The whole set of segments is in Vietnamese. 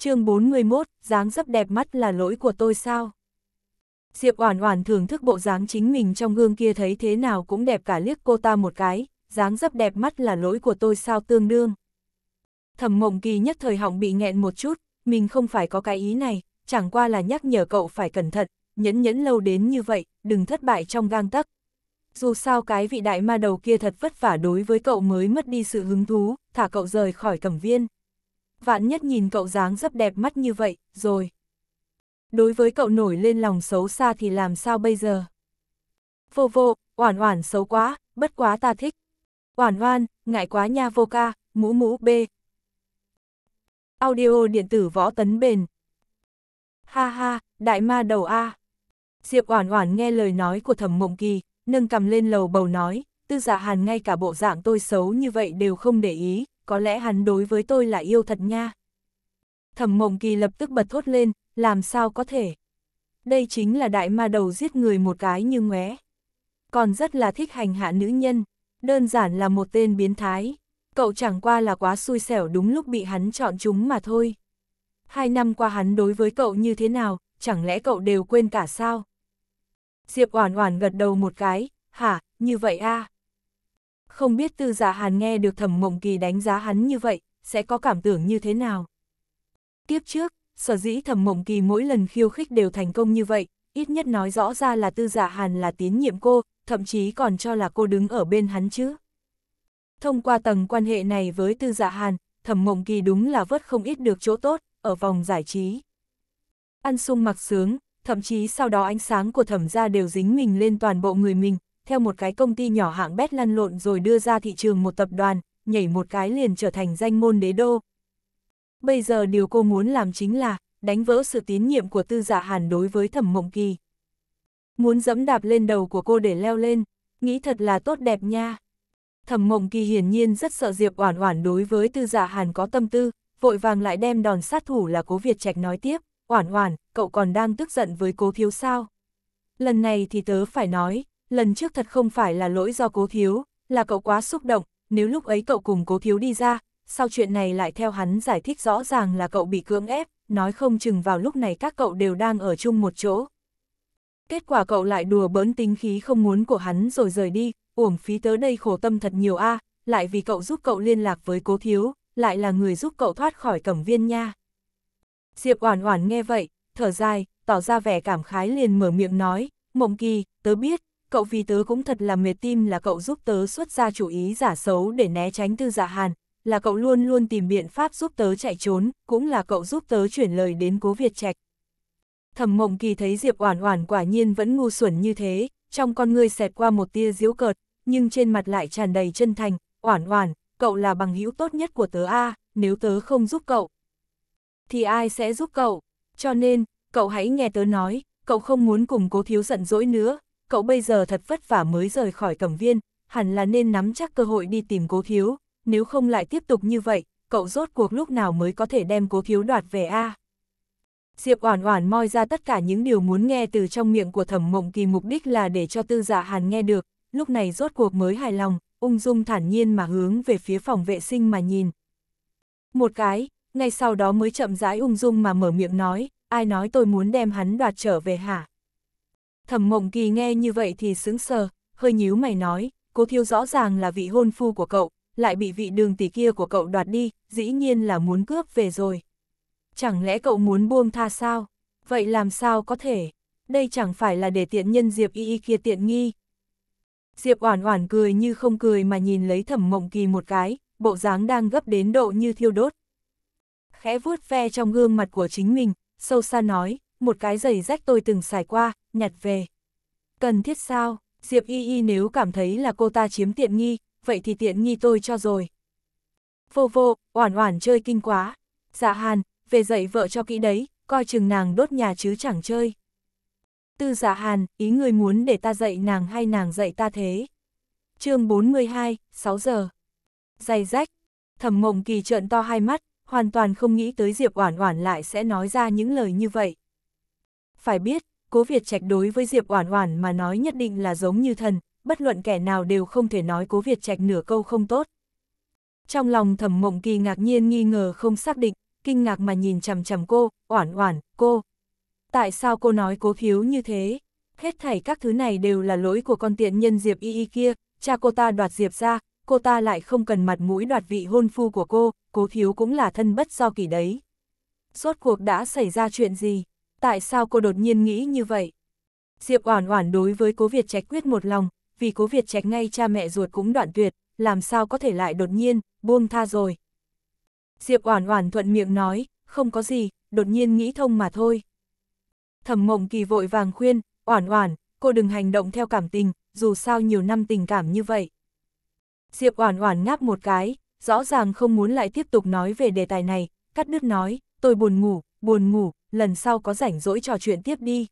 chương 41, dáng dấp đẹp mắt là lỗi của tôi sao? Diệp Oản Oản thưởng thức bộ dáng chính mình trong gương kia thấy thế nào cũng đẹp cả liếc cô ta một cái, dáng dấp đẹp mắt là lỗi của tôi sao tương đương. Thẩm Mộng Kỳ nhất thời họng bị nghẹn một chút, mình không phải có cái ý này, chẳng qua là nhắc nhở cậu phải cẩn thận, nhẫn nhẫn lâu đến như vậy, đừng thất bại trong gang tắc. Dù sao cái vị đại ma đầu kia thật vất vả đối với cậu mới mất đi sự hứng thú, thả cậu rời khỏi cầm viên vạn nhất nhìn cậu dáng dấp đẹp mắt như vậy, rồi. Đối với cậu nổi lên lòng xấu xa thì làm sao bây giờ? Vô vô, oản oản xấu quá, bất quá ta thích. Oản oan, ngại quá nha vô ca, mũ mũ b. Audio điện tử võ tấn bền. Ha ha, đại ma đầu A. Diệp oản oản nghe lời nói của thẩm mộng kỳ, nâng cầm lên lầu bầu nói, tư giả dạ hàn ngay cả bộ dạng tôi xấu như vậy đều không để ý, có lẽ hắn đối với tôi là yêu thật nha. Thẩm mộng kỳ lập tức bật thốt lên, làm sao có thể. Đây chính là đại ma đầu giết người một cái như ngóe. Còn rất là thích hành hạ nữ nhân, đơn giản là một tên biến thái. Cậu chẳng qua là quá xui xẻo đúng lúc bị hắn chọn chúng mà thôi. Hai năm qua hắn đối với cậu như thế nào, chẳng lẽ cậu đều quên cả sao? Diệp Oản Oản gật đầu một cái, hả, như vậy a à? không biết tư giả hàn nghe được thẩm mộng kỳ đánh giá hắn như vậy, sẽ có cảm tưởng như thế nào. Kiếp trước, sở dĩ thẩm mộng kỳ mỗi lần khiêu khích đều thành công như vậy, ít nhất nói rõ ra là tư giả hàn là tín nhiệm cô, thậm chí còn cho là cô đứng ở bên hắn chứ. Thông qua tầng quan hệ này với tư giả hàn, thẩm mộng kỳ đúng là vớt không ít được chỗ tốt, ở vòng giải trí. Ăn sung mặc sướng, thậm chí sau đó ánh sáng của thẩm gia đều dính mình lên toàn bộ người mình, theo một cái công ty nhỏ hạng bét lăn lộn rồi đưa ra thị trường một tập đoàn, nhảy một cái liền trở thành danh môn đế đô. Bây giờ điều cô muốn làm chính là, đánh vỡ sự tín nhiệm của tư dạ hàn đối với thẩm mộng kỳ. Muốn dẫm đạp lên đầu của cô để leo lên, nghĩ thật là tốt đẹp nha. Thẩm mộng kỳ hiển nhiên rất sợ Diệp Oản Oản đối với tư dạ hàn có tâm tư, vội vàng lại đem đòn sát thủ là cố Việt Trạch nói tiếp, Oản Oản, cậu còn đang tức giận với cố thiếu sao. Lần này thì tớ phải nói, lần trước thật không phải là lỗi do cố thiếu, là cậu quá xúc động, nếu lúc ấy cậu cùng cố thiếu đi ra, sau chuyện này lại theo hắn giải thích rõ ràng là cậu bị cưỡng ép, nói không chừng vào lúc này các cậu đều đang ở chung một chỗ. Kết quả cậu lại đùa bỡn tính khí không muốn của hắn rồi rời đi, uổng phí tớ đây khổ tâm thật nhiều a lại vì cậu giúp cậu liên lạc với cố thiếu, lại là người giúp cậu thoát khỏi cẩm viên nha. Diệp Oản Oản nghe vậy, thở dài, tỏ ra vẻ cảm khái liền mở miệng nói, "Mộng Kỳ, tớ biết, cậu vì tớ cũng thật là mệt tim là cậu giúp tớ xuất ra chủ ý giả xấu để né tránh tư giả dạ hàn, là cậu luôn luôn tìm biện pháp giúp tớ chạy trốn, cũng là cậu giúp tớ chuyển lời đến cố Việt Trạch. Thẩm mộng kỳ thấy Diệp Oản Oản quả nhiên vẫn ngu xuẩn như thế, trong con người xẹt qua một tia giễu cợt, nhưng trên mặt lại tràn đầy chân thành, "Oản Oản, cậu là bằng hữu tốt nhất của tớ a, nếu tớ không giúp cậu thì ai sẽ giúp cậu? Cho nên, cậu hãy nghe tớ nói, cậu không muốn cùng Cố Thiếu giận dỗi nữa, cậu bây giờ thật vất vả mới rời khỏi cẩm viên, hẳn là nên nắm chắc cơ hội đi tìm cố thiếu nếu không lại tiếp tục như vậy, cậu rốt cuộc lúc nào mới có thể đem cố thiếu đoạt về a Diệp Oản Oản moi ra tất cả những điều muốn nghe từ trong miệng của Thẩm Mộng Kỳ mục đích là để cho Tư Dạ Hàn nghe được, lúc này rốt cuộc mới hài lòng, ung dung thản nhiên mà hướng về phía phòng vệ sinh mà nhìn. Một cái, ngay sau đó mới chậm rãi ung dung mà mở miệng nói, ai nói tôi muốn đem hắn đoạt trở về hả? Thẩm Mộng Kỳ nghe như vậy thì sững sờ, hơi nhíu mày nói, cố Thiêu rõ ràng là vị hôn phu của cậu, lại bị vị đường tỷ kia của cậu đoạt đi, dĩ nhiên là muốn cướp về rồi. Chẳng lẽ cậu muốn buông tha sao? Vậy làm sao có thể? Đây chẳng phải là để tiện nhân Diệp Y Y kia tiện nghi. Diệp Oản Oản cười như không cười mà nhìn lấy Thẩm Mộng Kỳ một cái, bộ dáng đang gấp đến độ như thiêu đốt. Khẽ vuốt ve trong gương mặt của chính mình, sâu xa nói, một cái giày rách tôi từng xài qua, nhặt về. Cần thiết sao, Diệp Y Y nếu cảm thấy là cô ta chiếm tiện nghi, vậy thì tiện nghi tôi cho rồi. Vô vô, oản oản chơi kinh quá. Dạ hàn, về dạy vợ cho kỹ đấy, coi chừng nàng đốt nhà chứ chẳng chơi. Tư dạ hàn, ý người muốn để ta dạy nàng hay nàng dạy ta thế. chương 42, 6 giờ. Giày rách. Thẩm mộng kỳ trợn to hai mắt, hoàn toàn không nghĩ tới Diệp Oản Oản lại sẽ nói ra những lời như vậy. Phải biết, Cố Việt Trạch đối với Diệp Oản Oản mà nói nhất định là giống như thần, bất luận kẻ nào đều không thể nói Cố Việt Trạch nửa câu không tốt. Trong lòng Thẩm Mộng Kỳ ngạc nhiên nghi ngờ không xác định, kinh ngạc mà nhìn chằm chằm cô, "Oản Oản, cô, tại sao cô nói Cố Khiếu như thế? Hết thảy các thứ này đều là lỗi của con tiện nhân Diệp Y Y kia, cha cô ta đoạt Diệp ra, cô ta lại không cần mặt mũi đoạt vị hôn phu của cô, Cố thiếu cũng là thân bất do kỳ đấy." suốt cuộc đã xảy ra chuyện gì? tại sao cô đột nhiên nghĩ như vậy? Diệp Oản Oản đối với Cố Việt Trạch quyết một lòng, vì Cố Việt Trạch ngay cha mẹ ruột cũng đoạn tuyệt, làm sao có thể lại đột nhiên buông tha rồi. Diệp Oản Oản thuận miệng nói, không có gì, đột nhiên nghĩ thông mà thôi. Thẩm Mộng Kỳ vội vàng khuyên, Oản Oản, cô đừng hành động theo cảm tình, dù sao nhiều năm tình cảm như vậy. Diệp Oản Oản ngáp một cái, rõ ràng không muốn lại tiếp tục nói về đề tài này, cắt đứt nói, tôi buồn ngủ, buồn ngủ, lần sau có rảnh rỗi trò chuyện tiếp đi.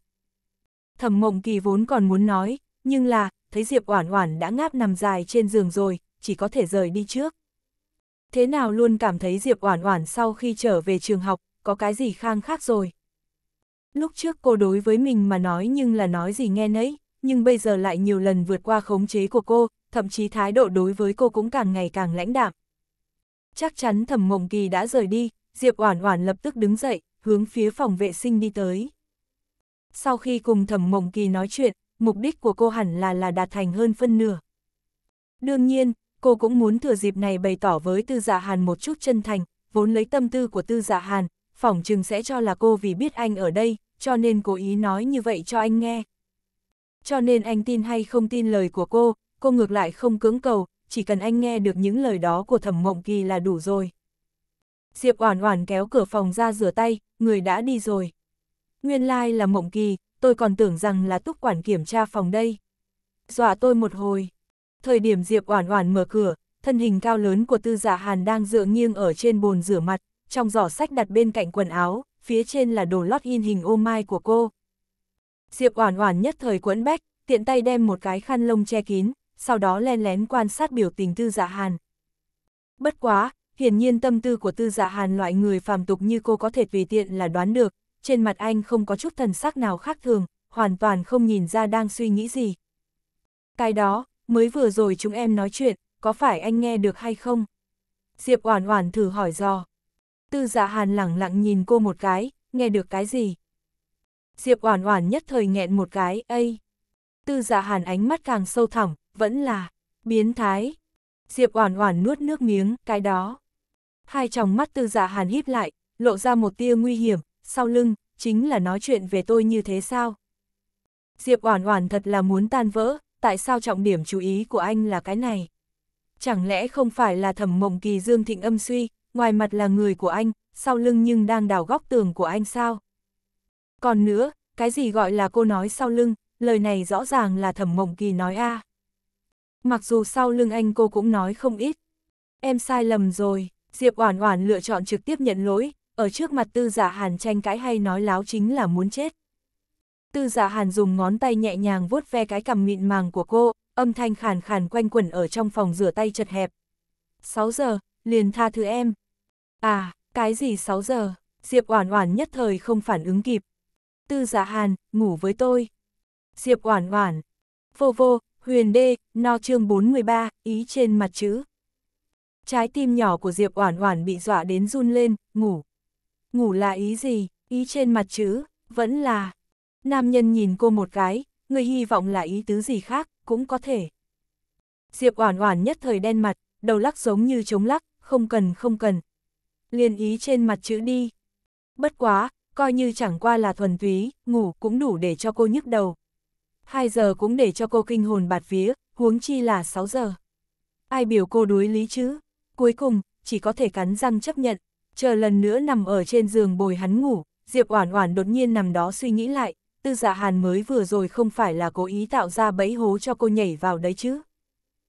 Thẩm mộng kỳ vốn còn muốn nói, nhưng là, thấy Diệp Oản Oản đã ngáp nằm dài trên giường rồi, chỉ có thể rời đi trước. Thế nào luôn cảm thấy Diệp Oản Oản sau khi trở về trường học, có cái gì khang khác rồi. Lúc trước cô đối với mình mà nói nhưng là nói gì nghe nấy, nhưng bây giờ lại nhiều lần vượt qua khống chế của cô, thậm chí thái độ đối với cô cũng càng ngày càng lãnh đạm. Chắc chắn Thẩm Mộng Kỳ đã rời đi, Diệp Oản Oản lập tức đứng dậy, hướng phía phòng vệ sinh đi tới. Sau khi cùng thẩm mộng kỳ nói chuyện, mục đích của cô hẳn là là đạt thành hơn phân nửa. Đương nhiên, cô cũng muốn thừa dịp này bày tỏ với tư dạ hàn một chút chân thành, vốn lấy tâm tư của tư dạ hàn, phỏng chừng sẽ cho là cô vì biết anh ở đây, cho nên cố ý nói như vậy cho anh nghe. Cho nên anh tin hay không tin lời của cô, cô ngược lại không cưỡng cầu, chỉ cần anh nghe được những lời đó của thẩm mộng kỳ là đủ rồi. Diệp Oản Oản kéo cửa phòng ra rửa tay, người đã đi rồi. Nguyên lai like là Mộng Kỳ, tôi còn tưởng rằng là Túc quản kiểm tra phòng đây. Dọa tôi một hồi. Thời điểm Diệp Oản Oản mở cửa, thân hình cao lớn của Tư Dạ Hàn đang dựa nghiêng ở trên bồn rửa mặt, trong giỏ sách đặt bên cạnh quần áo, phía trên là đồ lót in hình ô mai của cô. Diệp Oản Oản nhất thời quẫn bách, tiện tay đem một cái khăn lông che kín, sau đó lén lén quan sát biểu tình Tư Dạ Hàn. Bất quá, hiển nhiên tâm tư của tư dạ hàn loại người phàm tục như cô có thể tùy tiện là đoán được, trên mặt anh không có chút thần sắc nào khác thường, hoàn toàn không nhìn ra đang suy nghĩ gì. Cái đó, mới vừa rồi chúng em nói chuyện, có phải anh nghe được hay không? Diệp Oản Oản thử hỏi dò. Tư Dạ Hàn lẳng lặng nhìn cô một cái, nghe được cái gì? Diệp Oản Oản nhất thời nghẹn một cái, "Ây." Tư Dạ Hàn ánh mắt càng sâu thẳm, vẫn là biến thái. Diệp Oản Oản nuốt nước miếng, "Cái đó." hai tròng mắt tư giả dạ hàn híp lại, lộ ra một tia nguy hiểm, sau lưng, chính là nói chuyện về tôi như thế sao? Diệp Oản Oản thật là muốn tan vỡ, tại sao trọng điểm chú ý của anh là cái này? Chẳng lẽ không phải là Thẩm Mộng Kỳ Dương Thịnh âm suy, ngoài mặt là người của anh, sau lưng nhưng đang đào góc tường của anh sao? Còn nữa, cái gì gọi là cô nói sau lưng, lời này rõ ràng là Thẩm Mộng Kỳ nói a. Mặc dù sau lưng anh cô cũng nói không ít. Em sai lầm rồi. Diệp Oản Oản lựa chọn trực tiếp nhận lỗi, ở trước mặt Tư Giả dạ Hàn tranh cãi hay nói láo chính là muốn chết. Tư Giả dạ Hàn dùng ngón tay nhẹ nhàng vuốt ve cái cằm mịn màng của cô, âm thanh khàn khàn quanh quẩn ở trong phòng rửa tay chật hẹp. 6 giờ, liền tha thứ em. À, cái gì 6 giờ? Diệp Oản Oản nhất thời không phản ứng kịp. Tư Giả dạ Hàn, ngủ với tôi. Diệp Oản Oản. Vô vô, Huyền Đê, no chương 43, ý trên mặt chữ. Trái tim nhỏ của Diệp Oản Oản bị dọa đến run lên, ngủ. Ngủ là ý gì? Ý trên mặt chữ, vẫn là. Nam nhân nhìn cô một cái, người hy vọng là ý tứ gì khác, cũng có thể. Diệp Oản Oản nhất thời đen mặt, đầu lắc giống như chống lắc, không cần không cần. Liên ý trên mặt chữ đi. Bất quá, coi như chẳng qua là thuần túy, ngủ cũng đủ để cho cô nhức đầu. 2 giờ cũng để cho cô kinh hồn bạt vía, huống chi là 6 giờ. Ai biểu cô đuối lý chứ? cuối cùng, chỉ có thể cắn răng chấp nhận, chờ lần nữa nằm ở trên giường bồi hắn ngủ, Diệp Oản Oản đột nhiên nằm đó suy nghĩ lại, Tư Dạ Hàn mới vừa rồi không phải là cố ý tạo ra bẫy hố cho cô nhảy vào đấy chứ?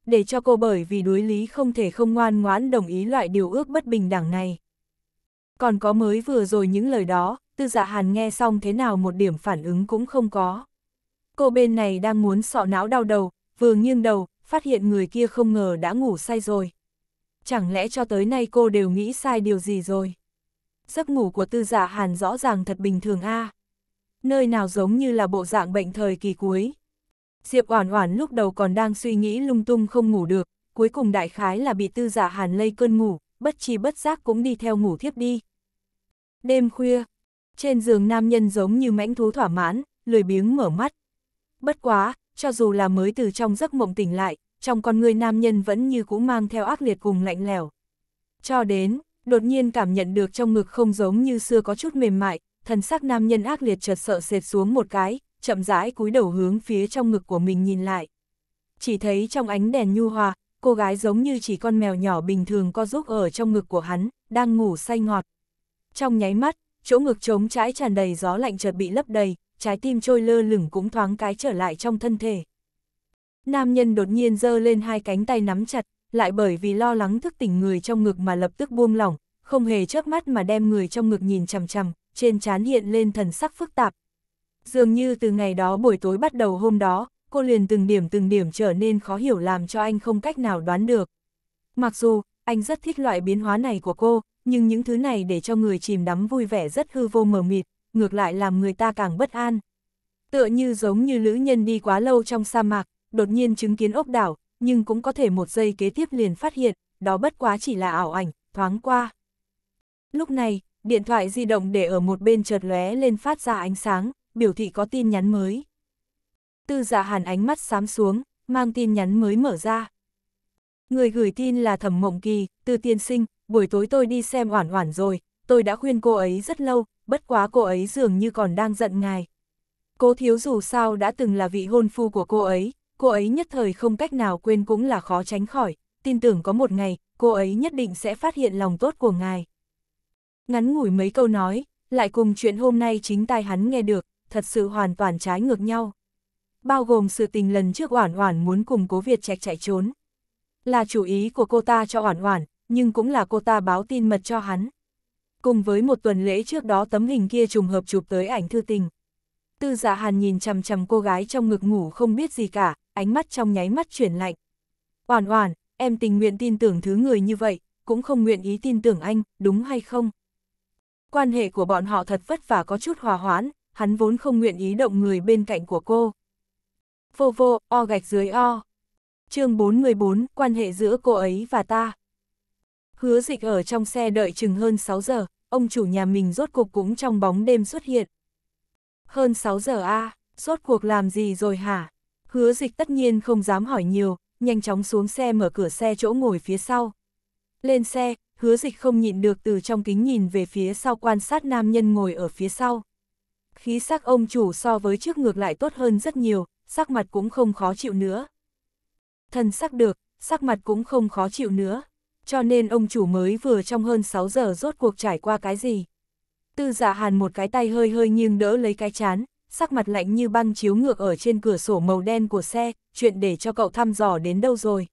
Để cho cô bởi vì đối lý không thể không ngoan ngoãn đồng ý loại điều ước bất bình đẳng này. Còn có mới vừa rồi những lời đó, Tư Dạ Hàn nghe xong thế nào một điểm phản ứng cũng không có. Cô bên này đang muốn sọ não đau đầu, vừa nghiêng đầu, phát hiện người kia không ngờ đã ngủ say rồi chẳng lẽ cho tới nay cô đều nghĩ sai điều gì rồi? Giấc ngủ của tư giả dạ hàn rõ ràng thật bình thường a à? Nơi nào giống như là bộ dạng bệnh thời kỳ cuối. Diệp Oản Oản lúc đầu còn đang suy nghĩ lung tung không ngủ được, cuối cùng đại khái là bị tư giả dạ hàn lây cơn ngủ, bất chi bất giác cũng đi theo ngủ thiếp đi. Đêm khuya, trên giường nam nhân giống như mãnh thú thỏa mãn, lười biếng mở mắt. Bất quá, cho dù là mới từ trong giấc mộng tỉnh lại, trong con người nam nhân vẫn như cũ mang theo ác liệt cùng lạnh lẽo. Cho đến, đột nhiên cảm nhận được trong ngực không giống như xưa có chút mềm mại, thần sắc nam nhân ác liệt chợt sợ sệt xuống một cái, chậm rãi cúi đầu hướng phía trong ngực của mình nhìn lại. Chỉ thấy trong ánh đèn nhu hòa, cô gái giống như chỉ con mèo nhỏ bình thường co giúp ở trong ngực của hắn, đang ngủ say ngọt. Trong nháy mắt, chỗ ngực trống trái tràn đầy gió lạnh chợt bị lấp đầy, trái tim trôi lơ lửng cũng thoáng cái trở lại trong thân thể. Nam nhân đột nhiên giơ lên hai cánh tay nắm chặt, lại bởi vì lo lắng thức tỉnh người trong ngực mà lập tức buông lỏng, không hề chớp mắt mà đem người trong ngực nhìn chằm chằm, trên trán hiện lên thần sắc phức tạp. Dường như từ ngày đó buổi tối bắt đầu hôm đó, cô liền từng điểm từng điểm trở nên khó hiểu làm cho anh không cách nào đoán được. Mặc dù, anh rất thích loại biến hóa này của cô, nhưng những thứ này để cho người chìm đắm vui vẻ rất hư vô mờ mịt, ngược lại làm người ta càng bất an. Tựa như giống như nữ nhân đi quá lâu trong sa mạc, đột nhiên chứng kiến ốc đảo, nhưng cũng có thể một giây kế tiếp liền phát hiện, đó bất quá chỉ là ảo ảnh, thoáng qua. Lúc này, điện thoại di động để ở một bên chợt lóe lên phát ra ánh sáng, biểu thị có tin nhắn mới. Tư dạ hàn ánh mắt xám xuống, mang tin nhắn mới mở ra. Người gửi tin là Thẩm Mộng Kỳ, Tư Tiên Sinh, buổi tối tôi đi xem oản oản rồi, tôi đã khuyên cô ấy rất lâu, bất quá cô ấy dường như còn đang giận ngài. cô thiếu dù sao đã từng là vị hôn phu của cô ấy, cô ấy nhất thời không cách nào quên cũng là khó tránh khỏi, tin tưởng có một ngày, cô ấy nhất định sẽ phát hiện lòng tốt của ngài. Ngắn ngủi mấy câu nói, lại cùng chuyện hôm nay chính tai hắn nghe được, thật sự hoàn toàn trái ngược nhau. Bao gồm sự tình lần trước Oản Oản muốn cùng Cố Việt Trạch chạy trốn. Là chủ ý của cô ta cho Oản Oản, nhưng cũng là cô ta báo tin mật cho hắn. Cùng với một tuần lễ trước đó tấm hình kia trùng hợp chụp tới ảnh thư tình. Tư Dạ Hàn nhìn chằm chằm cô gái trong ngực ngủ không biết gì cả, ánh mắt trong nháy mắt chuyển lạnh. Oản oản, em tình nguyện tin tưởng thứ người như vậy, cũng không nguyện ý tin tưởng anh, đúng hay không? Quan hệ của bọn họ thật vất vả có chút hòa hoãn, hắn vốn không nguyện ý động người bên cạnh của cô. Vô vô, o gạch dưới o. chương 414, quan hệ giữa cô ấy và ta. Hứa dịch ở trong xe đợi chừng hơn 6 giờ, ông chủ nhà mình rốt cuộc cũng trong bóng đêm xuất hiện. Hơn 6 giờ a à, rốt cuộc làm gì rồi hả? Hứa dịch tất nhiên không dám hỏi nhiều, nhanh chóng xuống xe mở cửa xe chỗ ngồi phía sau. Lên xe, hứa dịch không nhịn được từ trong kính nhìn về phía sau quan sát nam nhân ngồi ở phía sau. Khí sắc ông chủ so với trước ngược lại tốt hơn rất nhiều, sắc mặt cũng không khó chịu nữa. Thần sắc được, sắc mặt cũng không khó chịu nữa. Cho nên ông chủ mới vừa trong hơn 6 giờ rốt cuộc trải qua cái gì. Tư giả dạ hàn một cái tay hơi hơi nghiêng đỡ lấy cái chán, sắc mặt lạnh như băng chiếu ngược ở trên cửa sổ màu đen của xe, chuyện để cho cậu thăm dò đến đâu rồi.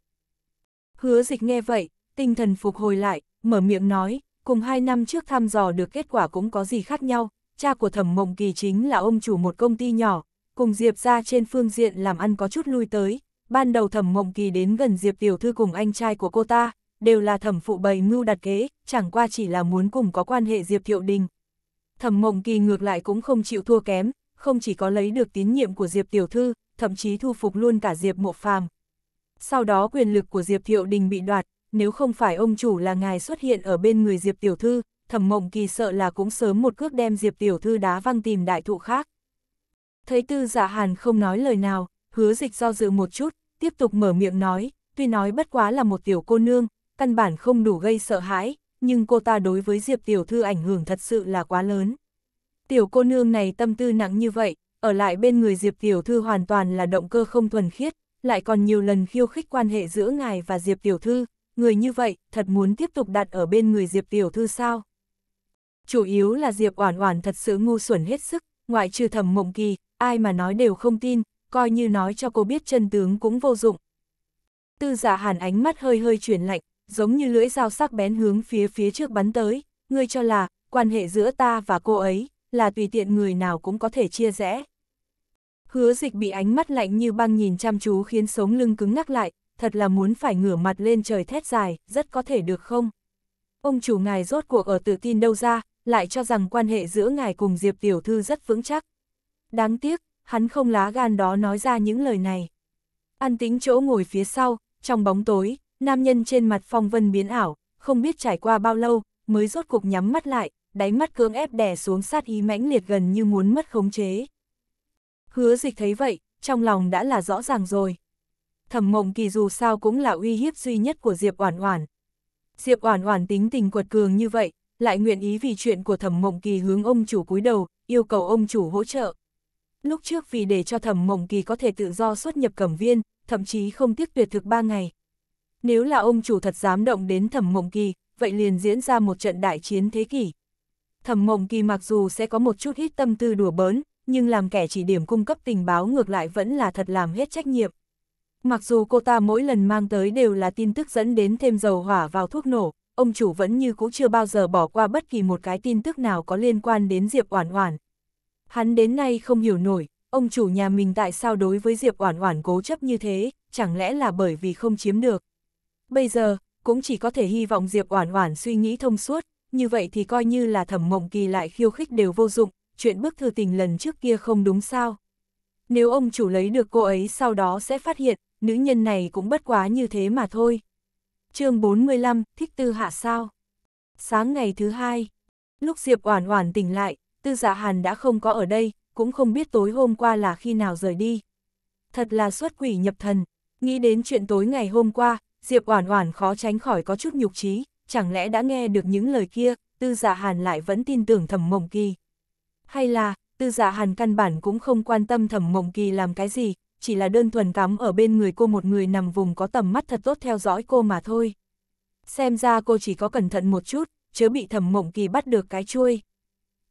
Hứa dịch nghe vậy, tinh thần phục hồi lại, mở miệng nói, cùng hai năm trước thăm dò được kết quả cũng có gì khác nhau, cha của thẩm mộng kỳ chính là ông chủ một công ty nhỏ, cùng Diệp ra trên phương diện làm ăn có chút lui tới, ban đầu thẩm mộng kỳ đến gần Diệp tiểu thư cùng anh trai của cô ta, đều là thẩm phụ bày mưu đặt kế, chẳng qua chỉ là muốn cùng có quan hệ Diệp Thiệu Đình. Thẩm Mộng Kỳ ngược lại cũng không chịu thua kém, không chỉ có lấy được tín nhiệm của Diệp Tiểu Thư, thậm chí thu phục luôn cả Diệp Mộ Phàm. Sau đó quyền lực của Diệp Thiệu Đình bị đoạt, nếu không phải ông chủ là ngài xuất hiện ở bên người Diệp Tiểu Thư, thẩm mộng kỳ sợ là cũng sớm một cước đem Diệp Tiểu Thư đá văng tìm đại thụ khác. Thấy tư Giả dạ hàn không nói lời nào, hứa dịch do dự một chút, tiếp tục mở miệng nói, tuy nói bất quá là một tiểu cô nương, căn bản không đủ gây sợ hãi, nhưng cô ta đối với Diệp Tiểu Thư ảnh hưởng thật sự là quá lớn tiểu cô nương này tâm tư nặng như vậy, ở lại bên người Diệp Tiểu Thư hoàn toàn là động cơ không thuần khiết, lại còn nhiều lần khiêu khích quan hệ giữa ngài và Diệp Tiểu Thư, người như vậy thật muốn tiếp tục đặt ở bên người Diệp Tiểu Thư sao? Chủ yếu là Diệp Oản Oản thật sự ngu xuẩn hết sức, ngoại trừ Thẩm Mộng Kỳ, ai mà nói đều không tin, coi như nói cho cô biết chân tướng cũng vô dụng. Tư giả dạ Hàn ánh mắt hơi hơi chuyển lạnh, giống như lưỡi dao sắc bén hướng phía phía trước bắn tới, ngươi cho là quan hệ giữa ta và cô ấy là tùy tiện người nào cũng có thể chia rẽ. Hứa dịch bị ánh mắt lạnh như băng nhìn chăm chú khiến sống lưng cứng ngắc lại, thật là muốn phải ngửa mặt lên trời thét dài, rất có thể được không? Ông chủ ngài rốt cuộc ở tự tin đâu ra, lại cho rằng quan hệ giữa ngài cùng Diệp Tiểu Thư rất vững chắc. Đáng tiếc, hắn không lá gan đó nói ra những lời này. An tính chỗ ngồi phía sau, trong bóng tối, nam nhân trên mặt phong vân biến ảo, không biết trải qua bao lâu, mới rốt cuộc nhắm mắt lại, đáy mắt cưỡng ép đè xuống sát ý mãnh liệt gần như muốn mất khống chế. Hứa dịch thấy vậy, trong lòng đã là rõ ràng rồi. Thẩm mộng kỳ dù sao cũng là uy hiếp duy nhất của Diệp Oản Oản. Diệp Oản Oản tính tình quật cường như vậy, lại nguyện ý vì chuyện của Thẩm Mộng Kỳ hướng ông chủ cúi đầu, yêu cầu ông chủ hỗ trợ. Lúc trước vì để cho Thẩm Mộng Kỳ có thể tự do xuất nhập cẩm viên, thậm chí không tiếc tuyệt thực ba ngày. Nếu là ông chủ thật dám động đến Thẩm Mộng Kỳ, vậy liền diễn ra một trận đại chiến thế kỷ thẩm mộng kỳ mặc dù sẽ có một chút ít tâm tư đùa bớn, nhưng làm kẻ chỉ điểm cung cấp tình báo ngược lại vẫn là thật làm hết trách nhiệm. Mặc dù cô ta mỗi lần mang tới đều là tin tức dẫn đến thêm dầu hỏa vào thuốc nổ, ông chủ vẫn như cũ chưa bao giờ bỏ qua bất kỳ một cái tin tức nào có liên quan đến Diệp Oản Oản. Hắn đến nay không hiểu nổi, ông chủ nhà mình tại sao đối với Diệp Oản Oản cố chấp như thế, chẳng lẽ là bởi vì không chiếm được. Bây giờ, cũng chỉ có thể hy vọng Diệp Oản Oản suy nghĩ thông suốt, như vậy thì coi như là thẩm mộng kỳ lại khiêu khích đều vô dụng, chuyện bức thư tình lần trước kia không đúng sao. Nếu ông chủ lấy được cô ấy sau đó sẽ phát hiện, nữ nhân này cũng bất quá như thế mà thôi. chương 45, thích tư hạ sao? Sáng ngày thứ hai, lúc Diệp Oản Oản tỉnh lại, tư dạ hàn đã không có ở đây, cũng không biết tối hôm qua là khi nào rời đi. Thật là xuất quỷ nhập thần, nghĩ đến chuyện tối ngày hôm qua, Diệp Oản Oản khó tránh khỏi có chút nhục trí, chẳng lẽ đã nghe được những lời kia, tư giả dạ hàn lại vẫn tin tưởng thẩm mộng kỳ. Hay là, tư giả dạ hàn căn bản cũng không quan tâm thẩm mộng kỳ làm cái gì, chỉ là đơn thuần cắm ở bên người cô một người nằm vùng có tầm mắt thật tốt theo dõi cô mà thôi. Xem ra cô chỉ có cẩn thận một chút, chớ bị thẩm mộng kỳ bắt được cái chuôi.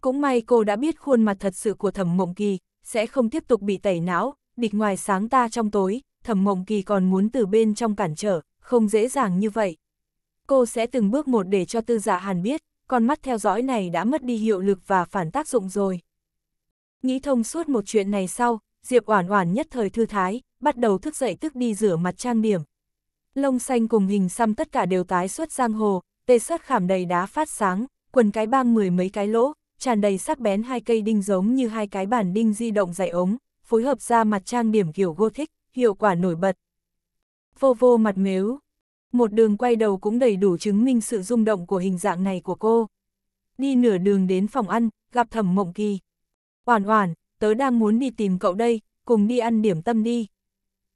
Cũng may cô đã biết khuôn mặt thật sự của thẩm mộng kỳ, sẽ không tiếp tục bị tẩy não, địch ngoài sáng ta trong tối, thẩm mộng kỳ còn muốn từ bên trong cản trở, không dễ dàng như vậy cô sẽ từng bước một để cho tư giả dạ hàn biết, con mắt theo dõi này đã mất đi hiệu lực và phản tác dụng rồi. Nghĩ thông suốt một chuyện này sau, Diệp Oản Oản nhất thời thư thái, bắt đầu thức dậy tức đi rửa mặt trang điểm. Lông xanh cùng hình xăm tất cả đều tái xuất giang hồ, tê sắt khảm đầy đá phát sáng, quần cái bang mười mấy cái lỗ, tràn đầy sắc bén hai cây đinh giống như hai cái bản đinh di động dày ống, phối hợp ra mặt trang điểm kiểu gothic, hiệu quả nổi bật. Vô vô mặt mếu, một đường quay đầu cũng đầy đủ chứng minh sự rung động của hình dạng này của cô. Đi nửa đường đến phòng ăn, gặp thẩm mộng kỳ. Oản oản, tớ đang muốn đi tìm cậu đây, cùng đi ăn điểm tâm đi.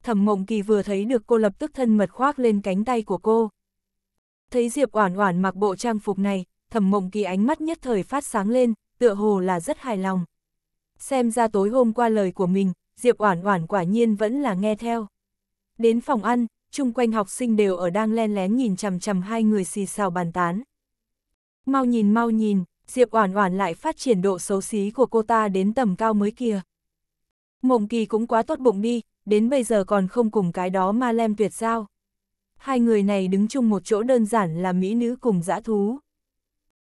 Thẩm mộng kỳ vừa thấy được cô lập tức thân mật khoác lên cánh tay của cô. Thấy Diệp oản oản mặc bộ trang phục này, thẩm mộng kỳ ánh mắt nhất thời phát sáng lên, tựa hồ là rất hài lòng. Xem ra tối hôm qua lời của mình, Diệp Oản Oản quả nhiên vẫn là nghe theo. Đến phòng ăn, chung quanh học sinh đều ở đang len lén nhìn chằm chằm hai người xì xào bàn tán. Mau nhìn mau nhìn, Diệp Oản Oản lại phát triển độ xấu xí của cô ta đến tầm cao mới kia. Mộng Kỳ cũng quá tốt bụng đi, đến bây giờ còn không cùng cái đó ma lem tuyệt sao? Hai người này đứng chung một chỗ đơn giản là mỹ nữ cùng dã thú.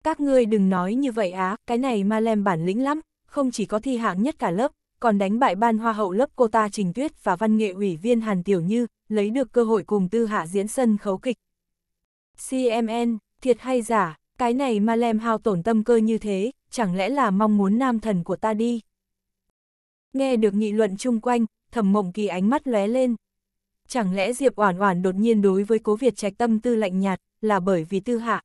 Các ngươi đừng nói như vậy á, cái này ma lem bản lĩnh lắm, không chỉ có thi hạng nhất cả lớp, còn đánh bại ban hoa hậu lớp cô ta Trình Tuyết và văn nghệ ủy viên Hàn Tiểu Như, lấy được cơ hội cùng Tư Hạ diễn sân khấu kịch. CMN, thiệt hay giả, cái này mà lem hao tổn tâm cơ như thế, chẳng lẽ là mong muốn nam thần của ta đi? Nghe được nghị luận chung quanh, thẩm mộng kỳ ánh mắt lóe lên. Chẳng lẽ Diệp Oản Oản đột nhiên đối với Cố Việt Trạch tâm tư lạnh nhạt, là bởi vì Tư Hạ?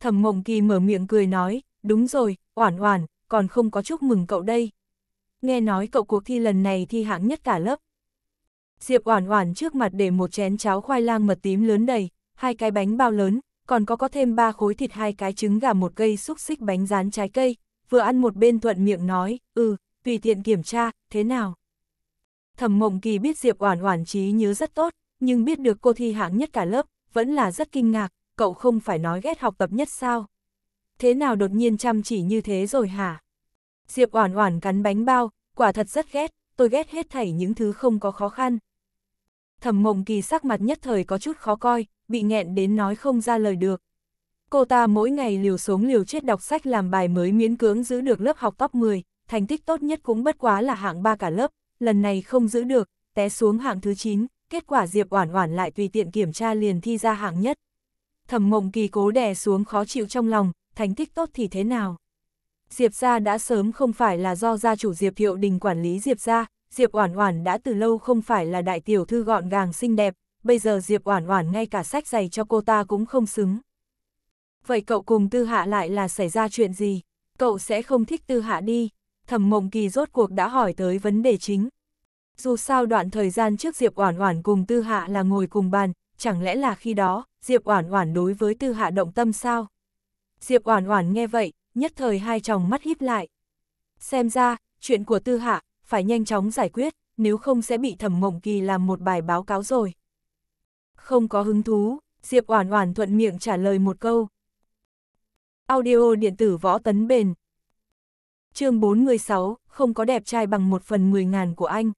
Thẩm Mộng Kỳ mở miệng cười nói, "Đúng rồi, Oản Oản, còn không có chúc mừng cậu đây." nghe nói cậu cuộc thi lần này thi hạng nhất cả lớp. Diệp Oản Oản trước mặt để một chén cháo khoai lang mật tím lớn đầy, hai cái bánh bao lớn, còn có có thêm ba khối thịt hai cái trứng gà một cây xúc xích bánh rán trái cây, vừa ăn một bên thuận miệng nói, "Ừ, tùy tiện kiểm tra, thế nào?" Thẩm Mộng Kỳ biết Diệp Oản Oản trí nhớ rất tốt, nhưng biết được cô thi hạng nhất cả lớp, vẫn là rất kinh ngạc, cậu không phải nói ghét học tập nhất sao? Thế nào đột nhiên chăm chỉ như thế rồi hả? Diệp Oản Oản cắn bánh bao, quả thật rất ghét, tôi ghét hết thảy những thứ không có khó khăn. Thẩm Mộng Kỳ sắc mặt nhất thời có chút khó coi, bị nghẹn đến nói không ra lời được. Cô ta mỗi ngày liều sống liều chết đọc sách làm bài mới miễn cưỡng giữ được lớp học top 10, thành tích tốt nhất cũng bất quá là hạng 3 cả lớp, lần này không giữ được, té xuống hạng thứ 9, kết quả Diệp Oản Oản lại tùy tiện kiểm tra liền thi ra hạng nhất. Thẩm Mộng Kỳ cố đè xuống khó chịu trong lòng, thành tích tốt thì thế nào? Diệp gia đã sớm không phải là do gia chủ Diệp Hiệu Đình quản lý Diệp gia, Diệp Oản Oản đã từ lâu không phải là đại tiểu thư gọn gàng xinh đẹp, bây giờ Diệp Oản Oản ngay cả sách giày cho cô ta cũng không xứng. Vậy cậu cùng Tư Hạ lại là xảy ra chuyện gì? Cậu sẽ không thích Tư Hạ đi. Thẩm Mộng Kỳ rốt cuộc đã hỏi tới vấn đề chính. Dù sao đoạn thời gian trước Diệp Oản Oản cùng Tư Hạ là ngồi cùng bàn, chẳng lẽ là khi đó, Diệp Oản Oản đối với Tư Hạ động tâm sao? Diệp Oản Oản nghe vậy, nhất thời hai tròng mắt híp lại. Xem ra, chuyện của Tư Hạ, phải nhanh chóng giải quyết, nếu không sẽ bị thẩm mộng kỳ làm một bài báo cáo rồi. Không có hứng thú, Diệp Oản Oản thuận miệng trả lời một câu. Audio điện tử võ tấn bền. Chương 416, không có đẹp trai bằng một phần 10 ngàn của anh.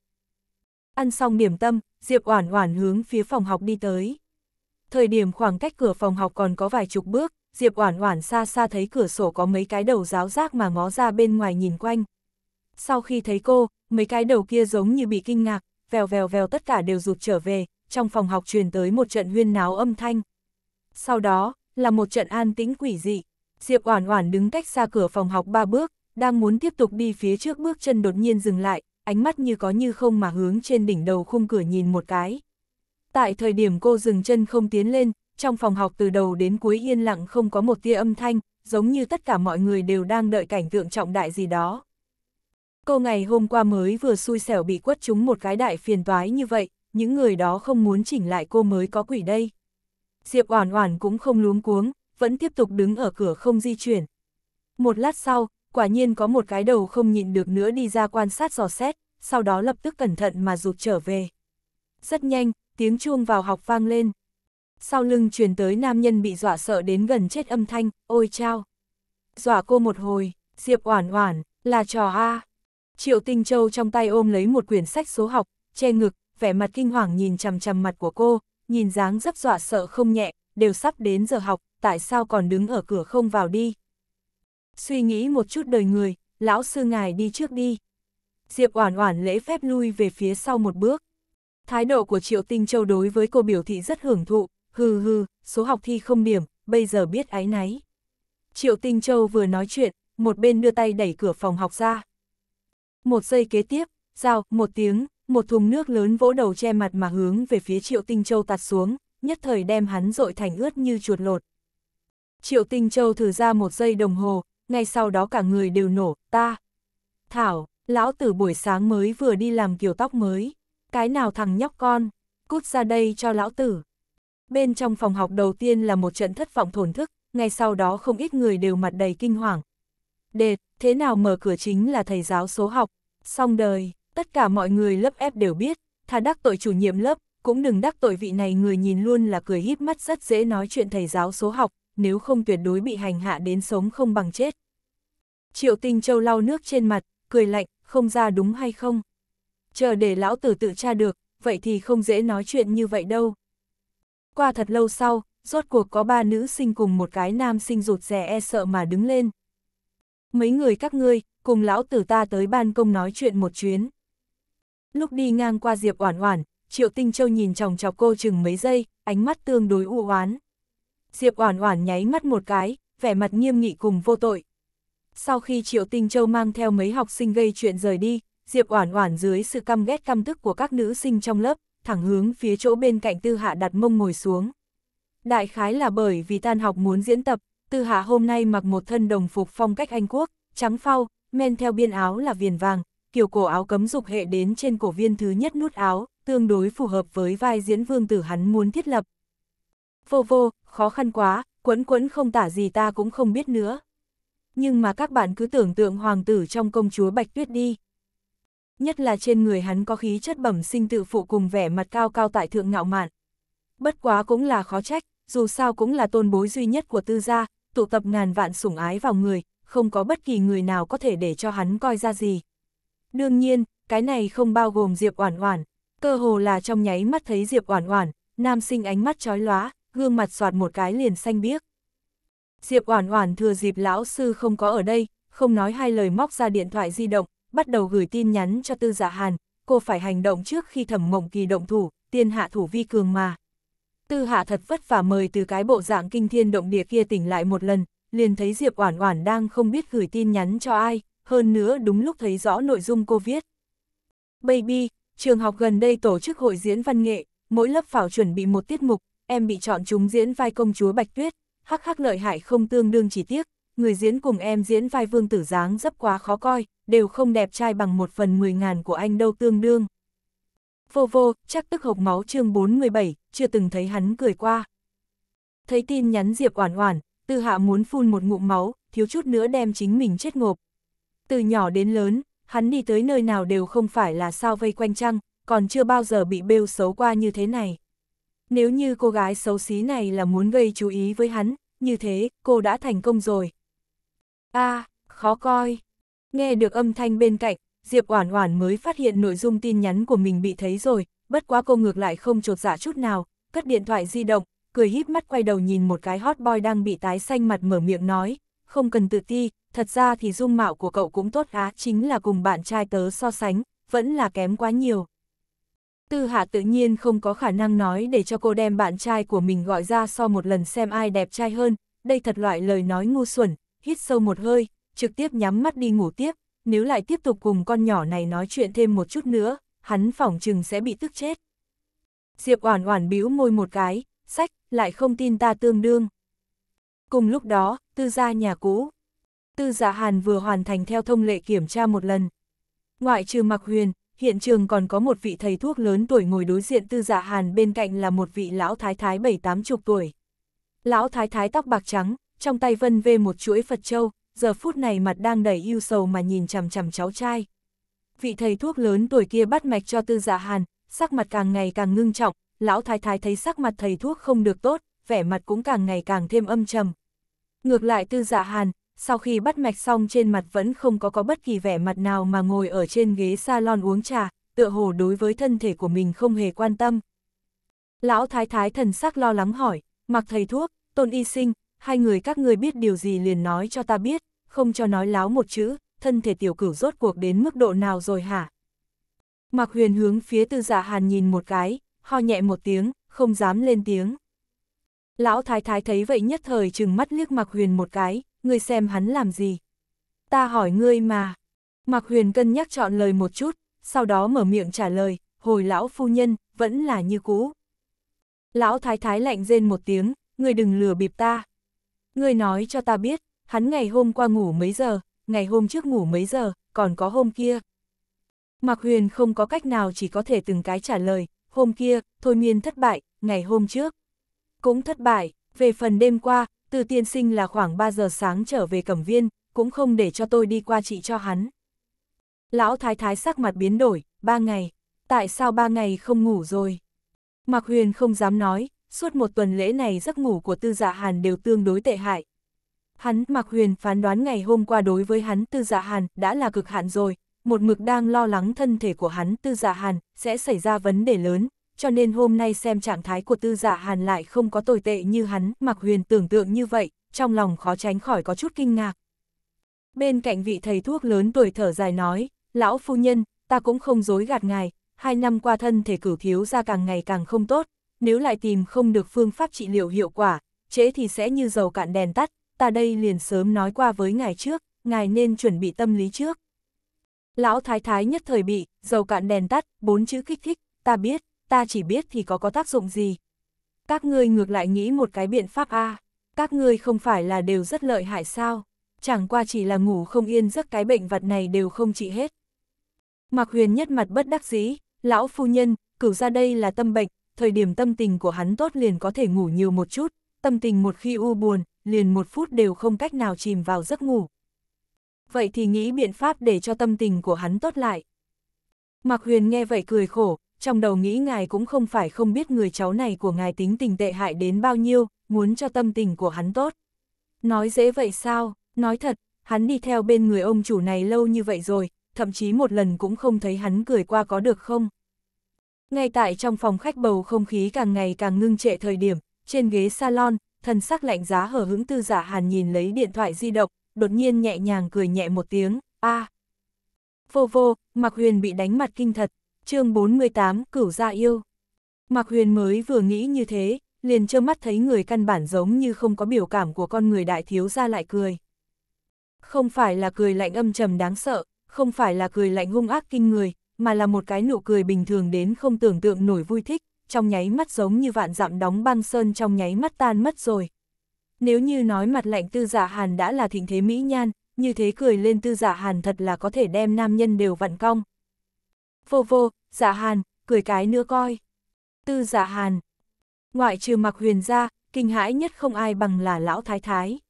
Ăn xong điểm tâm, Diệp Oản Oản hướng phía phòng học đi tới. Thời điểm khoảng cách cửa phòng học còn có vài chục bước, Diệp Oản Oản xa xa thấy cửa sổ có mấy cái đầu giáo giác mà ngó ra bên ngoài nhìn quanh. Sau khi thấy cô, mấy cái đầu kia giống như bị kinh ngạc, vèo vèo vèo tất cả đều rụt trở về, trong phòng học truyền tới một trận huyên náo âm thanh. Sau đó, là một trận an tĩnh quỷ dị. Diệp Oản Oản đứng cách xa cửa phòng học ba bước, đang muốn tiếp tục đi phía trước bước chân đột nhiên dừng lại, ánh mắt như có như không mà hướng trên đỉnh đầu khung cửa nhìn một cái. Tại thời điểm cô dừng chân không tiến lên, trong phòng học từ đầu đến cuối yên lặng không có một tia âm thanh, giống như tất cả mọi người đều đang đợi cảnh tượng trọng đại gì đó. Cô ngày hôm qua mới vừa xui xẻo bị quất trúng một cái đại phiền toái như vậy, những người đó không muốn chỉnh lại cô mới có quỷ đây. Diệp Oản Oản cũng không luống cuống, vẫn tiếp tục đứng ở cửa không di chuyển. Một lát sau, quả nhiên có một cái đầu không nhịn được nữa đi ra quan sát dò xét, sau đó lập tức cẩn thận mà rụt trở về. Rất nhanh, tiếng chuông vào học vang lên sau lưng truyền tới nam nhân bị dọa sợ đến gần chết âm thanh, ôi chao. Dọa cô một hồi, Diệp Oản Oản, là trò a. Triệu Tinh Châu trong tay ôm lấy một quyển sách số học, che ngực, vẻ mặt kinh hoàng nhìn chằm chằm mặt của cô, nhìn dáng dấp dọa sợ không nhẹ, đều sắp đến giờ học, tại sao còn đứng ở cửa không vào đi? Suy nghĩ một chút đời người, lão sư ngài đi trước đi. Diệp Oản Oản lễ phép lui về phía sau một bước. Thái độ của Triệu Tinh Châu đối với cô biểu thị rất hưởng thụ, hừ hừ, số học thi không điểm, bây giờ biết ái náy. Triệu Tinh Châu vừa nói chuyện, một bên đưa tay đẩy cửa phòng học ra. Một giây kế tiếp, rào, một tiếng, một thùng nước lớn vỗ đầu che mặt mà hướng về phía Triệu Tinh Châu tạt xuống, nhất thời đem hắn rội thành ướt như chuột lột. Triệu Tinh Châu thử ra một giây đồng hồ, ngay sau đó cả người đều nổ, ta. Thảo, lão tử buổi sáng mới vừa đi làm kiểu tóc mới, cái nào thằng nhóc con, cút ra đây cho lão tử. Bên trong phòng học đầu tiên là một trận thất vọng thổn thức, ngay sau đó không ít người đều mặt đầy kinh hoàng. Đệt, thế nào mở cửa chính là thầy giáo số học, xong đời, tất cả mọi người lớp ép đều biết, thà đắc tội chủ nhiệm lớp, cũng đừng đắc tội vị này người nhìn luôn là cười híp mắt rất dễ nói chuyện thầy giáo số học, nếu không tuyệt đối bị hành hạ đến sống không bằng chết. Triệu Tinh Châu lau nước trên mặt, cười lạnh, không ra đúng hay không? Chờ để lão tử tự tra được, vậy thì không dễ nói chuyện như vậy đâu. Qua thật lâu sau, rốt cuộc có ba nữ sinh cùng một cái nam sinh rụt rè e sợ mà đứng lên. Mấy người các ngươi, cùng lão tử ta tới ban công nói chuyện một chuyến. Lúc đi ngang qua Diệp Oản Oản, Triệu Tinh Châu nhìn chòng chọc cô chừng mấy giây, ánh mắt tương đối u oán. Diệp Oản Oản nháy mắt một cái, vẻ mặt nghiêm nghị cùng vô tội. Sau khi Triệu Tinh Châu mang theo mấy học sinh gây chuyện rời đi, Diệp Oản Oản dưới sự căm ghét căm tức của các nữ sinh trong lớp, thẳng hướng phía chỗ bên cạnh tư hạ đặt mông ngồi xuống. Đại khái là bởi vì tan học muốn diễn tập, tư hạ hôm nay mặc một thân đồng phục phong cách Anh Quốc, trắng phao, men theo biên áo là viền vàng, kiểu cổ áo cấm dục hệ đến trên cổ viên thứ nhất nút áo, tương đối phù hợp với vai diễn vương tử hắn muốn thiết lập. Vô vô, khó khăn quá, quấn quấn không tả gì ta cũng không biết nữa. Nhưng mà các bạn cứ tưởng tượng hoàng tử trong công chúa Bạch Tuyết đi, nhất là trên người hắn có khí chất bẩm sinh tự phụ cùng vẻ mặt cao cao tại thượng ngạo mạn. Bất quá cũng là khó trách, dù sao cũng là tôn bối duy nhất của tư gia, tụ tập ngàn vạn sủng ái vào người, không có bất kỳ người nào có thể để cho hắn coi ra gì. Đương nhiên, cái này không bao gồm Diệp Oản Oản, cơ hồ là trong nháy mắt thấy Diệp Oản Oản, nam sinh ánh mắt chói lóa, gương mặt xoạt một cái liền xanh biếc. Diệp Oản Oản thừa dịp lão sư không có ở đây, không nói hai lời móc ra điện thoại di động, bắt đầu gửi tin nhắn cho Tư Dạ Hàn, cô phải hành động trước khi thẩm mộng kỳ động thủ, tiên hạ thủ vi cường mà. Tư hạ thật vất vả mời từ cái bộ dạng kinh thiên động địa kia tỉnh lại một lần, liền thấy Diệp Oản Oản đang không biết gửi tin nhắn cho ai, hơn nữa đúng lúc thấy rõ nội dung cô viết. Baby, trường học gần đây tổ chức hội diễn văn nghệ, mỗi lớp phải chuẩn bị một tiết mục, em bị chọn chúng diễn vai công chúa Bạch Tuyết, hắc hắc lợi hại không tương đương chỉ tiếc, người diễn cùng em diễn vai vương tử dáng rất quá khó coi, đều không đẹp trai bằng một phần mười ngàn của anh đâu tương đương. Vô vô, chắc tức hộc máu chương 47, chưa từng thấy hắn cười qua. Thấy tin nhắn Diệp Oản Oản, Tư Hạ muốn phun một ngụm máu, thiếu chút nữa đem chính mình chết ngộp. Từ nhỏ đến lớn, hắn đi tới nơi nào đều không phải là sao vây quanh trăng, còn chưa bao giờ bị bêu xấu qua như thế này. Nếu như cô gái xấu xí này là muốn gây chú ý với hắn, như thế, cô đã thành công rồi. a khó coi, Nghe được âm thanh bên cạnh, Diệp Oản Oản mới phát hiện nội dung tin nhắn của mình bị thấy rồi, bất quá cô ngược lại không trột dạ chút nào, cất điện thoại di động, cười híp mắt quay đầu nhìn một cái hot boy đang bị tái xanh mặt mở miệng nói, không cần tự ti, thật ra thì dung mạo của cậu cũng tốt á, chính là cùng bạn trai tớ so sánh, vẫn là kém quá nhiều. Tư Hạ tự nhiên không có khả năng nói để cho cô đem bạn trai của mình gọi ra so một lần xem ai đẹp trai hơn, đây thật loại lời nói ngu xuẩn, hít sâu một hơi, trực tiếp nhắm mắt đi ngủ tiếp, nếu lại tiếp tục cùng con nhỏ này nói chuyện thêm một chút nữa, hắn phỏng chừng sẽ bị tức chết. Diệp Oản Oản bĩu môi một cái, sách, lại không tin ta tương đương. Cùng lúc đó, tư gia nhà cũ. Tư giả Hàn vừa hoàn thành theo thông lệ kiểm tra một lần. Ngoại trừ mặc Huyền, hiện trường còn có một vị thầy thuốc lớn tuổi ngồi đối diện Tư giả Hàn bên cạnh là một vị lão thái thái bảy tám chục tuổi. Lão thái thái tóc bạc trắng, trong tay vân vê một chuỗi Phật châu, giờ phút này mặt đang đầy yêu sầu mà nhìn chằm chằm cháu trai. Vị thầy thuốc lớn tuổi kia bắt mạch cho tư dạ hàn, sắc mặt càng ngày càng ngưng trọng, lão thái thái thấy sắc mặt thầy thuốc không được tốt, vẻ mặt cũng càng ngày càng thêm âm trầm. Ngược lại tư dạ hàn, sau khi bắt mạch xong trên mặt vẫn không có có bất kỳ vẻ mặt nào mà ngồi ở trên ghế salon uống trà, tựa hồ đối với thân thể của mình không hề quan tâm. Lão thái thái thần sắc lo lắng hỏi, mặc thầy thuốc, tôn y sinh, hai người các người biết điều gì liền nói cho ta biết không cho nói láo một chữ, thân thể tiểu cửu rốt cuộc đến mức độ nào rồi hả? Mạc huyền hướng phía tư dạ hàn nhìn một cái, ho nhẹ một tiếng, không dám lên tiếng. Lão thái thái thấy vậy nhất thời chừng mắt liếc Mạc huyền một cái, ngươi xem hắn làm gì? Ta hỏi ngươi mà. Mạc huyền cân nhắc chọn lời một chút, sau đó mở miệng trả lời, hồi lão phu nhân, vẫn là như cũ. Lão thái thái lạnh rên một tiếng, ngươi đừng lừa bịp ta. Ngươi nói cho ta biết, hắn ngày hôm qua ngủ mấy giờ, ngày hôm trước ngủ mấy giờ, còn có hôm kia. Mạc Huyền không có cách nào chỉ có thể từng cái trả lời, hôm kia, thôi miên thất bại, ngày hôm trước. Cũng thất bại, về phần đêm qua, từ tiên sinh là khoảng 3 giờ sáng trở về cẩm viên, cũng không để cho tôi đi qua trị cho hắn. Lão thái thái sắc mặt biến đổi, ba ngày, tại sao ba ngày không ngủ rồi? Mạc Huyền không dám nói, suốt một tuần lễ này giấc ngủ của tư dạ hàn đều tương đối tệ hại, Hắn, Mạc Huyền phán đoán ngày hôm qua đối với hắn Tư Dạ Hàn đã là cực hạn rồi, một mực đang lo lắng thân thể của hắn Tư Dạ Hàn sẽ xảy ra vấn đề lớn, cho nên hôm nay xem trạng thái của Tư Dạ Hàn lại không có tồi tệ như hắn Mạc Huyền tưởng tượng như vậy, trong lòng khó tránh khỏi có chút kinh ngạc. Bên cạnh vị thầy thuốc lớn tuổi thở dài nói, lão phu nhân, ta cũng không dối gạt ngài, hai năm qua thân thể cửu thiếu ra càng ngày càng không tốt, nếu lại tìm không được phương pháp trị liệu hiệu quả, chế thì sẽ như dầu cạn đèn tắt, ta đây liền sớm nói qua với ngài trước, ngài nên chuẩn bị tâm lý trước. Lão thái thái nhất thời bị, dầu cạn đèn tắt, bốn chữ kích thích, ta biết, ta chỉ biết thì có có tác dụng gì. Các ngươi ngược lại nghĩ một cái biện pháp A, các ngươi không phải là đều rất lợi hại sao, chẳng qua chỉ là ngủ không yên giấc cái bệnh vật này đều không trị hết. mặc huyền nhất mặt bất đắc dĩ, lão phu nhân, cửu ra đây là tâm bệnh, thời điểm tâm tình của hắn tốt liền có thể ngủ nhiều một chút, tâm tình một khi u buồn, liền một phút đều không cách nào chìm vào giấc ngủ. Vậy thì nghĩ biện pháp để cho tâm tình của hắn tốt lại. Mạc Huyền nghe vậy cười khổ, trong đầu nghĩ ngài cũng không phải không biết người cháu này của ngài tính tình tệ hại đến bao nhiêu, muốn cho tâm tình của hắn tốt. Nói dễ vậy sao, nói thật, hắn đi theo bên người ông chủ này lâu như vậy rồi, thậm chí một lần cũng không thấy hắn cười qua có được không. Ngay tại trong phòng khách bầu không khí càng ngày càng ngưng trệ thời điểm, trên ghế salon, thân sắc lạnh giá hờ hứng tư giả hàn nhìn lấy điện thoại di động, đột nhiên nhẹ nhàng cười nhẹ một tiếng, a à. Vô vô, Mạc Huyền bị đánh mặt kinh thật, chương 48, cửu gia yêu. Mạc Huyền mới vừa nghĩ như thế, liền trơ mắt thấy người căn bản giống như không có biểu cảm của con người đại thiếu ra lại cười. Không phải là cười lạnh âm trầm đáng sợ, không phải là cười lạnh hung ác kinh người, mà là một cái nụ cười bình thường đến không tưởng tượng nổi vui thích, trong nháy mắt giống như vạn dặm đóng băng sơn trong nháy mắt tan mất rồi. Nếu như nói mặt lạnh tư giả dạ hàn đã là thịnh thế mỹ nhan, như thế cười lên tư giả dạ hàn thật là có thể đem nam nhân đều vặn cong. Vô vô, giả dạ hàn, cười cái nữa coi. Tư giả hàn. Ngoại trừ mặc huyền ra, kinh hãi nhất không ai bằng là lão thái thái.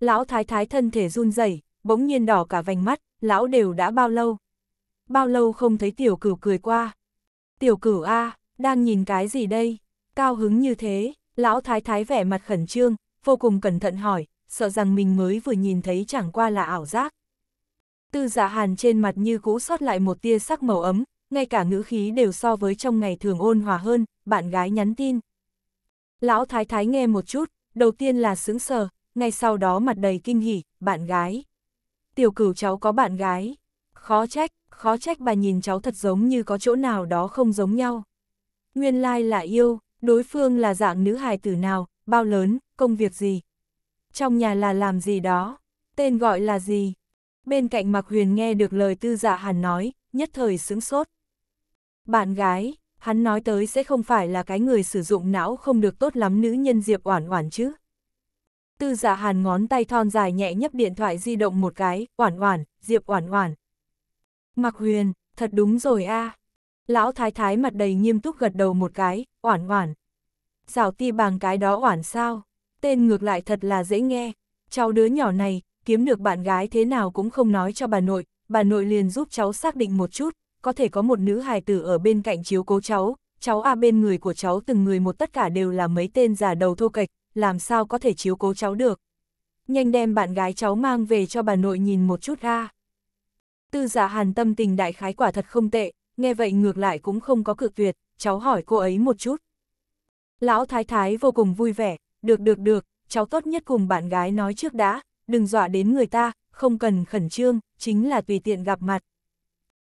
Lão thái thái thân thể run rẩy bỗng nhiên đỏ cả vành mắt, lão đều đã bao lâu. Bao lâu không thấy tiểu cửu cười qua. Tiểu cửu A đang nhìn cái gì đây? Cao hứng như thế, lão thái thái vẻ mặt khẩn trương, vô cùng cẩn thận hỏi, sợ rằng mình mới vừa nhìn thấy chẳng qua là ảo giác. Tư giả dạ hàn trên mặt như cũ sót lại một tia sắc màu ấm, ngay cả ngữ khí đều so với trong ngày thường ôn hòa hơn, bạn gái nhắn tin. Lão thái thái nghe một chút, đầu tiên là sững sờ, ngay sau đó mặt đầy kinh hỉ, bạn gái. Tiểu cửu cháu có bạn gái. Khó trách, khó trách bà nhìn cháu thật giống như có chỗ nào đó không giống nhau. Nguyên lai là yêu, đối phương là dạng nữ hài tử nào, bao lớn, công việc gì. Trong nhà là làm gì đó, tên gọi là gì. Bên cạnh Mạc Huyền nghe được lời tư Dạ hàn nói, nhất thời sướng sốt. Bạn gái, hắn nói tới sẽ không phải là cái người sử dụng não không được tốt lắm nữ nhân Diệp Oản Oản chứ. Tư Dạ hàn ngón tay thon dài nhẹ nhấp điện thoại di động một cái, Oản Oản, Diệp Oản Oản. Mạc Huyền, thật đúng rồi a à. Lão thái thái mặt đầy nghiêm túc gật đầu một cái, oản oản. Giảo ti bằng cái đó oản sao, tên ngược lại thật là dễ nghe. Cháu đứa nhỏ này, kiếm được bạn gái thế nào cũng không nói cho bà nội, bà nội liền giúp cháu xác định một chút, có thể có một nữ hài tử ở bên cạnh chiếu cố cháu, cháu a à bên người của cháu từng người một tất cả đều là mấy tên giả đầu thô kịch. làm sao có thể chiếu cố cháu được. Nhanh đem bạn gái cháu mang về cho bà nội nhìn một chút ra. Tư giả dạ hàn tâm tình đại khái quả thật không tệ, nghe vậy ngược lại cũng không có cực tuyệt, cháu hỏi cô ấy một chút. Lão thái thái vô cùng vui vẻ, được được được, cháu tốt nhất cùng bạn gái nói trước đã, đừng dọa đến người ta, không cần khẩn trương, chính là tùy tiện gặp mặt.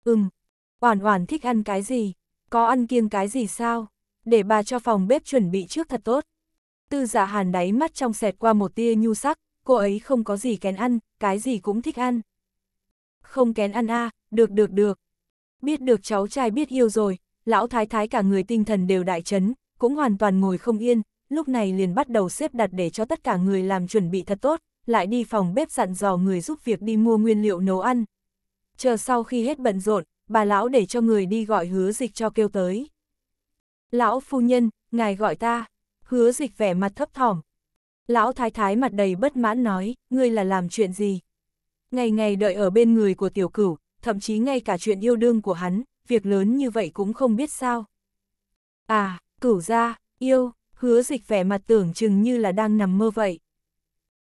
Ừm, oản oản thích ăn cái gì, có ăn kiêng cái gì sao, để bà cho phòng bếp chuẩn bị trước thật tốt. Tư dạ hàn đáy mắt trong xẹt qua một tia nhu sắc, cô ấy không có gì kén ăn, cái gì cũng thích ăn. Không kén ăn a à, được được được, Biết được cháu trai biết yêu rồi, lão thái thái cả người tinh thần đều đại chấn, cũng hoàn toàn ngồi không yên, lúc này liền bắt đầu xếp đặt để cho tất cả người làm chuẩn bị thật tốt, lại đi phòng bếp dặn dò người giúp việc đi mua nguyên liệu nấu ăn. Chờ sau khi hết bận rộn, bà lão để cho người đi gọi hứa dịch cho kêu tới. Lão phu nhân, ngài gọi ta, hứa dịch vẻ mặt thấp thỏm. Lão thái thái mặt đầy bất mãn nói, ngươi là làm chuyện gì? Ngày ngày đợi ở bên người của tiểu cửu, thậm chí ngay cả chuyện yêu đương của hắn, việc lớn như vậy cũng không biết sao. À, cửu gia, yêu, hứa dịch vẻ mặt tưởng chừng như là đang nằm mơ vậy.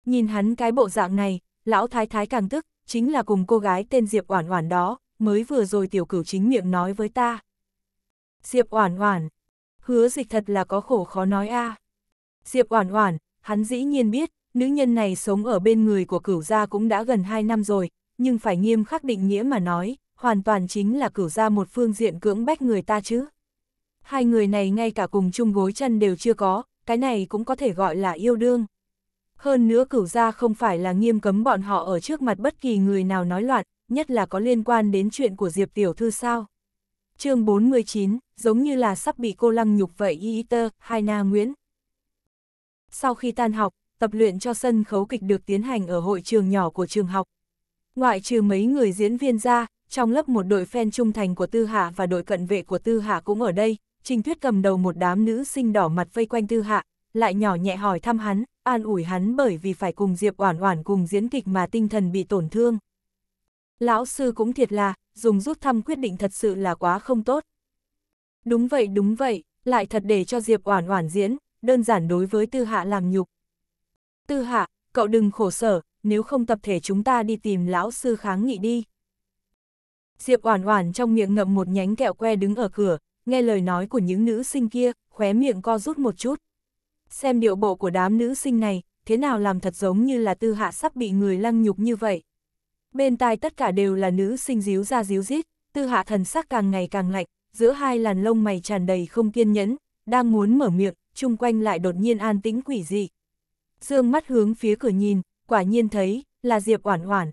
Nhìn hắn cái bộ dạng này, lão thái thái càng tức, chính là cùng cô gái tên Diệp Oản Oản đó, mới vừa rồi tiểu cửu chính miệng nói với ta. Diệp Oản Oản, hứa dịch thật là có khổ khó nói a. Diệp Oản Oản, hắn dĩ nhiên biết, nữ nhân này sống ở bên người của cửu gia cũng đã gần 2 năm rồi, nhưng phải nghiêm khắc định nghĩa mà nói, hoàn toàn chính là cử ra một phương diện cưỡng bách người ta chứ. Hai người này ngay cả cùng chung gối chân đều chưa có, cái này cũng có thể gọi là yêu đương. Hơn nữa cửu gia không phải là nghiêm cấm bọn họ ở trước mặt bất kỳ người nào nói loạn, nhất là có liên quan đến chuyện của Diệp Tiểu Thư sao. chương 49, giống như là sắp bị cô lăng nhục vậy y tơ, hai na Nguyễn. Sau khi tan học, tập luyện cho sân khấu kịch được tiến hành ở hội trường nhỏ của trường học, Ngoại trừ mấy người diễn viên ra, trong lớp một đội fan trung thành của Tư Hạ và đội cận vệ của Tư Hạ cũng ở đây, Trình Tuyết cầm đầu một đám nữ sinh đỏ mặt vây quanh Tư Hạ, lại nhỏ nhẹ hỏi thăm hắn, an ủi hắn bởi vì phải cùng Diệp Oản Oản cùng diễn kịch mà tinh thần bị tổn thương. Lão sư cũng thiệt là, dùng rút thăm quyết định thật sự là quá không tốt. Đúng vậy, đúng vậy, lại thật để cho Diệp Oản Oản diễn, đơn giản đối với Tư Hạ làm nhục. Tư Hạ, cậu đừng khổ sở, nếu không tập thể chúng ta đi tìm lão sư kháng nghị đi. Diệp Oản Oản trong miệng ngậm một nhánh kẹo que đứng ở cửa, nghe lời nói của những nữ sinh kia, khóe miệng co rút một chút. Xem điệu bộ của đám nữ sinh này, thế nào làm thật giống như là tư hạ sắp bị người lăng nhục như vậy. Bên tai tất cả đều là nữ sinh díu ra díu dít, tư hạ thần sắc càng ngày càng lạnh, giữa hai làn lông mày tràn đầy không kiên nhẫn, đang muốn mở miệng, chung quanh lại đột nhiên an tĩnh quỷ dị. Dương mắt hướng phía cửa nhìn, quả nhiên thấy, là Diệp Oản Oản.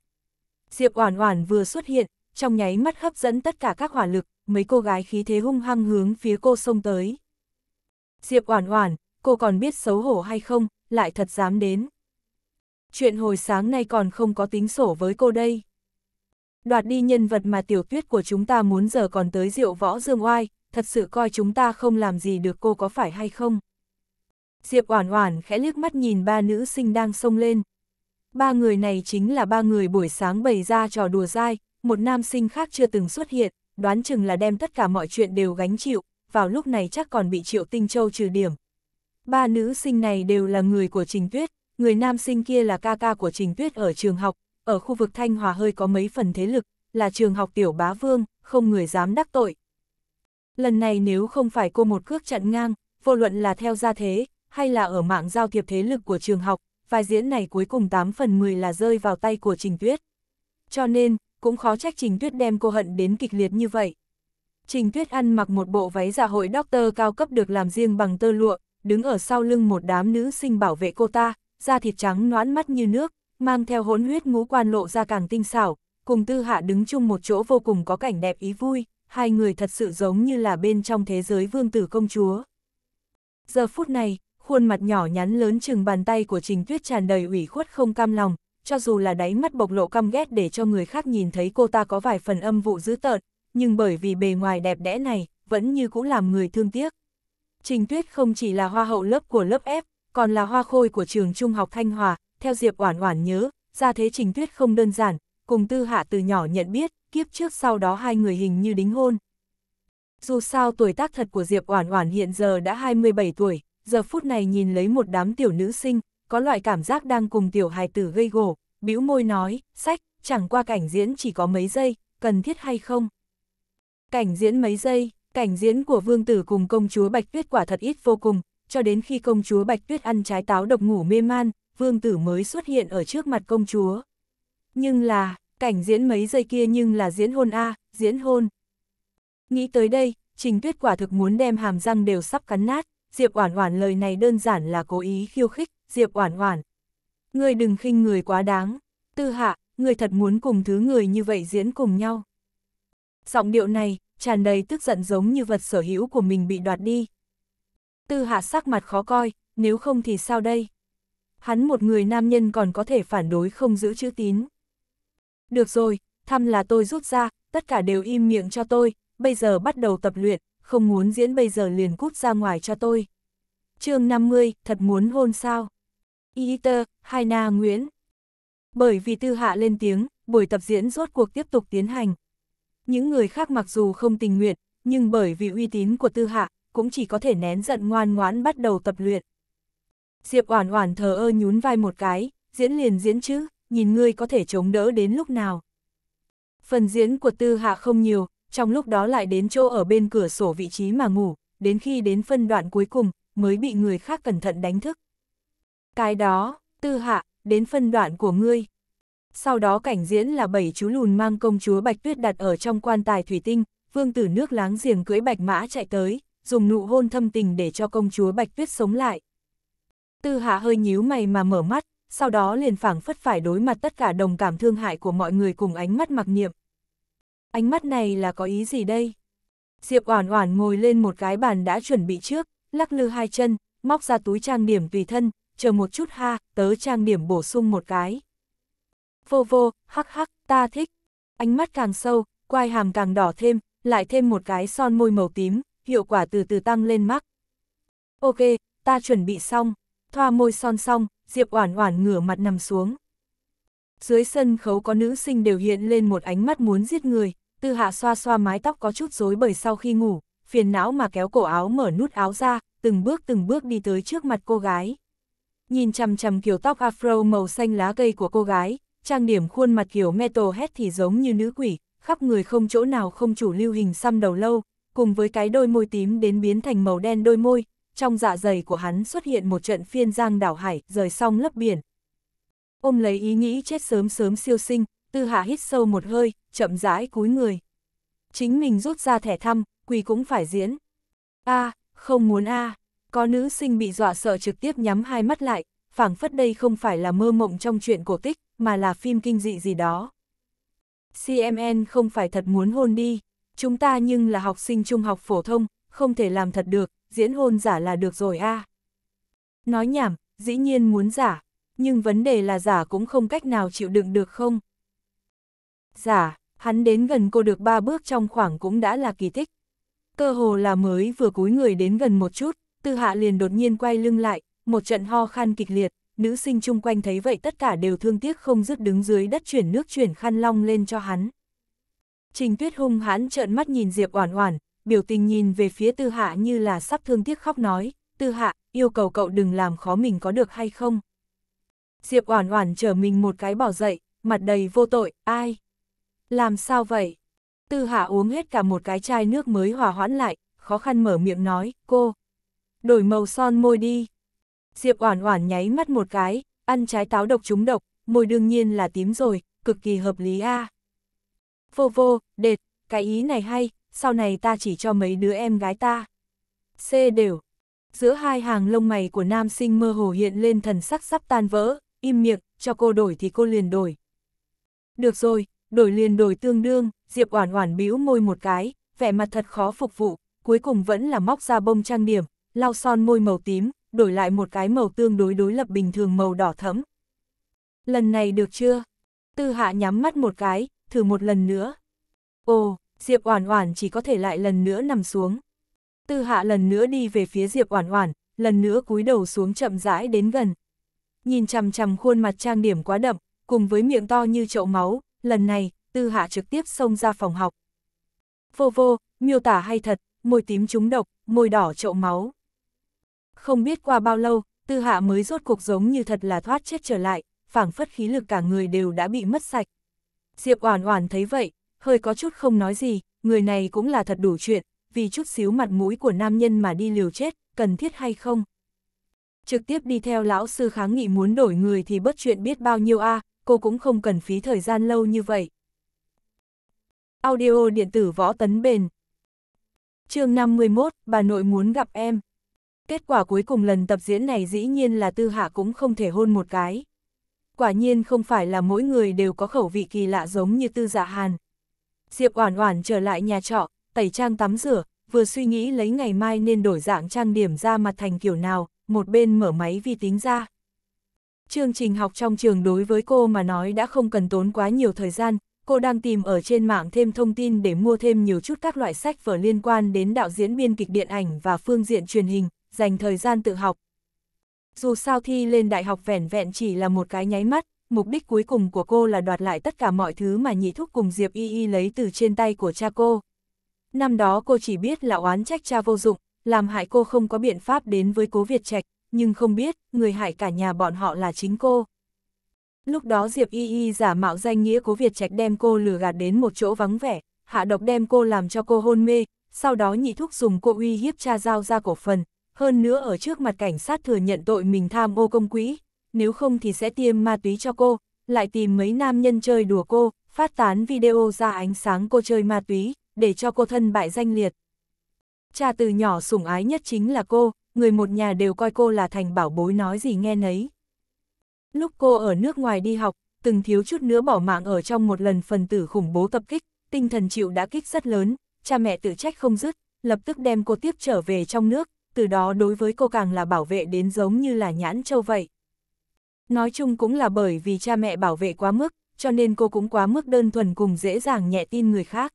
Diệp Oản Oản vừa xuất hiện, trong nháy mắt hấp dẫn tất cả các hỏa lực, mấy cô gái khí thế hung hăng hướng phía cô xông tới. Diệp Oản Oản, cô còn biết xấu hổ hay không, lại thật dám đến. Chuyện hồi sáng nay còn không có tính sổ với cô đây. Đoạt đi nhân vật mà tiểu tuyết của chúng ta muốn giờ còn tới rượu võ dương oai, thật sự coi chúng ta không làm gì được cô có phải hay không. Diệp Oản Oản khẽ liếc mắt nhìn ba nữ sinh đang xông lên, ba người này chính là ba người buổi sáng bày ra trò đùa dai, một nam sinh khác chưa từng xuất hiện, đoán chừng là đem tất cả mọi chuyện đều gánh chịu, vào lúc này chắc còn bị Triệu Tinh Châu trừ điểm. Ba nữ sinh này đều là người của Trình Tuyết, người nam sinh kia là ca ca của Trình Tuyết ở trường học, ở khu vực Thanh Hòa hơi có mấy phần thế lực, là trường học tiểu bá vương, không người dám đắc tội. Lần này nếu không phải cô một cước chặn ngang, vô luận là theo gia thế, hay là ở mạng giao thiệp thế lực của trường học, vai diễn này cuối cùng 8 phần 10 là rơi vào tay của Trình Tuyết. Cho nên, cũng khó trách Trình Tuyết đem cô hận đến kịch liệt như vậy. Trình Tuyết ăn mặc một bộ váy dạ hội doctor cao cấp được làm riêng bằng tơ lụa, đứng ở sau lưng một đám nữ sinh bảo vệ cô ta, da thịt trắng noãn mắt như nước, mang theo hỗn huyết ngũ quan lộ ra càng tinh xảo, cùng Tư Hạ đứng chung một chỗ vô cùng có cảnh đẹp ý vui, hai người thật sự giống như là bên trong thế giới vương tử công chúa. Giờ phút này, khuôn mặt nhỏ nhắn lớn chừng bàn tay của Trình Tuyết tràn đầy ủy khuất không cam lòng, cho dù là đáy mắt bộc lộ căm ghét để cho người khác nhìn thấy cô ta có vài phần âm vụ dữ tợn, nhưng bởi vì bề ngoài đẹp đẽ này, vẫn như cũng làm người thương tiếc. Trình Tuyết không chỉ là hoa hậu lớp của lớp F, còn là hoa khôi của trường trung học Thanh Hòa, theo Diệp Oản Oản nhớ, ra thế Trình Tuyết không đơn giản, cùng Tư Hạ từ nhỏ nhận biết, kiếp trước sau đó hai người hình như đính hôn. Dù sao tuổi tác thật của Diệp Oản Oản hiện giờ đã 27 tuổi, giờ phút này nhìn lấy một đám tiểu nữ sinh, có loại cảm giác đang cùng tiểu hài tử gây gổ, bĩu môi nói, sách, chẳng qua cảnh diễn chỉ có mấy giây, cần thiết hay không? Cảnh diễn mấy giây, cảnh diễn của vương tử cùng công chúa Bạch Tuyết quả thật ít vô cùng, cho đến khi công chúa Bạch Tuyết ăn trái táo độc ngủ mê man, vương tử mới xuất hiện ở trước mặt công chúa. Nhưng là, cảnh diễn mấy giây kia nhưng là diễn hôn a diễn hôn. Nghĩ tới đây, Trình Tuyết quả thực muốn đem hàm răng đều sắp cắn nát. Diệp Oản Oản lời này đơn giản là cố ý khiêu khích, Diệp Oản Oản. Ngươi đừng khinh người quá đáng, Tư Hạ, ngươi thật muốn cùng thứ người như vậy diễn cùng nhau. Giọng điệu này, tràn đầy tức giận giống như vật sở hữu của mình bị đoạt đi. Tư Hạ sắc mặt khó coi, nếu không thì sao đây? Hắn một người nam nhân còn có thể phản đối không giữ chữ tín. Được rồi, thăm là tôi rút ra, tất cả đều im miệng cho tôi, bây giờ bắt đầu tập luyện, không muốn diễn bây giờ liền cút ra ngoài cho tôi. chương 50, thật muốn hôn sao? hai na Nguyễn. Bởi vì tư hạ lên tiếng, buổi tập diễn rốt cuộc tiếp tục tiến hành. Những người khác mặc dù không tình nguyện, nhưng bởi vì uy tín của tư hạ, cũng chỉ có thể nén giận ngoan ngoãn bắt đầu tập luyện. Diệp Oản Oản thờ ơ nhún vai một cái, diễn liền diễn chứ, nhìn ngươi có thể chống đỡ đến lúc nào. Phần diễn của Tư Hạ không nhiều, trong lúc đó lại đến chỗ ở bên cửa sổ vị trí mà ngủ, đến khi đến phân đoạn cuối cùng, mới bị người khác cẩn thận đánh thức. Cái đó, tư hạ, đến phân đoạn của ngươi. Sau đó cảnh diễn là bảy chú lùn mang công chúa Bạch Tuyết đặt ở trong quan tài thủy tinh, vương tử nước láng giềng cưỡi bạch mã chạy tới, dùng nụ hôn thâm tình để cho công chúa Bạch Tuyết sống lại. Tư hạ hơi nhíu mày mà mở mắt, sau đó liền phảng phất phải đối mặt tất cả đồng cảm thương hại của mọi người cùng ánh mắt mặc niệm ánh mắt này là có ý gì đây? Diệp Oản Oản ngồi lên một cái bàn đã chuẩn bị trước, lắc lư hai chân, móc ra túi trang điểm tùy thân, chờ một chút ha, tớ trang điểm bổ sung một cái. Vô vô, hắc hắc, ta thích. Ánh mắt càng sâu, quai hàm càng đỏ thêm, lại thêm một cái son môi màu tím, hiệu quả từ từ tăng lên mắt. Ok, ta chuẩn bị xong, thoa môi son xong, Diệp Oản Oản ngửa mặt nằm xuống. Dưới sân khấu có nữ sinh đều hiện lên một ánh mắt muốn giết người, Tư Hạ xoa xoa mái tóc có chút rối bởi sau khi ngủ, phiền não mà kéo cổ áo mở nút áo ra, từng bước từng bước đi tới trước mặt cô gái. Nhìn chằm chằm kiểu tóc afro màu xanh lá cây của cô gái, trang điểm khuôn mặt kiểu metal head thì giống như nữ quỷ, khắp người không chỗ nào không chủ lưu hình xăm đầu lâu, cùng với cái đôi môi tím đến biến thành màu đen đôi môi, trong dạ dày của hắn xuất hiện một trận phiên giang đảo hải, rời xong lấp biển. Ôm lấy ý nghĩ chết sớm sớm siêu sinh, Tư Hạ hít sâu một hơi, chậm rãi cúi người. Chính mình rút ra thẻ thăm, quỳ cũng phải diễn. A, không muốn a. Có nữ sinh bị dọa sợ trực tiếp nhắm hai mắt lại, phảng phất đây không phải là mơ mộng trong chuyện cổ tích, mà là phim kinh dị gì đó. CMN không phải thật muốn hôn đi, chúng ta nhưng là học sinh trung học phổ thông, không thể làm thật được, diễn hôn giả là được rồi a. Nói nhảm, dĩ nhiên muốn giả, nhưng vấn đề là giả cũng không cách nào chịu đựng được không? Giả, dạ, hắn đến gần cô được ba bước trong khoảng cũng đã là kỳ tích. Cơ hồ là mới vừa cúi người đến gần một chút, tư hạ liền đột nhiên quay lưng lại, một trận ho khan kịch liệt, nữ sinh chung quanh thấy vậy tất cả đều thương tiếc không dứt đứng dưới đất chuyển nước chuyển khăn long lên cho hắn. Trình tuyết hung hãn trợn mắt nhìn Diệp Oản Oản, biểu tình nhìn về phía tư hạ như là sắp thương tiếc khóc nói, tư hạ, yêu cầu cậu đừng làm khó mình có được hay không. Diệp Oản Oản trở mình một cái bỏ dậy, mặt đầy vô tội, ai, làm sao vậy? Tư Hạ uống hết cả một cái chai nước mới hòa hoãn lại, khó khăn mở miệng nói, cô. Đổi màu son môi đi. Diệp Oản Oản nháy mắt một cái, ăn trái táo độc trúng độc, môi đương nhiên là tím rồi, cực kỳ hợp lý a. Vô vô, đệt, cái ý này hay, sau này ta chỉ cho mấy đứa em gái ta. C đều. Giữa hai hàng lông mày của nam sinh mơ hồ hiện lên thần sắc sắp tan vỡ, im miệng, cho cô đổi thì cô liền đổi. Được rồi, đổi liền đổi tương đương, Diệp Oản Oản bĩu môi một cái, vẻ mặt thật khó phục vụ, cuối cùng vẫn là móc ra bông trang điểm, lau son môi màu tím, đổi lại một cái màu tương đối đối lập bình thường màu đỏ thẫm. Lần này được chưa? Tư Hạ nhắm mắt một cái, thử một lần nữa. Ồ, Diệp Oản Oản chỉ có thể lại lần nữa nằm xuống. Tư Hạ lần nữa đi về phía Diệp Oản Oản, lần nữa cúi đầu xuống chậm rãi đến gần. Nhìn chằm chằm khuôn mặt trang điểm quá đậm, cùng với miệng to như chậu máu, lần này, tư hạ trực tiếp xông ra phòng học. Vô vô, miêu tả hay thật, môi tím trúng độc, môi đỏ trộm máu. Không biết qua bao lâu, tư hạ mới rốt cuộc giống như thật là thoát chết trở lại, phảng phất khí lực cả người đều đã bị mất sạch. Diệp Oản Oản thấy vậy, hơi có chút không nói gì, người này cũng là thật đủ chuyện, vì chút xíu mặt mũi của nam nhân mà đi liều chết, cần thiết hay không? Trực tiếp đi theo lão sư kháng nghị muốn đổi người thì bất chuyện biết bao nhiêu a, à, cô cũng không cần phí thời gian lâu như vậy. Audio điện tử võ tấn bền chương 51, bà nội muốn gặp em. Kết quả cuối cùng lần tập diễn này dĩ nhiên là tư hạ cũng không thể hôn một cái. Quả nhiên không phải là mỗi người đều có khẩu vị kỳ lạ giống như tư dạ hàn. Diệp Oản Oản trở lại nhà trọ, tẩy trang tắm rửa, vừa suy nghĩ lấy ngày mai nên đổi dạng trang điểm ra mặt thành kiểu nào, một bên mở máy vi tính ra chương trình học trong trường đối với cô mà nói đã không cần tốn quá nhiều thời gian, cô đang tìm ở trên mạng thêm thông tin để mua thêm nhiều chút các loại sách vở liên quan đến đạo diễn biên kịch điện ảnh và phương diện truyền hình, dành thời gian tự học. Dù sao thi lên đại học vẻn vẹn chỉ là một cái nháy mắt, mục đích cuối cùng của cô là đoạt lại tất cả mọi thứ mà nhị thúc cùng Diệp Y Y lấy từ trên tay của cha cô. Năm đó cô chỉ biết là oán trách cha vô dụng, làm hại cô không có biện pháp đến với cố Việt Trạch nhưng không biết, người hại cả nhà bọn họ là chính cô. Lúc đó Diệp Y Y giả mạo danh nghĩa cố Việt Trạch đem cô lừa gạt đến một chỗ vắng vẻ, hạ độc đem cô làm cho cô hôn mê, sau đó nhị thúc dùng cô uy hiếp cha giao ra cổ phần, hơn nữa ở trước mặt cảnh sát thừa nhận tội mình tham ô công quỹ, nếu không thì sẽ tiêm ma túy cho cô, lại tìm mấy nam nhân chơi đùa cô, phát tán video ra ánh sáng cô chơi ma túy, để cho cô thân bại danh liệt. Cha từ nhỏ sủng ái nhất chính là cô, người một nhà đều coi cô là thành bảo bối nói gì nghe nấy. Lúc cô ở nước ngoài đi học, từng thiếu chút nữa bỏ mạng ở trong một lần phần tử khủng bố tập kích, tinh thần chịu đã kích rất lớn, cha mẹ tự trách không dứt, lập tức đem cô tiếp trở về trong nước, từ đó đối với cô càng là bảo vệ đến giống như là nhãn châu vậy. Nói chung cũng là bởi vì cha mẹ bảo vệ quá mức, cho nên cô cũng quá mức đơn thuần cùng dễ dàng nhẹ tin người khác.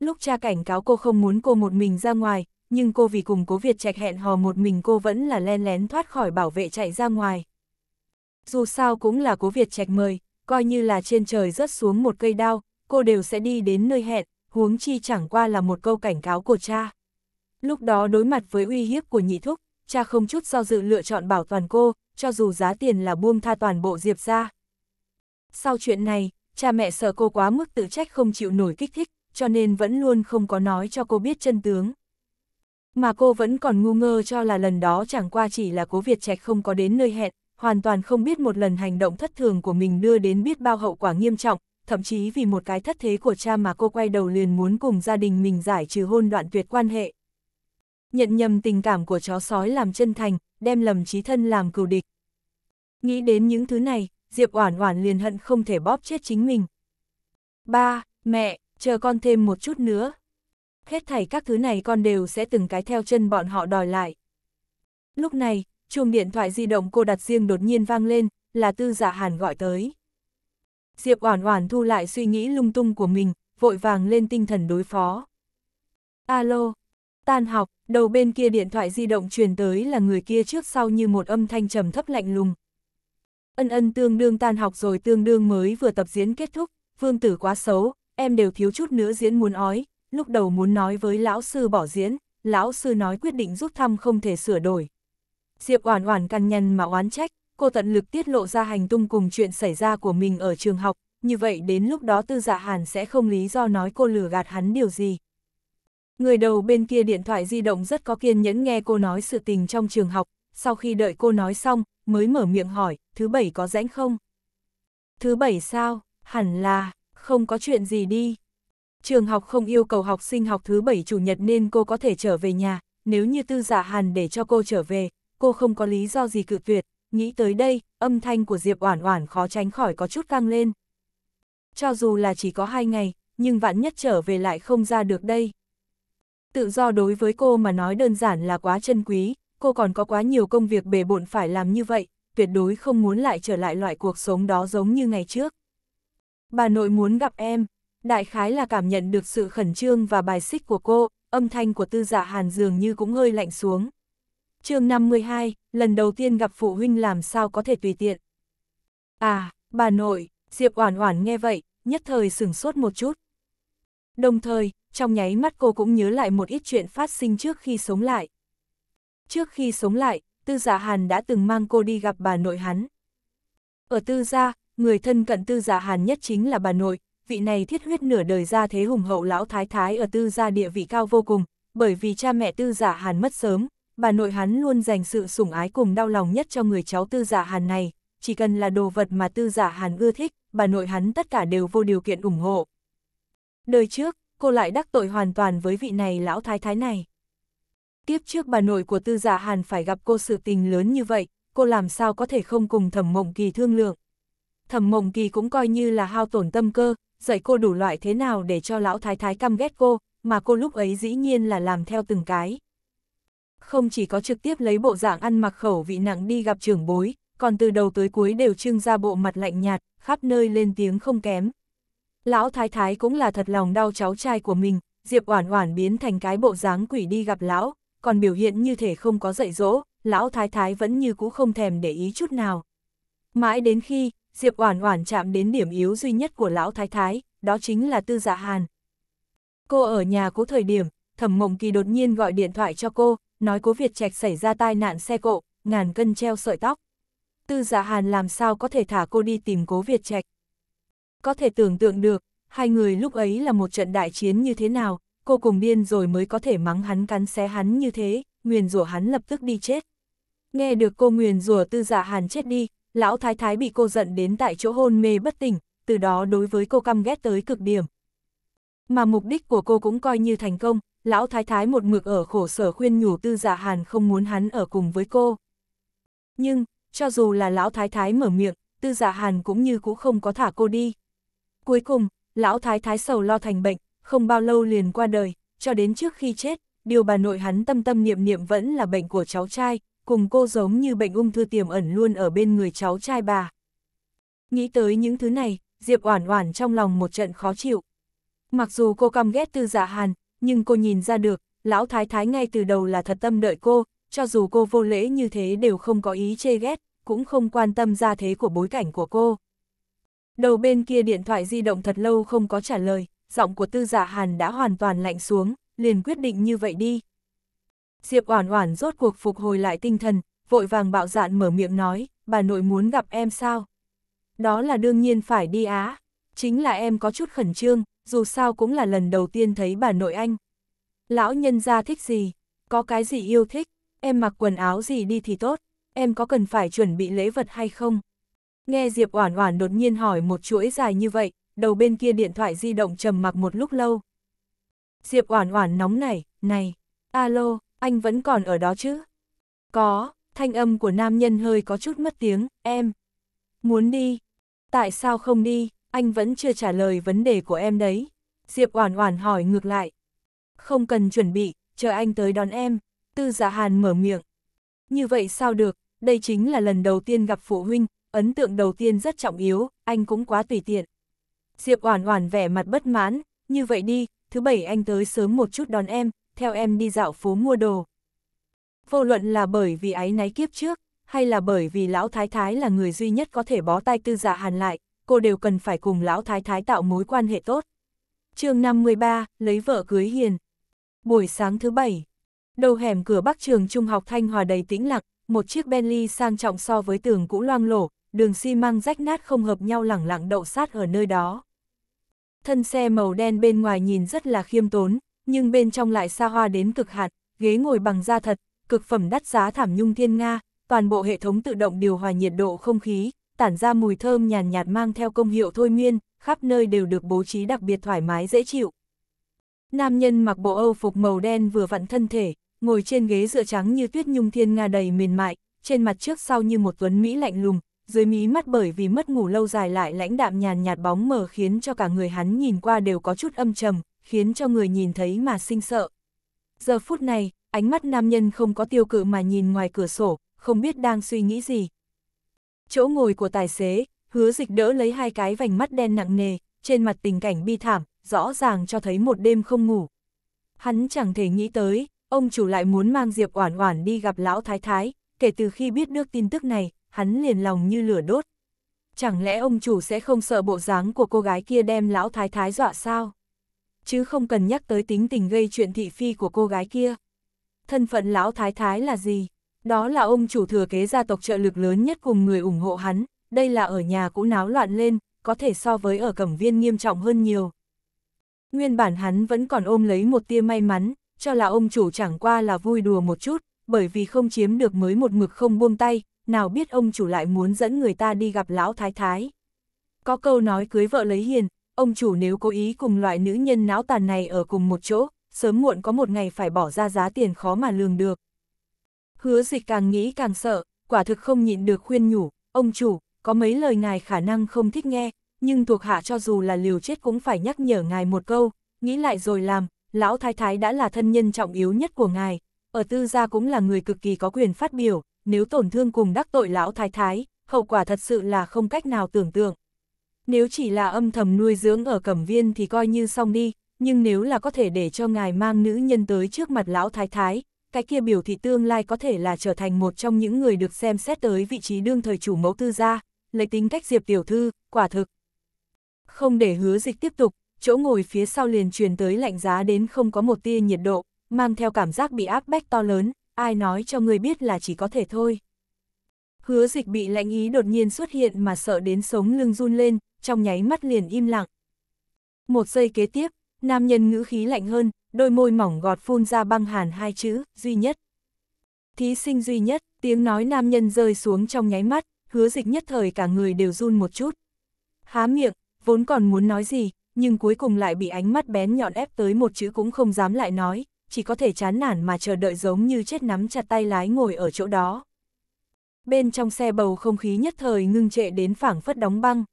Lúc cha cảnh cáo cô không muốn cô một mình ra ngoài, nhưng cô vì cùng cố Việt Trạch hẹn hò một mình cô vẫn là len lén thoát khỏi bảo vệ chạy ra ngoài. Dù sao cũng là cố Việt Trạch mời, coi như là trên trời rớt xuống một cây đao, cô đều sẽ đi đến nơi hẹn, huống chi chẳng qua là một câu cảnh cáo của cha. Lúc đó đối mặt với uy hiếp của nhị thúc, cha không chút do dự lựa chọn bảo toàn cô, cho dù giá tiền là buông tha toàn bộ Diệp ra. Sau chuyện này, cha mẹ sợ cô quá mức tự trách không chịu nổi kích thích, cho nên vẫn luôn không có nói cho cô biết chân tướng. Mà cô vẫn còn ngu ngơ cho là lần đó chẳng qua chỉ là cố Việt Trạch không có đến nơi hẹn, hoàn toàn không biết một lần hành động thất thường của mình đưa đến biết bao hậu quả nghiêm trọng, thậm chí vì một cái thất thế của cha mà cô quay đầu liền muốn cùng gia đình mình giải trừ hôn đoạn tuyệt quan hệ. Nhận nhầm tình cảm của chó sói làm chân thành, đem lầm trí thân làm cừu địch. Nghĩ đến những thứ này, Diệp Oản Oản liền hận không thể bóp chết chính mình. Ba, mẹ, chờ con thêm một chút nữa hết thảy các thứ này con đều sẽ từng cái theo chân bọn họ đòi lại. Lúc này, chuông điện thoại di động cô đặt riêng đột nhiên vang lên, là tư dạ hàn gọi tới. Diệp Oản Oản thu lại suy nghĩ lung tung của mình, vội vàng lên tinh thần đối phó. Alo, tan học, đầu bên kia điện thoại di động truyền tới là người kia trước sau như một âm thanh trầm thấp lạnh lùng. Ân ân tương đương tan học rồi tương đương mới vừa tập diễn kết thúc, vương tử quá xấu, em đều thiếu chút nữa diễn muốn ói, lúc đầu muốn nói với lão sư bỏ diễn, lão sư nói quyết định rút thăm không thể sửa đổi. Diệp Oản Oản căn nhân mà oán trách, cô tận lực tiết lộ ra hành tung cùng chuyện xảy ra của mình ở trường học, như vậy đến lúc đó Tư Dạ Hàn sẽ không lý do nói cô lừa gạt hắn điều gì. Người đầu bên kia điện thoại di động rất có kiên nhẫn nghe cô nói sự tình trong trường học, sau khi đợi cô nói xong, mới mở miệng hỏi, thứ bảy có rảnh không? Thứ bảy sao, hẳn là, không có chuyện gì đi trường học không yêu cầu học sinh học thứ bảy chủ nhật nên cô có thể trở về nhà, nếu như tư giả dạ hàn để cho cô trở về, cô không có lý do gì cự tuyệt, nghĩ tới đây, âm thanh của Diệp Oản Oản khó tránh khỏi có chút căng lên. Cho dù là chỉ có hai ngày, nhưng vạn nhất trở về lại không ra được đây. Tự do đối với cô mà nói đơn giản là quá trân quý, cô còn có quá nhiều công việc bề bộn phải làm như vậy, tuyệt đối không muốn lại trở lại loại cuộc sống đó giống như ngày trước. Bà nội muốn gặp em, đại khái là cảm nhận được sự khẩn trương và bài xích của cô, âm thanh của tư dạ hàn dường như cũng hơi lạnh xuống. chương 52, lần đầu tiên gặp phụ huynh làm sao có thể tùy tiện. À, bà nội, Diệp Oản Oản nghe vậy, nhất thời sửng sốt một chút. Đồng thời, trong nháy mắt cô cũng nhớ lại một ít chuyện phát sinh trước khi sống lại. Trước khi sống lại, Tư Dạ Hàn đã từng mang cô đi gặp bà nội hắn. Ở Tư gia, người thân cận Tư Dạ Hàn nhất chính là bà nội, vị này thiết huyết nửa đời ra thế hùng hậu lão thái thái ở tư gia địa vị cao vô cùng, bởi vì cha mẹ tư giả dạ hàn mất sớm, bà nội hắn luôn dành sự sủng ái cùng đau lòng nhất cho người cháu tư giả dạ hàn này, chỉ cần là đồ vật mà tư giả dạ hàn ưa thích, bà nội hắn tất cả đều vô điều kiện ủng hộ. Đời trước, cô lại đắc tội hoàn toàn với vị này lão thái thái này. Tiếp trước bà nội của tư giả hàn phải gặp cô sự tình lớn như vậy, cô làm sao có thể không cùng thẩm mộng kỳ thương lượng. Thẩm mộng kỳ cũng coi như là hao tổn tâm cơ, dạy cô đủ loại thế nào để cho lão thái thái căm ghét cô, mà cô lúc ấy dĩ nhiên là làm theo từng cái. Không chỉ có trực tiếp lấy bộ dạng ăn mặc khẩu vị nặng đi gặp trưởng bối, còn từ đầu tới cuối đều trưng ra bộ mặt lạnh nhạt, khắp nơi lên tiếng không kém. Lão thái thái cũng là thật lòng đau cháu trai của mình, Diệp Oản Oản biến thành cái bộ dáng quỷ đi gặp lão, còn biểu hiện như thể không có dạy dỗ, lão thái thái vẫn như cũ không thèm để ý chút nào. Mãi đến khi, Diệp Oản Oản chạm đến điểm yếu duy nhất của lão thái thái, đó chính là Tư Dạ Hàn. Cô ở nhà cố thời điểm, Thẩm Mộng Kỳ đột nhiên gọi điện thoại cho cô, nói Cố Việt Trạch xảy ra tai nạn xe cộ, ngàn cân treo sợi tóc. Tư Dạ Hàn làm sao có thể thả cô đi tìm Cố Việt Trạch? Có thể tưởng tượng được, hai người lúc ấy là một trận đại chiến như thế nào, cô cùng điên rồi mới có thể mắng hắn cắn xé hắn như thế, nguyền rủa hắn lập tức đi chết. Nghe được cô nguyền rủa Tư Dạ Hàn chết đi, lão thái thái bị cô giận đến tại chỗ hôn mê bất tỉnh, từ đó đối với cô căm ghét tới cực điểm. Mà mục đích của cô cũng coi như thành công, lão thái thái một mực ở khổ sở khuyên nhủ tư Dạ hàn không muốn hắn ở cùng với cô. Nhưng, cho dù là lão thái thái mở miệng, tư Dạ hàn cũng như cũng không có thả cô đi. Cuối cùng, lão thái thái sầu lo thành bệnh, không bao lâu liền qua đời, cho đến trước khi chết, điều bà nội hắn tâm tâm niệm niệm vẫn là bệnh của cháu trai, cùng cô giống như bệnh ung thư tiềm ẩn luôn ở bên người cháu trai bà. Nghĩ tới những thứ này, Diệp Oản Oản trong lòng một trận khó chịu. Mặc dù cô căm ghét Tư Dạ Hàn, nhưng cô nhìn ra được, lão thái thái ngay từ đầu là thật tâm đợi cô, cho dù cô vô lễ như thế đều không có ý chê ghét, cũng không quan tâm gia thế của bối cảnh của cô. Đầu bên kia điện thoại di động thật lâu không có trả lời, giọng của Tư Dạ Hàn đã hoàn toàn lạnh xuống, liền quyết định như vậy đi. Diệp Oản Oản rốt cuộc phục hồi lại tinh thần, vội vàng bạo dạn mở miệng nói, bà nội muốn gặp em sao? Đó là đương nhiên phải đi á, chính là em có chút khẩn trương, dù sao cũng là lần đầu tiên thấy bà nội anh. Lão nhân gia thích gì, có cái gì yêu thích, em mặc quần áo gì đi thì tốt, em có cần phải chuẩn bị lễ vật hay không? Nghe Diệp Oản Oản đột nhiên hỏi một chuỗi dài như vậy, đầu bên kia điện thoại di động trầm mặc một lúc lâu. Diệp Oản Oản nóng nảy, "Này, alo, anh vẫn còn ở đó chứ? Có, thanh âm của nam nhân hơi có chút mất tiếng, em. Muốn đi? Tại sao không đi? Anh vẫn chưa trả lời vấn đề của em đấy. Diệp Oản Oản hỏi ngược lại. Không cần chuẩn bị, chờ anh tới đón em. Tư Dạ Hàn mở miệng. Như vậy sao được, đây chính là lần đầu tiên gặp phụ huynh, ấn tượng đầu tiên rất trọng yếu, anh cũng quá tùy tiện. Diệp Oản Oản vẻ mặt bất mãn, như vậy đi, thứ bảy anh tới sớm một chút đón em, theo em đi dạo phố mua đồ. Vô luận là bởi vì ái náy kiếp trước, hay là bởi vì lão thái thái là người duy nhất có thể bó tay tư giả dạ hàn lại, cô đều cần phải cùng lão thái thái tạo mối quan hệ tốt. chương 53, lấy vợ cưới hiền. Buổi sáng thứ bảy, đầu hẻm cửa bắc trường trung học Thanh Hòa đầy tĩnh lặng, một chiếc Bentley sang trọng so với tường cũ loang lổ, đường xi măng rách nát không hợp nhau lẳng lặng đậu sát ở nơi đó. Thân xe màu đen bên ngoài nhìn rất là khiêm tốn, nhưng bên trong lại xa hoa đến cực hạn, ghế ngồi bằng da thật, cực phẩm đắt giá thảm nhung thiên Nga, toàn bộ hệ thống tự động điều hòa nhiệt độ không khí, tản ra mùi thơm nhàn nhạt, mang theo công hiệu thôi miên, khắp nơi đều được bố trí đặc biệt thoải mái dễ chịu. Nam nhân mặc bộ Âu phục màu đen vừa vặn thân thể, ngồi trên ghế dựa trắng như tuyết nhung thiên Nga đầy mềm mại, trên mặt trước sau như một tuấn Mỹ lạnh lùng, dưới mí mắt bởi vì mất ngủ lâu dài lại lãnh đạm nhàn nhạt bóng mờ khiến cho cả người hắn nhìn qua đều có chút âm trầm, khiến cho người nhìn thấy mà sinh sợ. Giờ phút này, ánh mắt nam nhân không có tiêu cự mà nhìn ngoài cửa sổ, không biết đang suy nghĩ gì. Chỗ ngồi của tài xế, hứa dịch đỡ lấy hai cái vành mắt đen nặng nề, trên mặt tình cảnh bi thảm, rõ ràng cho thấy một đêm không ngủ. Hắn chẳng thể nghĩ tới, ông chủ lại muốn mang Diệp Oản Oản đi gặp lão thái thái, kể từ khi biết được tin tức này, hắn liền lòng như lửa đốt. Chẳng lẽ ông chủ sẽ không sợ bộ dáng của cô gái kia đem lão thái thái dọa sao? chứ không cần nhắc tới tính tình gây chuyện thị phi của cô gái kia. Thân phận lão thái thái là gì? Đó là ông chủ thừa kế gia tộc trợ lực lớn nhất cùng người ủng hộ hắn, đây là ở nhà cũng náo loạn lên, có thể so với ở cẩm viên nghiêm trọng hơn nhiều. Nguyên bản hắn vẫn còn ôm lấy một tia may mắn, cho là ông chủ chẳng qua là vui đùa một chút, bởi vì không chiếm được mới một mực không buông tay, nào biết ông chủ lại muốn dẫn người ta đi gặp lão thái thái. Có câu nói cưới vợ lấy hiền, ông chủ nếu cố ý cùng loại nữ nhân não tàn này ở cùng một chỗ, sớm muộn có một ngày phải bỏ ra giá tiền khó mà lường được. Hứa dịch càng nghĩ càng sợ, quả thực không nhịn được khuyên nhủ, ông chủ, có mấy lời ngài khả năng không thích nghe, nhưng thuộc hạ cho dù là liều chết cũng phải nhắc nhở ngài một câu, nghĩ lại rồi làm, lão thái thái đã là thân nhân trọng yếu nhất của ngài, ở tư gia cũng là người cực kỳ có quyền phát biểu, nếu tổn thương cùng đắc tội lão thái thái, hậu quả thật sự là không cách nào tưởng tượng nếu chỉ là âm thầm nuôi dưỡng ở cẩm viên thì coi như xong đi, nhưng nếu là có thể để cho ngài mang nữ nhân tới trước mặt lão thái thái, cái kia biểu thị tương lai có thể là trở thành một trong những người được xem xét tới vị trí đương thời chủ mẫu tư gia, lấy tính cách diệp tiểu thư, quả thực. Không để hứa dịch tiếp tục, chỗ ngồi phía sau liền truyền tới lạnh giá đến không có một tia nhiệt độ, mang theo cảm giác bị áp bách to lớn, ai nói cho người biết là chỉ có thể thôi. Hứa dịch bị lạnh ý đột nhiên xuất hiện mà sợ đến sống lưng run lên, trong nháy mắt liền im lặng. Một giây kế tiếp, nam nhân ngữ khí lạnh hơn, đôi môi mỏng gọt phun ra băng hàn hai chữ, duy nhất. Thí sinh duy nhất, tiếng nói nam nhân rơi xuống trong nháy mắt, hứa dịch nhất thời cả người đều run một chút. Há miệng, vốn còn muốn nói gì, nhưng cuối cùng lại bị ánh mắt bén nhọn ép tới một chữ cũng không dám lại nói, chỉ có thể chán nản mà chờ đợi giống như chết nắm chặt tay lái ngồi ở chỗ đó. Bên trong xe bầu không khí nhất thời ngưng trệ đến phảng phất đóng băng.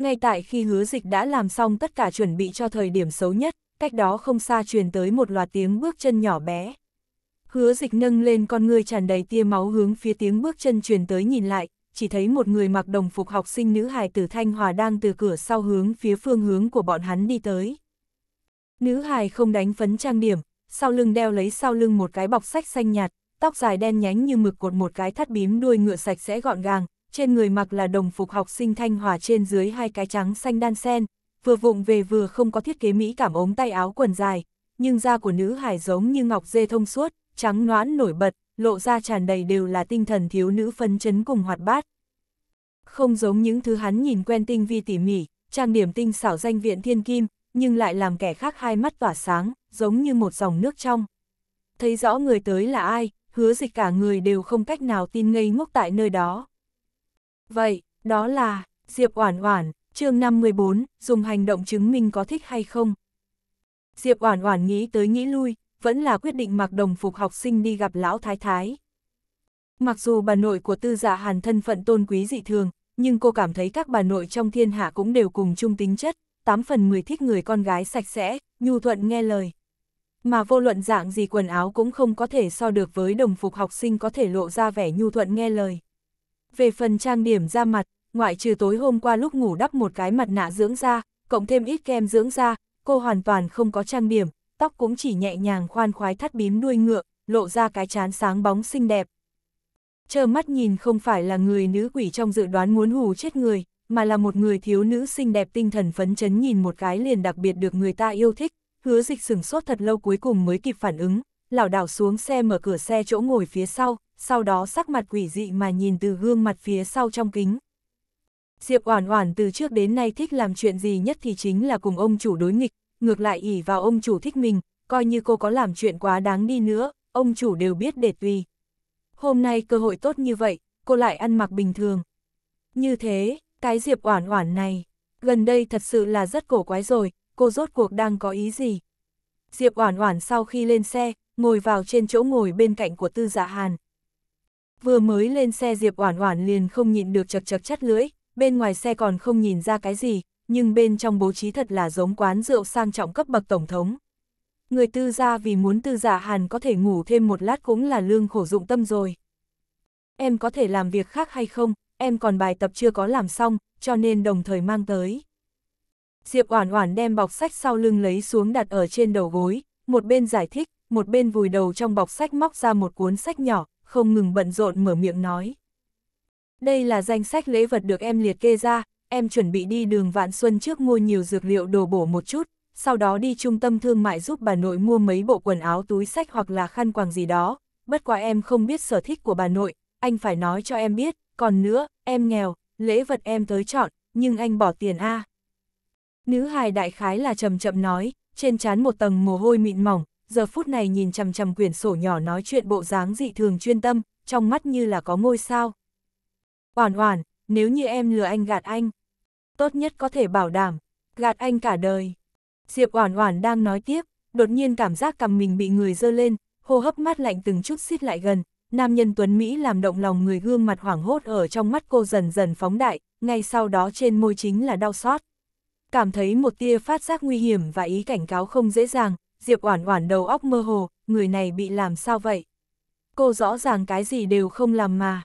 Ngay tại khi hứa dịch đã làm xong tất cả chuẩn bị cho thời điểm xấu nhất, cách đó không xa truyền tới một loạt tiếng bước chân nhỏ bé. Hứa dịch nâng lên con người tràn đầy tia máu hướng phía tiếng bước chân truyền tới nhìn lại, chỉ thấy một người mặc đồng phục học sinh nữ hài tử Thanh Hòa đang từ cửa sau hướng phía phương hướng của bọn hắn đi tới. Nữ hài không đánh phấn trang điểm, sau lưng đeo lấy sau lưng một cái bọc sách xanh nhạt, tóc dài đen nhánh như mực cột một cái thắt bím đuôi ngựa sạch sẽ gọn gàng, trên người mặc là đồng phục học sinh thanh hòa trên dưới hai cái trắng xanh đan sen, vừa vụng về vừa không có thiết kế mỹ cảm ống tay áo quần dài, nhưng da của nữ hải giống như ngọc dê thông suốt, trắng noãn nổi bật, lộ ra tràn đầy đều là tinh thần thiếu nữ phấn chấn cùng hoạt bát. Không giống những thứ hắn nhìn quen tinh vi tỉ mỉ, trang điểm tinh xảo danh viện thiên kim, nhưng lại làm kẻ khác hai mắt tỏa sáng, giống như một dòng nước trong. Thấy rõ người tới là ai, hứa dịch cả người đều không cách nào tin ngây ngốc tại nơi đó. Vậy, đó là, Diệp Oản Oản, chương 514, dùng hành động chứng minh có thích hay không. Diệp Oản Oản nghĩ tới nghĩ lui, vẫn là quyết định mặc đồng phục học sinh đi gặp lão thái thái. Mặc dù bà nội của tư dạ hàn thân phận tôn quý dị thường, nhưng cô cảm thấy các bà nội trong thiên hạ cũng đều cùng chung tính chất, 8 phần 10 thích người con gái sạch sẽ, nhu thuận nghe lời. Mà vô luận dạng gì quần áo cũng không có thể so được với đồng phục học sinh có thể lộ ra vẻ nhu thuận nghe lời. Về phần trang điểm da mặt, ngoại trừ tối hôm qua lúc ngủ đắp một cái mặt nạ dưỡng da, cộng thêm ít kem dưỡng da, cô hoàn toàn không có trang điểm, tóc cũng chỉ nhẹ nhàng khoan khoái thắt bím đuôi ngựa, lộ ra cái chán sáng bóng xinh đẹp. Chờ mắt nhìn không phải là người nữ quỷ trong dự đoán muốn hù chết người, mà là một người thiếu nữ xinh đẹp tinh thần phấn chấn nhìn một cái liền đặc biệt được người ta yêu thích, hứa dịch sửng sốt thật lâu cuối cùng mới kịp phản ứng, lảo đảo xuống xe mở cửa xe chỗ ngồi phía sau, sau đó sắc mặt quỷ dị mà nhìn từ gương mặt phía sau trong kính. Diệp Oản Oản từ trước đến nay thích làm chuyện gì nhất thì chính là cùng ông chủ đối nghịch, ngược lại ỷ vào ông chủ thích mình, coi như cô có làm chuyện quá đáng đi nữa, ông chủ đều biết để tùy. Hôm nay cơ hội tốt như vậy, cô lại ăn mặc bình thường. Như thế, cái Diệp Oản Oản này, gần đây thật sự là rất cổ quái rồi, cô rốt cuộc đang có ý gì? Diệp Oản Oản sau khi lên xe, ngồi vào trên chỗ ngồi bên cạnh của Tư Dạ Hàn vừa mới lên xe Diệp Oản Oản liền không nhịn được chật chật chắt lưỡi, bên ngoài xe còn không nhìn ra cái gì, nhưng bên trong bố trí thật là giống quán rượu sang trọng cấp bậc tổng thống. Người tư gia vì muốn tư giả dạ Hàn có thể ngủ thêm một lát cũng là lương khổ dụng tâm rồi. Em có thể làm việc khác hay không, em còn bài tập chưa có làm xong, cho nên đồng thời mang tới. Diệp Oản Oản đem bọc sách sau lưng lấy xuống đặt ở trên đầu gối, một bên giải thích, một bên vùi đầu trong bọc sách móc ra một cuốn sách nhỏ, không ngừng bận rộn mở miệng nói. Đây là danh sách lễ vật được em liệt kê ra, em chuẩn bị đi đường Vạn Xuân trước mua nhiều dược liệu đồ bổ một chút, sau đó đi trung tâm thương mại giúp bà nội mua mấy bộ quần áo túi sách hoặc là khăn quàng gì đó, bất quá em không biết sở thích của bà nội, anh phải nói cho em biết, còn nữa, em nghèo, lễ vật em tới chọn, nhưng anh bỏ tiền a. Nữ hài đại khái là chậm chậm nói, trên trán một tầng mồ hôi mịn mỏng, giờ phút này nhìn chằm chằm quyển sổ nhỏ nói chuyện bộ dáng dị thường chuyên tâm, trong mắt như là có ngôi sao. Oản oản, nếu như em lừa anh gạt anh, tốt nhất có thể bảo đảm, gạt anh cả đời. Diệp oản oản đang nói tiếp, đột nhiên cảm giác cầm mình bị người dơ lên, hô hấp mát lạnh từng chút xít lại gần, nam nhân tuấn Mỹ làm động lòng người gương mặt hoảng hốt ở trong mắt cô dần dần phóng đại, ngay sau đó trên môi chính là đau xót. Cảm thấy một tia phát giác nguy hiểm và ý cảnh cáo không dễ dàng, Diệp Oản Oản đầu óc mơ hồ, người này bị làm sao vậy? Cô rõ ràng cái gì đều không làm mà.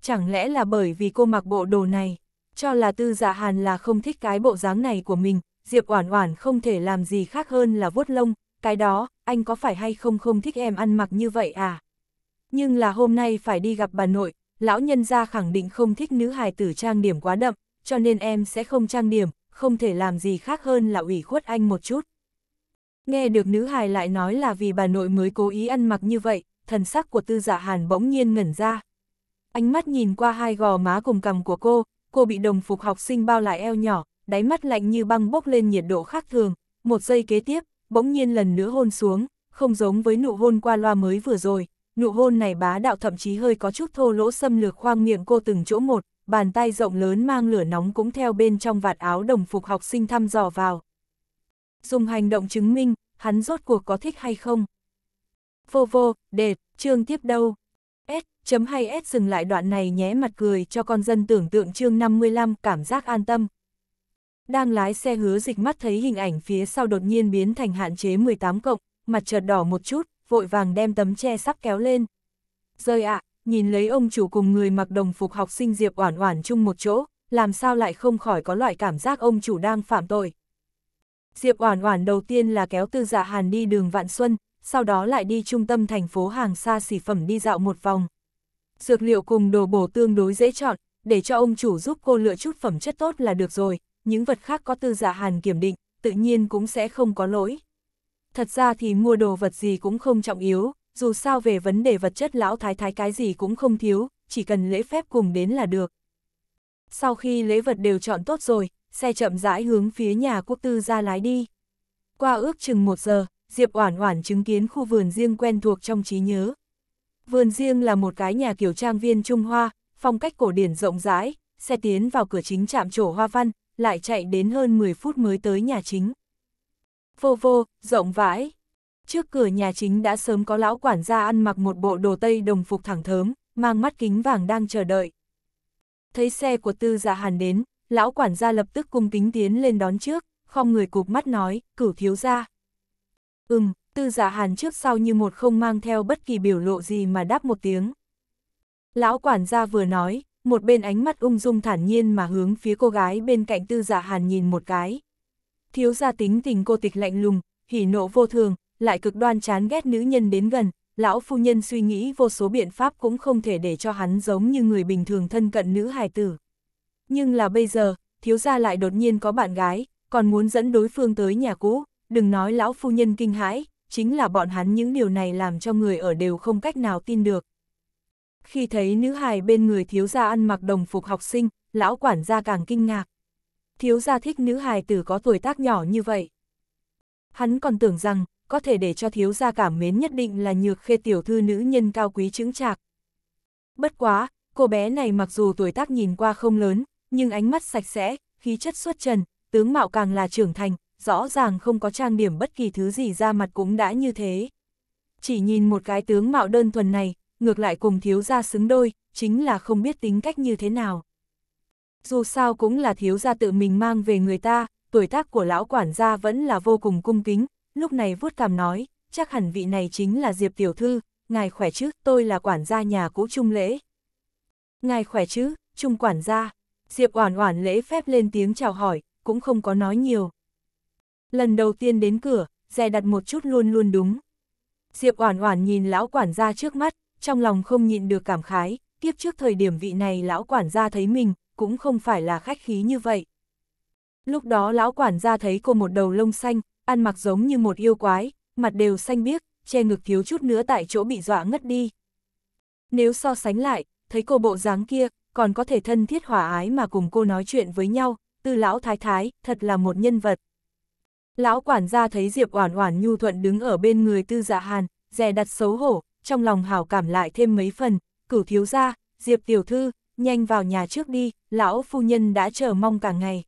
Chẳng lẽ là bởi vì cô mặc bộ đồ này, cho là Tư Dạ Hàn là không thích cái bộ dáng này của mình, Diệp Oản Oản không thể làm gì khác hơn là vuốt lông, cái đó, anh có phải hay không không thích em ăn mặc như vậy à? Nhưng là hôm nay phải đi gặp bà nội, lão nhân gia khẳng định không thích nữ hài tử trang điểm quá đậm, cho nên em sẽ không trang điểm, không thể làm gì khác hơn là ủy khuất anh một chút. Nghe được nữ hài lại nói là vì bà nội mới cố ý ăn mặc như vậy, thần sắc của tư Dạ hàn bỗng nhiên ngẩn ra. Ánh mắt nhìn qua hai gò má cùng cằm của cô, cô bị đồng phục học sinh bao lại eo nhỏ, đáy mắt lạnh như băng bốc lên nhiệt độ khác thường, một giây kế tiếp, bỗng nhiên lần nữa hôn xuống, không giống với nụ hôn qua loa mới vừa rồi, nụ hôn này bá đạo thậm chí hơi có chút thô lỗ xâm lược khoang miệng cô từng chỗ một, bàn tay rộng lớn mang lửa nóng cũng theo bên trong vạt áo đồng phục học sinh thăm dò vào dùng hành động chứng minh, hắn rốt cuộc có thích hay không. Vô vô, đệt, chương tiếp đâu. S, chấm hay S dừng lại đoạn này nhé mặt cười cho con dân tưởng tượng chương 55 cảm giác an tâm. Đang lái xe hứa dịch mắt thấy hình ảnh phía sau đột nhiên biến thành hạn chế 18 cộng, mặt chợt đỏ một chút, vội vàng đem tấm che sắp kéo lên. Rơi ạ, à, nhìn lấy ông chủ cùng người mặc đồng phục học sinh Diệp Oản Oản chung một chỗ, làm sao lại không khỏi có loại cảm giác ông chủ đang phạm tội. Diệp Oản Oản đầu tiên là kéo Tư Dạ Hàn đi đường Vạn Xuân, sau đó lại đi trung tâm thành phố hàng xa xỉ phẩm đi dạo một vòng. Dược liệu cùng đồ bổ tương đối dễ chọn, để cho ông chủ giúp cô lựa chút phẩm chất tốt là được rồi, những vật khác có Tư Dạ Hàn kiểm định, tự nhiên cũng sẽ không có lỗi. Thật ra thì mua đồ vật gì cũng không trọng yếu, dù sao về vấn đề vật chất lão thái thái cái gì cũng không thiếu, chỉ cần lễ phép cùng đến là được. Sau khi lễ vật đều chọn tốt rồi, xe chậm rãi hướng phía nhà quốc tư ra lái đi. Qua ước chừng một giờ, Diệp Oản Oản chứng kiến khu vườn riêng quen thuộc trong trí nhớ. Vườn riêng là một cái nhà kiểu trang viên Trung Hoa, phong cách cổ điển rộng rãi, xe tiến vào cửa chính chạm trổ hoa văn, lại chạy đến hơn 10 phút mới tới nhà chính. Vô vô, rộng vãi. Trước cửa nhà chính đã sớm có lão quản gia ăn mặc một bộ đồ tây đồng phục thẳng thớm, mang mắt kính vàng đang chờ đợi. Thấy xe của tư dạ hàn đến, lão quản gia lập tức cung kính tiến lên đón trước, không người cục mắt nói, cửu thiếu ra. Ừm, tư giả dạ hàn trước sau như một không mang theo bất kỳ biểu lộ gì mà đáp một tiếng. Lão quản gia vừa nói, một bên ánh mắt ung dung thản nhiên mà hướng phía cô gái bên cạnh tư giả dạ hàn nhìn một cái. Thiếu gia tính tình cô tịch lạnh lùng, hỉ nộ vô thường, lại cực đoan chán ghét nữ nhân đến gần, lão phu nhân suy nghĩ vô số biện pháp cũng không thể để cho hắn giống như người bình thường thân cận nữ hài tử. Nhưng là bây giờ, thiếu gia lại đột nhiên có bạn gái, còn muốn dẫn đối phương tới nhà cũ, đừng nói lão phu nhân kinh hãi, chính là bọn hắn những điều này làm cho người ở đều không cách nào tin được. Khi thấy nữ hài bên người thiếu gia ăn mặc đồng phục học sinh, lão quản gia càng kinh ngạc. Thiếu gia thích nữ hài tử có tuổi tác nhỏ như vậy. Hắn còn tưởng rằng, có thể để cho thiếu gia cảm mến nhất định là nhược khê tiểu thư nữ nhân cao quý chứng trạc. Bất quá, cô bé này mặc dù tuổi tác nhìn qua không lớn, nhưng ánh mắt sạch sẽ, khí chất xuất trần, tướng mạo càng là trưởng thành, rõ ràng không có trang điểm bất kỳ thứ gì ra mặt cũng đã như thế. Chỉ nhìn một cái tướng mạo đơn thuần này, ngược lại cùng thiếu gia xứng đôi, chính là không biết tính cách như thế nào. Dù sao cũng là thiếu gia tự mình mang về người ta, tuổi tác của lão quản gia vẫn là vô cùng cung kính, lúc này vuốt cằm nói, chắc hẳn vị này chính là Diệp Tiểu Thư, ngài khỏe chứ, tôi là quản gia nhà cũ Trung Lễ. Ngài khỏe chứ, Trung quản gia. Diệp Oản Oản lễ phép lên tiếng chào hỏi, cũng không có nói nhiều. Lần đầu tiên đến cửa, dè đặt một chút luôn luôn đúng. Diệp Oản Oản nhìn lão quản gia trước mắt, trong lòng không nhịn được cảm khái, tiếp trước thời điểm vị này lão quản gia thấy mình, cũng không phải là khách khí như vậy. Lúc đó lão quản gia thấy cô một đầu lông xanh, ăn mặc giống như một yêu quái, mặt đều xanh biếc, che ngực thiếu chút nữa tại chỗ bị dọa ngất đi. Nếu so sánh lại, thấy cô bộ dáng kia, còn có thể thân thiết hòa ái mà cùng cô nói chuyện với nhau, tư lão thái thái, thật là một nhân vật. Lão quản gia thấy Diệp Oản Oản nhu thuận đứng ở bên người Tư Dạ Hàn, dè đặt xấu hổ, trong lòng hào cảm lại thêm mấy phần, cửu thiếu gia, Diệp tiểu thư, nhanh vào nhà trước đi, lão phu nhân đã chờ mong cả ngày.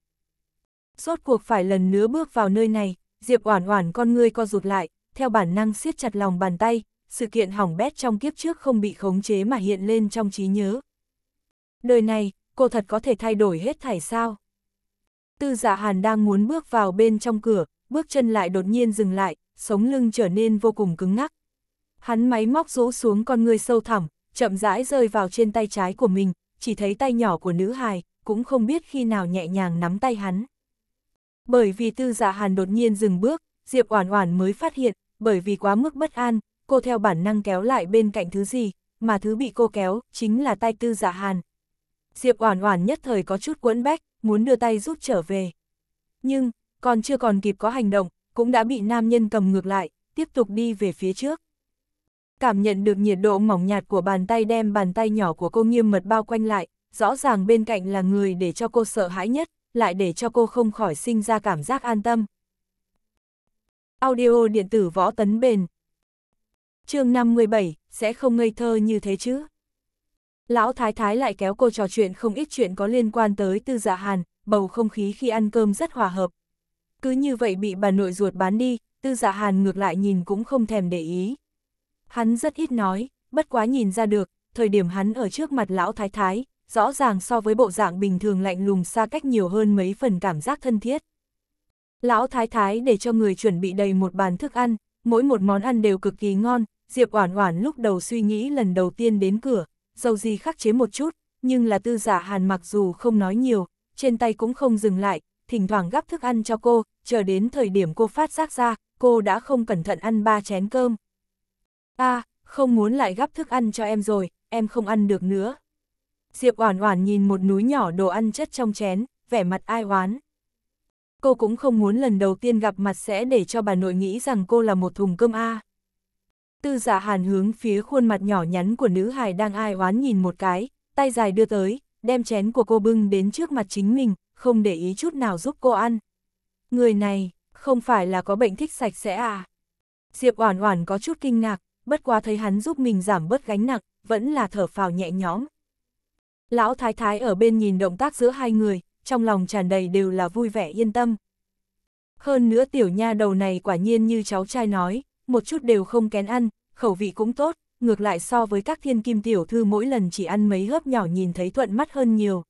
Rốt cuộc phải lần nữa bước vào nơi này, Diệp Oản Oản con ngươi co rụt lại, theo bản năng siết chặt lòng bàn tay, sự kiện hỏng bét trong kiếp trước không bị khống chế mà hiện lên trong trí nhớ, Đời này, cô thật có thể thay đổi hết thảy sao? Tư dạ hàn đang muốn bước vào bên trong cửa, bước chân lại đột nhiên dừng lại, sống lưng trở nên vô cùng cứng ngắc. Hắn máy móc rũ xuống con người sâu thẳm, chậm rãi rơi vào trên tay trái của mình, chỉ thấy tay nhỏ của nữ hài, cũng không biết khi nào nhẹ nhàng nắm tay hắn. Bởi vì tư dạ hàn đột nhiên dừng bước, Diệp Oản Oản mới phát hiện, bởi vì quá mức bất an, cô theo bản năng kéo lại bên cạnh thứ gì, mà thứ bị cô kéo, chính là tay tư dạ hàn, Diệp Oản Oản nhất thời có chút quẫn bách, muốn đưa tay giúp trở về. Nhưng, còn chưa còn kịp có hành động, cũng đã bị nam nhân cầm ngược lại, tiếp tục đi về phía trước. Cảm nhận được nhiệt độ mỏng nhạt của bàn tay đem bàn tay nhỏ của cô nghiêm mật bao quanh lại, rõ ràng bên cạnh là người để cho cô sợ hãi nhất, lại để cho cô không khỏi sinh ra cảm giác an tâm. Audio điện tử võ tấn bền Chương 57, sẽ không ngây thơ như thế chứ? Lão Thái Thái lại kéo cô trò chuyện không ít chuyện có liên quan tới tư dạ hàn, bầu không khí khi ăn cơm rất hòa hợp. Cứ như vậy bị bà nội ruột bán đi, tư dạ hàn ngược lại nhìn cũng không thèm để ý. Hắn rất ít nói, bất quá nhìn ra được, thời điểm hắn ở trước mặt lão thái thái, rõ ràng so với bộ dạng bình thường lạnh lùng xa cách nhiều hơn mấy phần cảm giác thân thiết. Lão thái thái để cho người chuẩn bị đầy một bàn thức ăn, mỗi một món ăn đều cực kỳ ngon, Diệp Oản Oản lúc đầu suy nghĩ lần đầu tiên đến cửa, dầu gì khắc chế một chút, nhưng là tư giả hàn mặc dù không nói nhiều, trên tay cũng không dừng lại, thỉnh thoảng gắp thức ăn cho cô, chờ đến thời điểm cô phát giác ra, cô đã không cẩn thận ăn ba chén cơm. a à, không muốn lại gắp thức ăn cho em rồi, em không ăn được nữa. Diệp Oản Oản nhìn một núi nhỏ đồ ăn chất trong chén, vẻ mặt ai oán. Cô cũng không muốn lần đầu tiên gặp mặt sẽ để cho bà nội nghĩ rằng cô là một thùng cơm a. Tư giả dạ hàn hướng phía khuôn mặt nhỏ nhắn của nữ hài đang ai oán nhìn một cái, tay dài đưa tới, đem chén của cô bưng đến trước mặt chính mình, không để ý chút nào giúp cô ăn. Người này, không phải là có bệnh thích sạch sẽ à? Diệp Oản Oản có chút kinh ngạc, bất quá thấy hắn giúp mình giảm bớt gánh nặng, vẫn là thở phào nhẹ nhõm. Lão Thái Thái ở bên nhìn động tác giữa hai người, trong lòng tràn đầy đều là vui vẻ yên tâm. Hơn nữa tiểu nha đầu này quả nhiên như cháu trai nói, một chút đều không kén ăn, khẩu vị cũng tốt, ngược lại so với các thiên kim tiểu thư mỗi lần chỉ ăn mấy hớp nhỏ nhìn thấy thuận mắt hơn nhiều.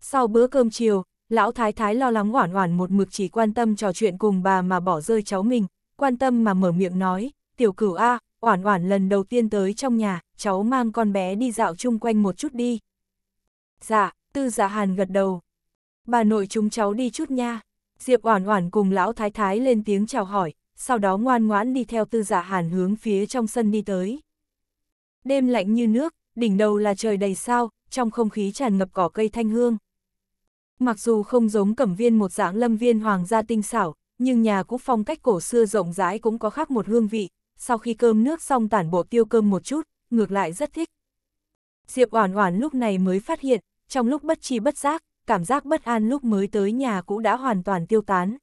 Sau bữa cơm chiều, lão thái thái lo lắng oản oản một mực chỉ quan tâm trò chuyện cùng bà mà bỏ rơi cháu mình, quan tâm mà mở miệng nói, tiểu cửu A, oản oản lần đầu tiên tới trong nhà, cháu mang con bé đi dạo chung quanh một chút đi. Dạ, tư giả dạ hàn gật đầu. Bà nội chúng cháu đi chút nha. Diệp oản oản cùng lão thái thái lên tiếng chào hỏi, sau đó ngoan ngoãn đi theo tư giả dạ hàn hướng phía trong sân đi tới. Đêm lạnh như nước, đỉnh đầu là trời đầy sao, trong không khí tràn ngập cỏ cây thanh hương. Mặc dù không giống cẩm viên một dạng lâm viên hoàng gia tinh xảo, nhưng nhà cũ phong cách cổ xưa rộng rãi cũng có khác một hương vị, sau khi cơm nước xong tản bộ tiêu cơm một chút, ngược lại rất thích. Diệp Oản Oản lúc này mới phát hiện, trong lúc bất tri bất giác, cảm giác bất an lúc mới tới nhà cũ đã hoàn toàn tiêu tán.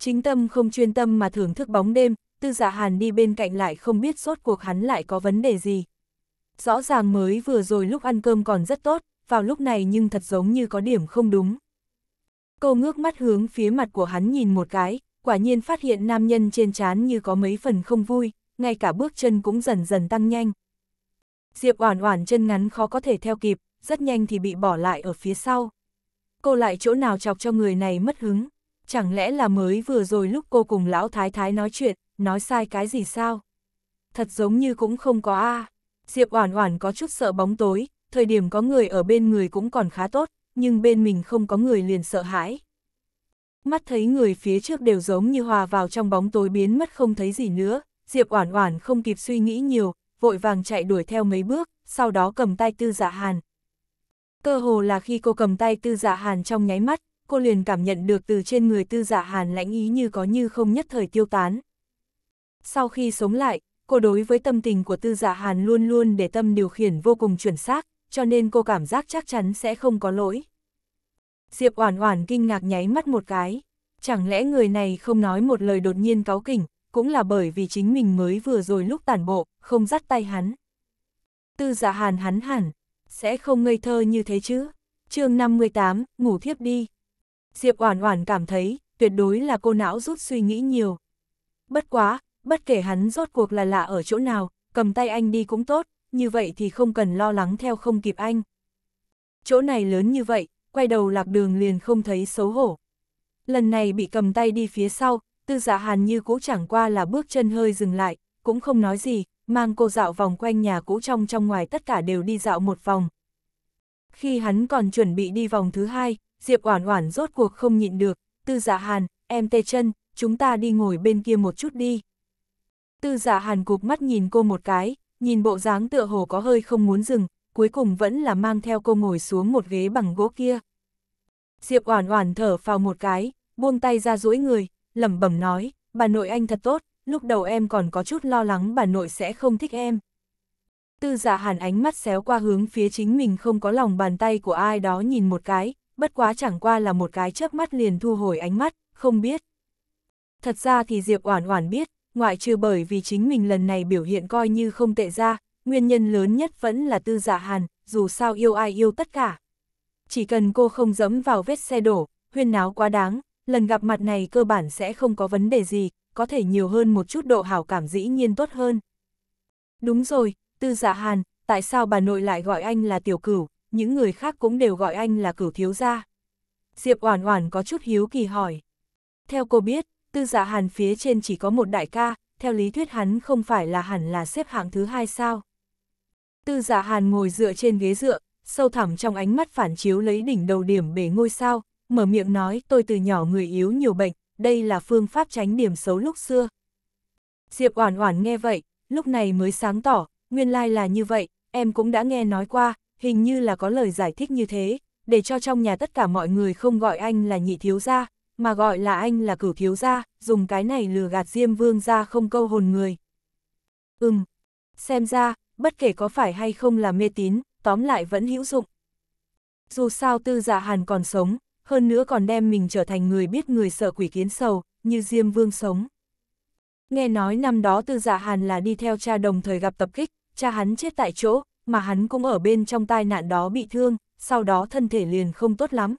Chính tâm không chuyên tâm mà thưởng thức bóng đêm, tư dạ hàn đi bên cạnh lại không biết sốt cuộc hắn lại có vấn đề gì. Rõ ràng mới vừa rồi lúc ăn cơm còn rất tốt, vào lúc này nhưng thật giống như có điểm không đúng. Cô ngước mắt hướng phía mặt của hắn nhìn một cái, quả nhiên phát hiện nam nhân trên trán như có mấy phần không vui, ngay cả bước chân cũng dần dần tăng nhanh. Diệp oản oản chân ngắn khó có thể theo kịp, rất nhanh thì bị bỏ lại ở phía sau. Cô lại chỗ nào chọc cho người này mất hứng chẳng lẽ là mới vừa rồi lúc cô cùng lão thái thái nói chuyện, nói sai cái gì sao? Thật giống như cũng không có a. Diệp Oản Oản có chút sợ bóng tối, thời điểm có người ở bên người cũng còn khá tốt, nhưng bên mình không có người liền sợ hãi. Mắt thấy người phía trước đều giống như hòa vào trong bóng tối biến mất không thấy gì nữa, Diệp Oản Oản không kịp suy nghĩ nhiều, vội vàng chạy đuổi theo mấy bước, sau đó cầm tay Tư Dạ Hàn. Cơ hồ là khi cô cầm tay Tư Dạ Hàn trong nháy mắt, cô liền cảm nhận được từ trên người tư giả dạ hàn lãnh ý như có như không nhất thời tiêu tán. Sau khi sống lại, cô đối với tâm tình của tư giả dạ hàn luôn luôn để tâm điều khiển vô cùng chuẩn xác, cho nên cô cảm giác chắc chắn sẽ không có lỗi. Diệp Oản Oản kinh ngạc nháy mắt một cái, chẳng lẽ người này không nói một lời đột nhiên cáo kỉnh, cũng là bởi vì chính mình mới vừa rồi lúc tản bộ, không dắt tay hắn. Tư Dạ Hàn hắn hẳn sẽ không ngây thơ như thế chứ. Chương 58, ngủ thiếp đi. Diệp Oản Oản cảm thấy, tuyệt đối là cô não rút suy nghĩ nhiều. Bất quá, bất kể hắn rốt cuộc là lạ ở chỗ nào, cầm tay anh đi cũng tốt, như vậy thì không cần lo lắng theo không kịp anh. Chỗ này lớn như vậy, quay đầu lạc đường liền không thấy xấu hổ. Lần này bị cầm tay đi phía sau, tư dạ hàn như cũ chẳng qua là bước chân hơi dừng lại, cũng không nói gì, mang cô dạo vòng quanh nhà cũ trong trong ngoài tất cả đều đi dạo một vòng. Khi hắn còn chuẩn bị đi vòng thứ hai, Diệp Oản Oản rốt cuộc không nhịn được, Tư Dạ Hàn, em tê chân, chúng ta đi ngồi bên kia một chút đi. Tư Dạ Hàn cụp mắt nhìn cô một cái, nhìn bộ dáng tựa hồ có hơi không muốn dừng, cuối cùng vẫn là mang theo cô ngồi xuống một ghế bằng gỗ kia. Diệp Oản Oản thở phào một cái, buông tay ra duỗi người, lẩm bẩm nói, bà nội anh thật tốt, lúc đầu em còn có chút lo lắng bà nội sẽ không thích em. Tư Dạ Hàn ánh mắt xéo qua hướng phía chính mình không có lòng bàn tay của ai đó nhìn một cái, bất quá chẳng qua là một cái chớp mắt liền thu hồi ánh mắt, không biết. Thật ra thì Diệp Oản Oản biết, ngoại trừ bởi vì chính mình lần này biểu hiện coi như không tệ ra, nguyên nhân lớn nhất vẫn là tư giả dạ hàn, dù sao yêu ai yêu tất cả. Chỉ cần cô không dẫm vào vết xe đổ, huyên náo quá đáng, lần gặp mặt này cơ bản sẽ không có vấn đề gì, có thể nhiều hơn một chút độ hảo cảm dĩ nhiên tốt hơn. Đúng rồi, tư giả dạ hàn, tại sao bà nội lại gọi anh là tiểu cửu, những người khác cũng đều gọi anh là cửu thiếu gia. Diệp Oản Oản có chút hiếu kỳ hỏi. Theo cô biết, tư dạ hàn phía trên chỉ có một đại ca, theo lý thuyết hắn không phải là hẳn là xếp hạng thứ hai sao. Tư dạ hàn ngồi dựa trên ghế dựa, sâu thẳm trong ánh mắt phản chiếu lấy đỉnh đầu điểm bể ngôi sao, mở miệng nói tôi từ nhỏ người yếu nhiều bệnh, đây là phương pháp tránh điểm xấu lúc xưa. Diệp Oản Oản nghe vậy, lúc này mới sáng tỏ, nguyên lai là như vậy, em cũng đã nghe nói qua, hình như là có lời giải thích như thế, để cho trong nhà tất cả mọi người không gọi anh là nhị thiếu gia, mà gọi là anh là cửu thiếu gia, dùng cái này lừa gạt Diêm Vương ra không câu hồn người. Ừm, xem ra, bất kể có phải hay không là mê tín, tóm lại vẫn hữu dụng. Dù sao tư dạ hàn còn sống, hơn nữa còn đem mình trở thành người biết người sợ quỷ kiến sầu, như Diêm Vương sống. Nghe nói năm đó tư dạ hàn là đi theo cha đồng thời gặp tập kích, cha hắn chết tại chỗ, mà hắn cũng ở bên trong tai nạn đó bị thương, sau đó thân thể liền không tốt lắm.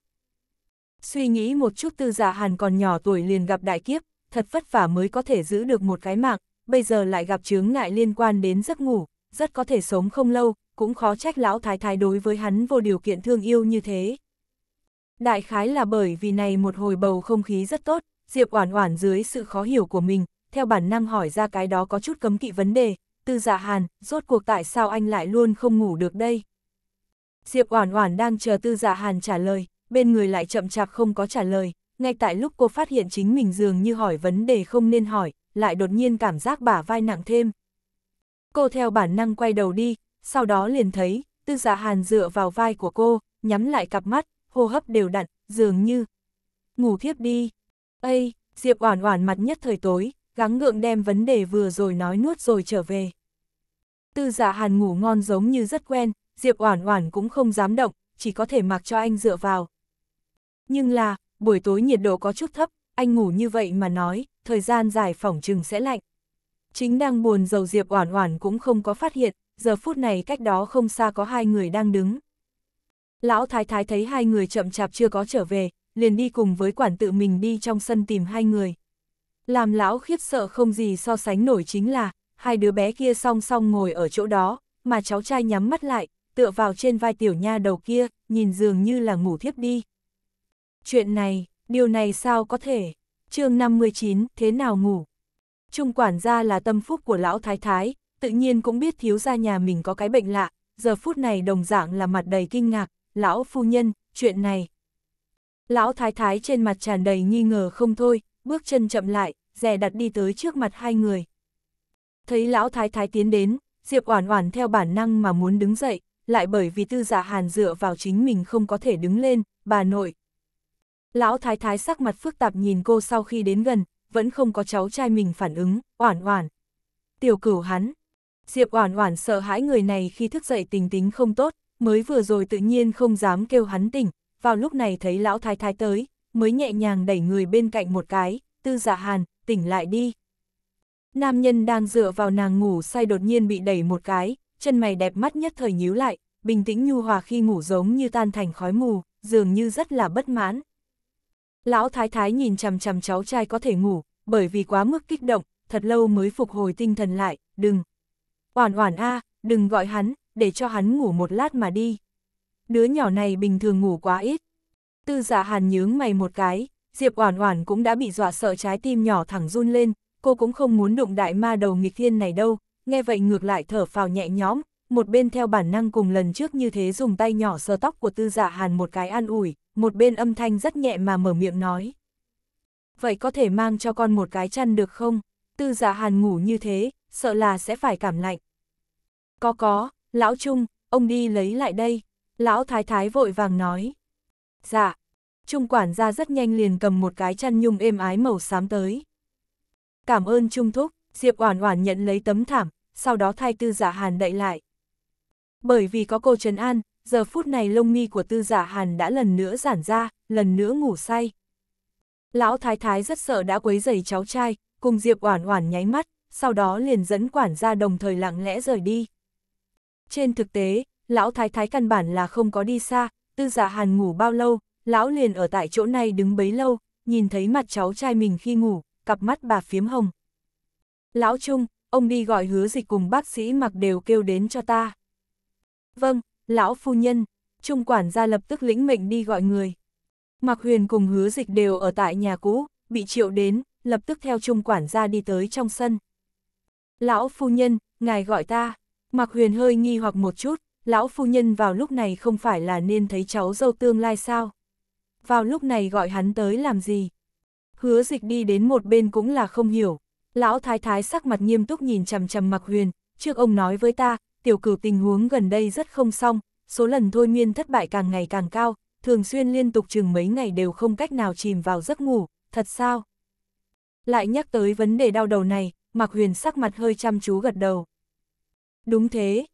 Suy nghĩ một chút tư dạ hàn còn nhỏ tuổi liền gặp đại kiếp, thật vất vả mới có thể giữ được một cái mạng, bây giờ lại gặp chướng ngại liên quan đến giấc ngủ, rất có thể sống không lâu, cũng khó trách lão thái thái đối với hắn vô điều kiện thương yêu như thế. Đại khái là bởi vì này một hồi bầu không khí rất tốt, Diệp Oản Oản dưới sự khó hiểu của mình, theo bản năng hỏi ra cái đó có chút cấm kỵ vấn đề, Tư Dạ Hàn, rốt cuộc tại sao anh lại luôn không ngủ được đây? Diệp Oản Oản đang chờ Tư Dạ Hàn trả lời, bên người lại chậm chạp không có trả lời, ngay tại lúc cô phát hiện chính mình dường như hỏi vấn đề không nên hỏi, lại đột nhiên cảm giác bả vai nặng thêm. Cô theo bản năng quay đầu đi, sau đó liền thấy, Tư Dạ Hàn dựa vào vai của cô, nhắm lại cặp mắt, hô hấp đều đặn, dường như ngủ thiếp đi. Ây, Diệp Oản Oản mặt nhất thời tối, gắng ngượng đem vấn đề vừa rồi nói nuốt rồi trở về. Tư giả dạ hàn ngủ ngon giống như rất quen, Diệp Oản Oản cũng không dám động, chỉ có thể mặc cho anh dựa vào. Nhưng là, buổi tối nhiệt độ có chút thấp, anh ngủ như vậy mà nói, thời gian dài phòng trừng sẽ lạnh. Chính đang buồn dầu Diệp Oản Oản cũng không có phát hiện, giờ phút này cách đó không xa có hai người đang đứng. Lão Thái Thái thấy hai người chậm chạp chưa có trở về, liền đi cùng với quản tự mình đi trong sân tìm hai người. Làm lão khiếp sợ không gì so sánh nổi chính là, hai đứa bé kia song song ngồi ở chỗ đó, mà cháu trai nhắm mắt lại, tựa vào trên vai tiểu nha đầu kia, nhìn dường như là ngủ thiếp đi. Chuyện này, điều này sao có thể? chương 59, thế nào ngủ? Trung quản gia là tâm phúc của lão thái thái, tự nhiên cũng biết thiếu gia nhà mình có cái bệnh lạ, giờ phút này đồng dạng là mặt đầy kinh ngạc, lão phu nhân, chuyện này. Lão thái thái trên mặt tràn đầy nghi ngờ không thôi, bước chân chậm lại, dè đặt đi tới trước mặt hai người, Thấy lão thái thái tiến đến, Diệp Oản Oản theo bản năng mà muốn đứng dậy, lại bởi vì Tư giả dạ Hàn dựa vào chính mình không có thể đứng lên, bà nội. Lão thái thái sắc mặt phức tạp nhìn cô sau khi đến gần, vẫn không có cháu trai mình phản ứng, Oản Oản. Tiểu Cửu hắn. Diệp Oản Oản sợ hãi người này khi thức dậy tình tính không tốt, mới vừa rồi tự nhiên không dám kêu hắn tỉnh, vào lúc này thấy lão thái thái tới, mới nhẹ nhàng đẩy người bên cạnh một cái, Tư giả dạ Hàn, tỉnh lại đi. Nam nhân đang dựa vào nàng ngủ say đột nhiên bị đẩy một cái, chân mày đẹp mắt nhất thời nhíu lại, bình tĩnh nhu hòa khi ngủ giống như tan thành khói mù, dường như rất là bất mãn. Lão thái thái nhìn chằm chằm cháu trai có thể ngủ, bởi vì quá mức kích động, thật lâu mới phục hồi tinh thần lại, đừng. Oản oản a, đừng gọi hắn, để cho hắn ngủ một lát mà đi. Đứa nhỏ này bình thường ngủ quá ít. Tư giả dạ hàn nhướng mày một cái, Diệp oản oản cũng đã bị dọa sợ trái tim nhỏ thẳng run lên, cô cũng không muốn đụng đại ma đầu nghịch thiên này đâu, nghe vậy ngược lại thở phào nhẹ nhõm, một bên theo bản năng cùng lần trước như thế dùng tay nhỏ sờ tóc của tư dạ hàn một cái an ủi, một bên âm thanh rất nhẹ mà mở miệng nói. Vậy có thể mang cho con một cái chăn được không? Tư dạ hàn ngủ như thế, sợ là sẽ phải cảm lạnh. Có có, lão Trung, ông đi lấy lại đây. Lão thái thái vội vàng nói. Dạ, Trung quản gia rất nhanh liền cầm một cái chăn nhung êm ái màu xám tới cảm ơn Trung Thúc, Diệp Oản Oản nhận lấy tấm thảm, sau đó thay tư giả dạ hàn đậy lại. Bởi vì có cô trần An, giờ phút này lông mi của tư giả dạ hàn đã lần nữa giãn ra, lần nữa ngủ say. Lão Thái Thái rất sợ đã quấy rầy cháu trai, cùng Diệp Oản Oản nháy mắt, sau đó liền dẫn quản gia đồng thời lặng lẽ rời đi. Trên thực tế, lão thái thái căn bản là không có đi xa, tư giả dạ hàn ngủ bao lâu, lão liền ở tại chỗ này đứng bấy lâu, nhìn thấy mặt cháu trai mình khi ngủ, cặp mắt bà phiếm hồng. Lão Trung, ông đi gọi hứa dịch cùng bác sĩ mặc đều kêu đến cho ta. Vâng, lão phu nhân, Trung quản gia lập tức lĩnh mệnh đi gọi người. mặc Huyền cùng hứa dịch đều ở tại nhà cũ, bị triệu đến, lập tức theo Trung quản gia đi tới trong sân. Lão phu nhân, ngài gọi ta. mặc Huyền hơi nghi hoặc một chút, lão phu nhân vào lúc này không phải là nên thấy cháu dâu tương lai sao? Vào lúc này gọi hắn tới làm gì? hứa dịch đi đến một bên cũng là không hiểu. Lão thái thái sắc mặt nghiêm túc nhìn chằm chằm mặc huyền, trước ông nói với ta, tiểu cửu tình huống gần đây rất không xong, số lần thôi miên thất bại càng ngày càng cao, thường xuyên liên tục chừng mấy ngày đều không cách nào chìm vào giấc ngủ, thật sao? Lại nhắc tới vấn đề đau đầu này, mặc Huyền sắc mặt hơi chăm chú gật đầu. Đúng thế.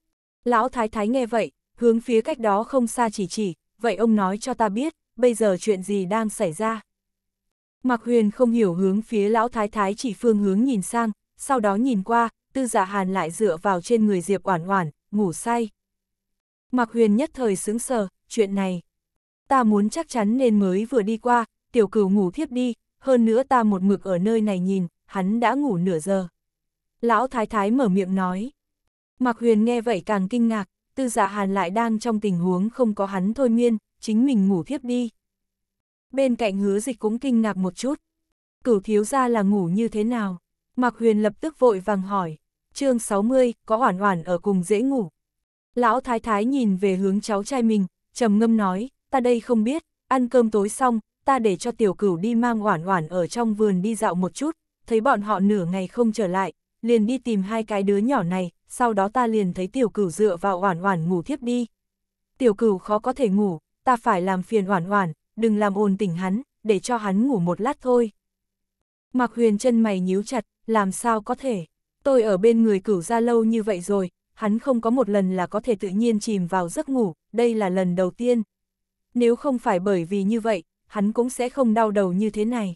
Lão Thái Thái nghe vậy, hướng phía cách đó không xa chỉ chỉ, vậy ông nói cho ta biết, bây giờ chuyện gì đang xảy ra. Mạc Huyền không hiểu hướng phía lão thái thái chỉ phương hướng nhìn sang, sau đó nhìn qua, tư dạ hàn lại dựa vào trên người Diệp Oản Oản, ngủ say. Mạc Huyền nhất thời sững sờ, chuyện này. Ta muốn chắc chắn nên mới vừa đi qua, tiểu cửu ngủ thiếp đi, hơn nữa ta một mực ở nơi này nhìn, hắn đã ngủ nửa giờ. Lão thái thái mở miệng nói. Mạc Huyền nghe vậy càng kinh ngạc, tư dạ hàn lại đang trong tình huống không có hắn thôi miên, chính mình ngủ thiếp đi. Bên cạnh hứa dịch cũng kinh ngạc một chút. Cửu thiếu ra là ngủ như thế nào? Mạc Huyền lập tức vội vàng hỏi. chương 60, có hoàn hoàn ở cùng dễ ngủ. Lão thái thái nhìn về hướng cháu trai mình, trầm ngâm nói, ta đây không biết, ăn cơm tối xong, ta để cho tiểu cửu đi mang hoàn hoàn ở trong vườn đi dạo một chút, thấy bọn họ nửa ngày không trở lại, liền đi tìm hai cái đứa nhỏ này, sau đó ta liền thấy tiểu cửu dựa vào hoàn hoàn ngủ thiếp đi. Tiểu cửu khó có thể ngủ, ta phải làm phiền hoàn hoàn đừng làm ồn tỉnh hắn, để cho hắn ngủ một lát thôi. Mạc Huyền chân mày nhíu chặt, làm sao có thể, tôi ở bên người cửu ra lâu như vậy rồi, hắn không có một lần là có thể tự nhiên chìm vào giấc ngủ, đây là lần đầu tiên. Nếu không phải bởi vì như vậy, hắn cũng sẽ không đau đầu như thế này.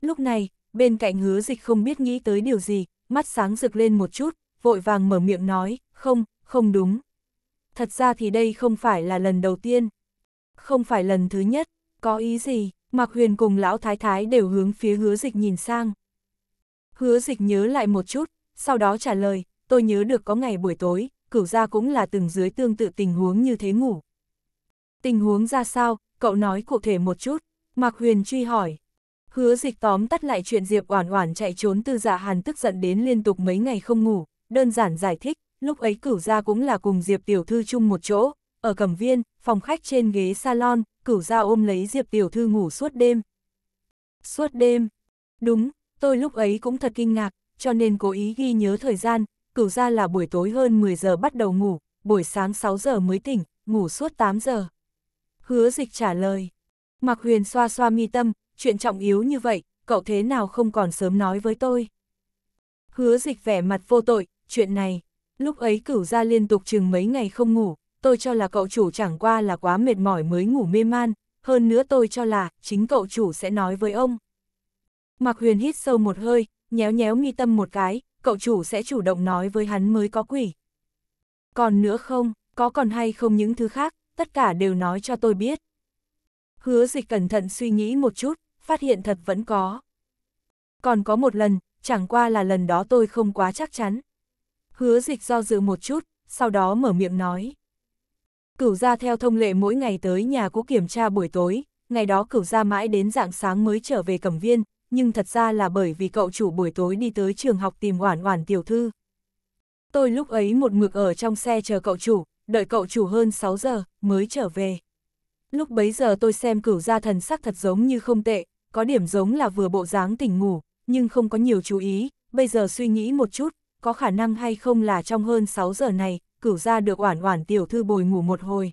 Lúc này, bên cạnh hứa dịch không biết nghĩ tới điều gì, mắt sáng rực lên một chút, vội vàng mở miệng nói, không, không đúng. Thật ra thì đây không phải là lần đầu tiên. Không phải lần thứ nhất, có ý gì, Mạc Huyền cùng lão thái thái đều hướng phía hứa dịch nhìn sang. Hứa dịch nhớ lại một chút, sau đó trả lời, tôi nhớ được có ngày buổi tối, cửu gia cũng là từng dưới tương tự tình huống như thế ngủ. Tình huống ra sao, cậu nói cụ thể một chút, Mạc Huyền truy hỏi. Hứa dịch tóm tắt lại chuyện Diệp Oản Oản chạy trốn từ dạ hàn tức giận đến liên tục mấy ngày không ngủ, đơn giản giải thích, lúc ấy cửu gia cũng là cùng Diệp Tiểu Thư chung một chỗ, ở Cẩm Viên, phòng khách trên ghế salon, cửu ra ôm lấy Diệp Tiểu Thư ngủ suốt đêm. Suốt đêm, đúng, tôi lúc ấy cũng thật kinh ngạc, cho nên cố ý ghi nhớ thời gian, cửu ra là buổi tối hơn 10 giờ bắt đầu ngủ, buổi sáng 6 giờ mới tỉnh, ngủ suốt 8 giờ. Hứa dịch trả lời. Mạc Huyền xoa xoa mi tâm, chuyện trọng yếu như vậy, cậu thế nào không còn sớm nói với tôi. Hứa dịch vẻ mặt vô tội, chuyện này, lúc ấy cửu ra liên tục chừng mấy ngày không ngủ, tôi cho là cậu chủ chẳng qua là quá mệt mỏi mới ngủ mê man, hơn nữa tôi cho là chính cậu chủ sẽ nói với ông. Mạc Huyền hít sâu một hơi, nhéo nhéo mi tâm một cái, cậu chủ sẽ chủ động nói với hắn mới có quỷ. Còn nữa không, có còn hay không những thứ khác, tất cả đều nói cho tôi biết. Hứa dịch cẩn thận suy nghĩ một chút, phát hiện thật vẫn có. Còn có một lần, chẳng qua là lần đó tôi không quá chắc chắn. Hứa dịch do dự một chút, sau đó mở miệng nói. Cửu gia theo thông lệ mỗi ngày tới nhà cũ kiểm tra buổi tối, ngày đó cửu gia mãi đến dạng sáng mới trở về cẩm viên, nhưng thật ra là bởi vì cậu chủ buổi tối đi tới trường học tìm oản oản tiểu thư. Tôi lúc ấy một mực ở trong xe chờ cậu chủ, đợi cậu chủ hơn 6 giờ, mới trở về. Lúc bấy giờ tôi xem cửu gia thần sắc thật giống như không tệ, có điểm giống là vừa bộ dáng tỉnh ngủ, nhưng không có nhiều chú ý, bây giờ suy nghĩ một chút, có khả năng hay không là trong hơn 6 giờ này, cửu ra được oản oản tiểu thư bồi ngủ một hồi.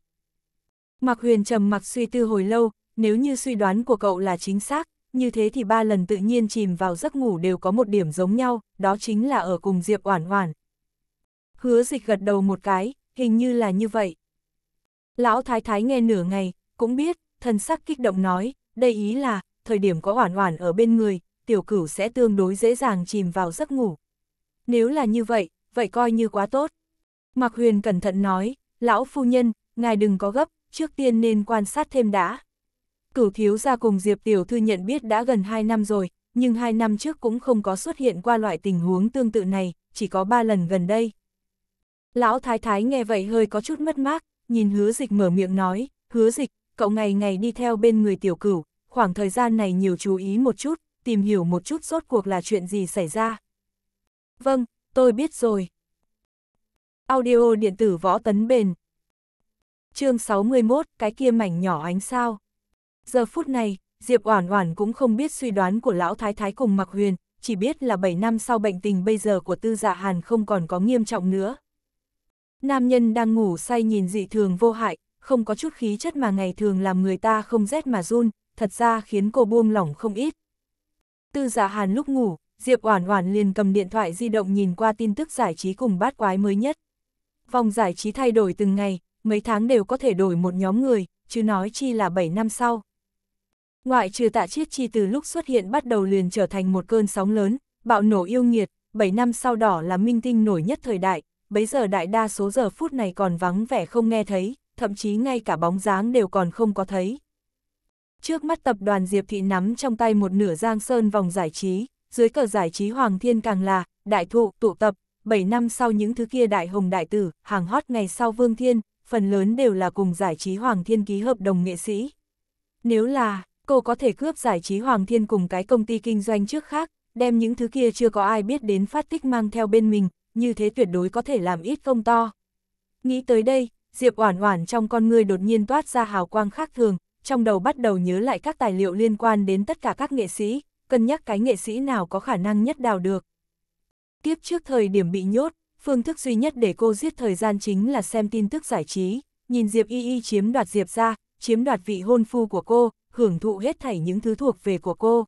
Mạc Huyền trầm mặc suy tư hồi lâu, nếu như suy đoán của cậu là chính xác, như thế thì ba lần tự nhiên chìm vào giấc ngủ đều có một điểm giống nhau, đó chính là ở cùng Diệp Oản Oản. Hứa Dịch gật đầu một cái, hình như là như vậy. Lão thái thái nghe nửa ngày, cũng biết, thần sắc kích động nói, đây ý là, thời điểm có Oản Oản ở bên người, tiểu cửu sẽ tương đối dễ dàng chìm vào giấc ngủ. Nếu là như vậy, vậy coi như quá tốt. Mạc Huyền cẩn thận nói, lão phu nhân, ngài đừng có gấp, trước tiên nên quan sát thêm đã. Cửu thiếu gia cùng Diệp Tiểu Thư nhận biết đã gần 2 năm rồi, nhưng 2 năm trước cũng không có xuất hiện qua loại tình huống tương tự này, chỉ có 3 lần gần đây. Lão thái thái nghe vậy hơi có chút mất mát, nhìn hứa dịch mở miệng nói, hứa dịch, cậu ngày ngày đi theo bên người tiểu cửu, khoảng thời gian này nhiều chú ý một chút, tìm hiểu một chút rốt cuộc là chuyện gì xảy ra. Vâng, tôi biết rồi. Audio điện tử võ tấn bền. Chương 61, cái kia mảnh nhỏ ánh sao. Giờ phút này, Diệp Oản Oản cũng không biết suy đoán của lão thái thái cùng Mạc Huyền, chỉ biết là 7 năm sau bệnh tình bây giờ của Tư Dạ Hàn không còn có nghiêm trọng nữa. Nam nhân đang ngủ say nhìn dị thường vô hại, không có chút khí chất mà ngày thường làm người ta không rét mà run, thật ra khiến cô buông lỏng không ít. Tư Dạ Hàn lúc ngủ, Diệp Oản Oản liền cầm điện thoại di động nhìn qua tin tức giải trí cùng bát quái mới nhất. Vòng giải trí thay đổi từng ngày, mấy tháng đều có thể đổi một nhóm người, chứ nói chi là 7 năm sau. Ngoại trừ tạ chiết chi từ lúc xuất hiện bắt đầu liền trở thành một cơn sóng lớn, bạo nổ yêu nghiệt, 7 năm sau đỏ là minh tinh nổi nhất thời đại, bấy giờ đại đa số giờ phút này còn vắng vẻ không nghe thấy, thậm chí ngay cả bóng dáng đều còn không có thấy. Trước mắt tập đoàn Diệp Thị nắm trong tay một nửa giang sơn vòng giải trí, dưới cờ giải trí Hoàng Thiên càng là, đại thụ, tụ tập, 7 năm sau những thứ kia đại hồng đại tử, hàng hot ngày sau Vương Thiên, phần lớn đều là cùng giải trí Hoàng Thiên ký hợp đồng nghệ sĩ. Nếu là, cô có thể cướp giải trí Hoàng Thiên cùng cái công ty kinh doanh trước khác, đem những thứ kia chưa có ai biết đến phát tích mang theo bên mình, như thế tuyệt đối có thể làm ít công to. Nghĩ tới đây, Diệp Oản Oản trong con người đột nhiên toát ra hào quang khác thường, trong đầu bắt đầu nhớ lại các tài liệu liên quan đến tất cả các nghệ sĩ, cân nhắc cái nghệ sĩ nào có khả năng nhất đào được. Tiếp trước thời điểm bị nhốt, phương thức duy nhất để cô giết thời gian chính là xem tin tức giải trí, nhìn Diệp Y Y chiếm đoạt Diệp ra, chiếm đoạt vị hôn phu của cô, hưởng thụ hết thảy những thứ thuộc về của cô.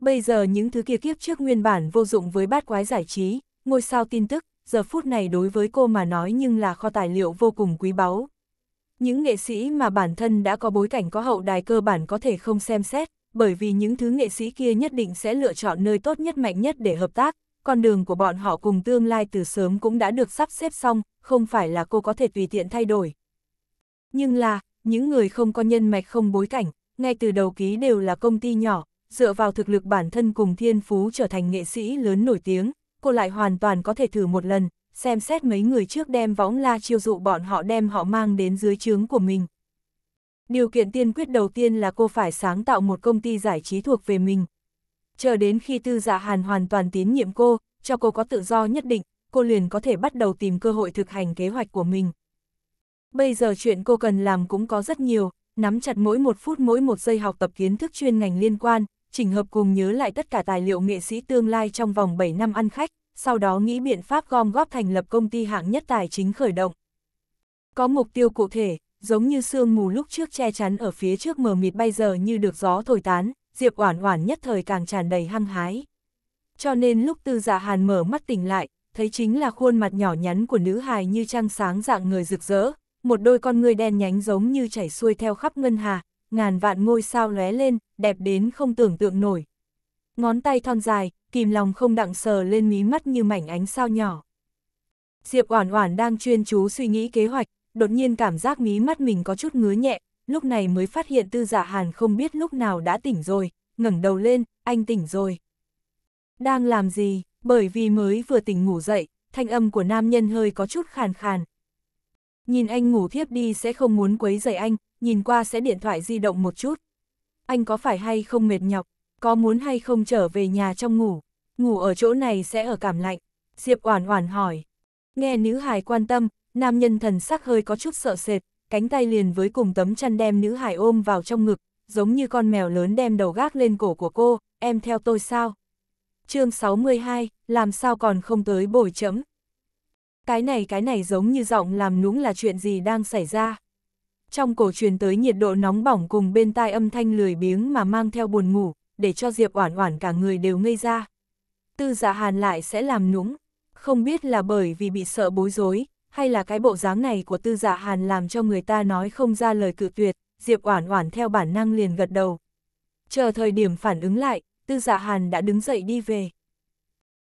Bây giờ những thứ kia kiếp trước nguyên bản vô dụng với bát quái giải trí, ngôi sao tin tức, giờ phút này đối với cô mà nói nhưng là kho tài liệu vô cùng quý báu. Những nghệ sĩ mà bản thân đã có bối cảnh có hậu đài cơ bản có thể không xem xét, bởi vì những thứ nghệ sĩ kia nhất định sẽ lựa chọn nơi tốt nhất mạnh nhất để hợp tác, con đường của bọn họ cùng tương lai từ sớm cũng đã được sắp xếp xong, không phải là cô có thể tùy tiện thay đổi. Nhưng là, những người không có nhân mạch không bối cảnh, ngay từ đầu ký đều là công ty nhỏ, dựa vào thực lực bản thân cùng thiên phú trở thành nghệ sĩ lớn nổi tiếng, cô lại hoàn toàn có thể thử một lần, xem xét mấy người trước đem võng la chiêu dụ bọn họ đem họ mang đến dưới trướng của mình. Điều kiện tiên quyết đầu tiên là cô phải sáng tạo một công ty giải trí thuộc về mình, chờ đến khi tư giả dạ hàn hoàn toàn tín nhiệm cô, cho cô có tự do nhất định, cô liền có thể bắt đầu tìm cơ hội thực hành kế hoạch của mình. Bây giờ chuyện cô cần làm cũng có rất nhiều, nắm chặt mỗi một phút mỗi một giây học tập kiến thức chuyên ngành liên quan, chỉnh hợp cùng nhớ lại tất cả tài liệu nghệ sĩ tương lai trong vòng 7 năm ăn khách, sau đó nghĩ biện pháp gom góp thành lập công ty hạng nhất tài chính khởi động. Có mục tiêu cụ thể, giống như sương mù lúc trước che chắn ở phía trước mờ mịt bây giờ như được gió thổi tán, Diệp Oản Oản nhất thời càng tràn đầy hăng hái. Cho nên lúc Tư Dạ Hàn mở mắt tỉnh lại, thấy chính là khuôn mặt nhỏ nhắn của nữ hài như trăng sáng dạng người rực rỡ, một đôi con ngươi đen nhánh giống như chảy xuôi theo khắp ngân hà, ngàn vạn ngôi sao lóe lên, đẹp đến không tưởng tượng nổi. Ngón tay thon dài, kìm lòng không đặng sờ lên mí mắt như mảnh ánh sao nhỏ. Diệp Oản Oản đang chuyên chú suy nghĩ kế hoạch, đột nhiên cảm giác mí mắt mình có chút ngứa nhẹ, lúc này mới phát hiện tư giả dạ hàn không biết lúc nào đã tỉnh rồi, ngẩng đầu lên, anh tỉnh rồi. Đang làm gì, bởi vì mới vừa tỉnh ngủ dậy, thanh âm của nam nhân hơi có chút khàn khàn. Nhìn anh ngủ thiếp đi sẽ không muốn quấy dậy anh, nhìn qua sẽ điện thoại di động một chút. Anh có phải hay không mệt nhọc, có muốn hay không trở về nhà trong ngủ, ngủ ở chỗ này sẽ ở cảm lạnh. Diệp Oản Oản hỏi. Nghe nữ hài quan tâm, nam nhân thần sắc hơi có chút sợ sệt, cánh tay liền với cùng tấm chăn đem nữ hải ôm vào trong ngực, giống như con mèo lớn đem đầu gác lên cổ của cô, em theo tôi sao? chương 62, làm sao còn không tới bồi chấm? Cái này cái này giống như giọng làm nũng là chuyện gì đang xảy ra? Trong cổ truyền tới nhiệt độ nóng bỏng cùng bên tai âm thanh lười biếng mà mang theo buồn ngủ, để cho Diệp Oản Oản cả người đều ngây ra. Tư giả dạ Hàn lại sẽ làm nũng, không biết là bởi vì bị sợ bối rối, hay là cái bộ dáng này của tư Dạ hàn làm cho người ta nói không ra lời cự tuyệt, Diệp Oản Oản theo bản năng liền gật đầu. Chờ thời điểm phản ứng lại, tư Dạ hàn đã đứng dậy đi về.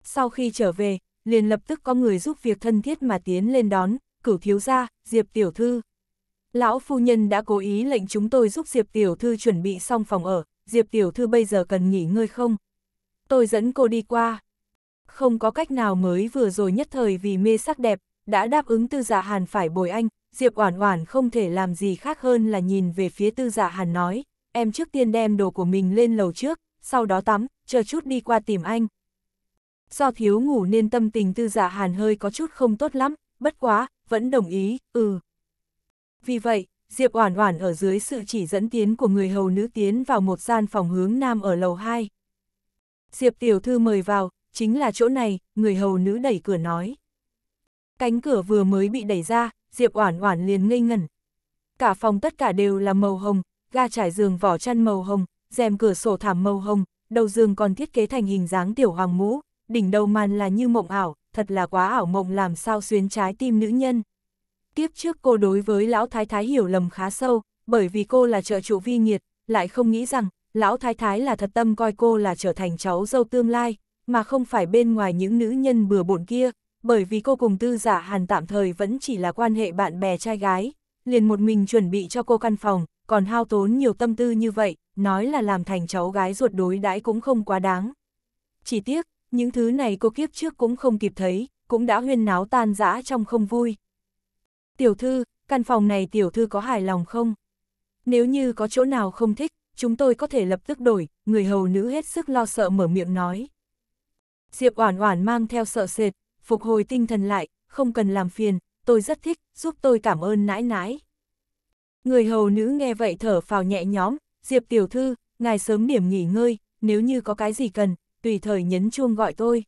Sau khi trở về, liền lập tức có người giúp việc thân thiết mà tiến lên đón, cửu thiếu gia, Diệp Tiểu Thư. Lão phu nhân đã cố ý lệnh chúng tôi giúp Diệp Tiểu Thư chuẩn bị xong phòng ở, Diệp Tiểu Thư bây giờ cần nghỉ ngơi không? Tôi dẫn cô đi qua. Không có cách nào mới vừa rồi nhất thời vì mê sắc đẹp, đã đáp ứng tư giả dạ hàn phải bồi anh, Diệp Oản Oản không thể làm gì khác hơn là nhìn về phía tư giả dạ hàn nói, em trước tiên đem đồ của mình lên lầu trước, sau đó tắm, chờ chút đi qua tìm anh. Do thiếu ngủ nên tâm tình tư giả dạ hàn hơi có chút không tốt lắm, bất quá, vẫn đồng ý, ừ. Vì vậy, Diệp Oản Oản ở dưới sự chỉ dẫn tiến của người hầu nữ tiến vào một gian phòng hướng nam ở lầu 2. Diệp tiểu thư mời vào, chính là chỗ này, người hầu nữ đẩy cửa nói. Cánh cửa vừa mới bị đẩy ra, Diệp Oản Oản liền ngây ngẩn. Cả phòng tất cả đều là màu hồng, ga trải giường vỏ chăn màu hồng, rèm cửa sổ thảm màu hồng, đầu giường còn thiết kế thành hình dáng tiểu hoàng mũ, đỉnh đầu màn là như mộng ảo, thật là quá ảo mộng làm sao xuyên trái tim nữ nhân. Kiếp trước cô đối với lão thái thái hiểu lầm khá sâu, bởi vì cô là trợ trụ vi nghiệt, lại không nghĩ rằng lão thái thái là thật tâm coi cô là trở thành cháu dâu tương lai, mà không phải bên ngoài những nữ nhân bừa bộn kia, bởi vì cô cùng tư giả hàn tạm thời vẫn chỉ là quan hệ bạn bè trai gái, liền một mình chuẩn bị cho cô căn phòng, còn hao tốn nhiều tâm tư như vậy, nói là làm thành cháu gái ruột đối đãi cũng không quá đáng. Chỉ tiếc, những thứ này cô kiếp trước cũng không kịp thấy, cũng đã huyên náo tan rã trong không vui. Tiểu thư, căn phòng này tiểu thư có hài lòng không? Nếu như có chỗ nào không thích, chúng tôi có thể lập tức đổi, người hầu nữ hết sức lo sợ mở miệng nói. Diệp Oản Oản mang theo sợ sệt, phục hồi tinh thần lại, không cần làm phiền, tôi rất thích, giúp tôi cảm ơn nãi nãi. Người hầu nữ nghe vậy thở phào nhẹ nhõm, Diệp tiểu thư, ngài sớm điểm nghỉ ngơi, nếu như có cái gì cần, tùy thời nhấn chuông gọi tôi.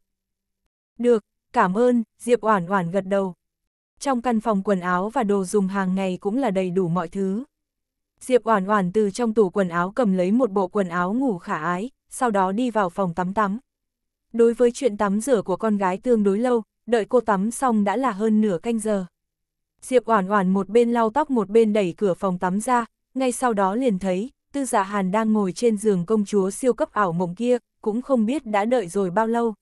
Được, cảm ơn, Diệp oản oản gật đầu. Trong căn phòng quần áo và đồ dùng hàng ngày cũng là đầy đủ mọi thứ. Diệp oản oản từ trong tủ quần áo cầm lấy một bộ quần áo ngủ khả ái, sau đó đi vào phòng tắm tắm, đối với chuyện tắm rửa của con gái tương đối lâu, đợi cô tắm xong đã là hơn nửa canh giờ. Diệp Oản Oản một bên lau tóc một bên đẩy cửa phòng tắm ra, ngay sau đó liền thấy, Tư Dạ Hàn đang ngồi trên giường công chúa siêu cấp ảo mộng kia, cũng không biết đã đợi rồi bao lâu.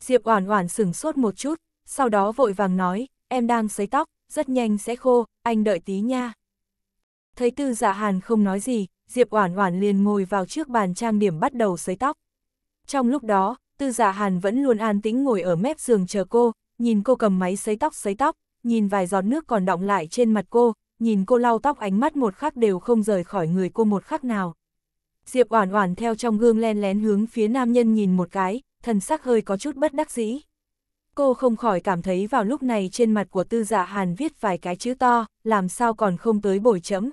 Diệp Oản Oản sững sốt một chút, sau đó vội vàng nói, em đang sấy tóc, rất nhanh sẽ khô, anh đợi tí nha. Thấy Tư Dạ Hàn không nói gì, Diệp Oản Oản liền ngồi vào trước bàn trang điểm bắt đầu sấy tóc. Trong lúc đó, Tư Dạ Hàn vẫn luôn an tĩnh ngồi ở mép giường chờ cô, nhìn cô cầm máy sấy tóc sấy tóc, nhìn vài giọt nước còn đọng lại trên mặt cô, nhìn cô lau tóc ánh mắt một khắc đều không rời khỏi người cô một khắc nào. Diệp Oản Oản theo trong gương len lén hướng phía nam nhân nhìn một cái, thần sắc hơi có chút bất đắc dĩ. Cô không khỏi cảm thấy vào lúc này trên mặt của Tư Dạ Hàn viết vài cái chữ to, làm sao còn không tới bồi chấm.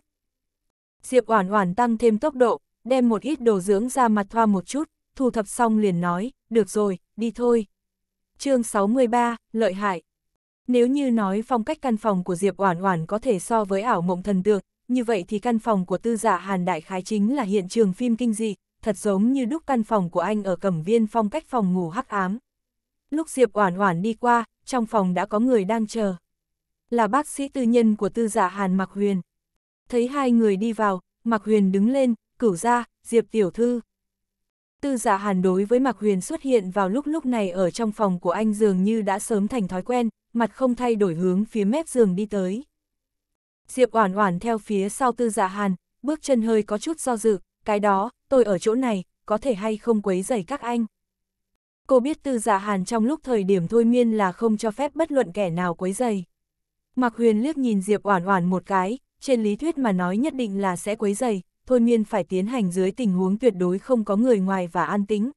Diệp Oản Oản tăng thêm tốc độ, đem một ít đồ dưỡng ra mặt thoa một chút, thu thập xong liền nói, được rồi, đi thôi. chương 63, lợi hại. Nếu như nói phong cách căn phòng của Diệp Oản Oản có thể so với ảo mộng thần tượng, như vậy thì căn phòng của tư giả dạ Hàn Đại Khái chính là hiện trường phim kinh dị, thật giống như đúc căn phòng của anh ở cẩm viên phong cách phòng ngủ hắc ám. Lúc Diệp Oản Oản đi qua, trong phòng đã có người đang chờ. Là bác sĩ tư nhân của tư giả dạ Hàn Mạc Huyền. Thấy hai người đi vào, Mạc Huyền đứng lên, cửu ra, Diệp Tiểu Thư, Tư giả dạ hàn đối với Mạc Huyền xuất hiện vào lúc lúc này ở trong phòng của anh dường như đã sớm thành thói quen, mặt không thay đổi hướng phía mép giường đi tới. Diệp Oản Oản theo phía sau Tư Dạ Hàn, bước chân hơi có chút do dự, cái đó, tôi ở chỗ này, có thể hay không quấy rầy các anh. Cô biết Tư Dạ Hàn trong lúc thời điểm thôi miên là không cho phép bất luận kẻ nào quấy rầy. Mạc Huyền liếc nhìn Diệp Oản Oản một cái, trên lý thuyết mà nói nhất định là sẽ quấy rầy, thôi miên phải tiến hành dưới tình huống tuyệt đối không có người ngoài và an tĩnh.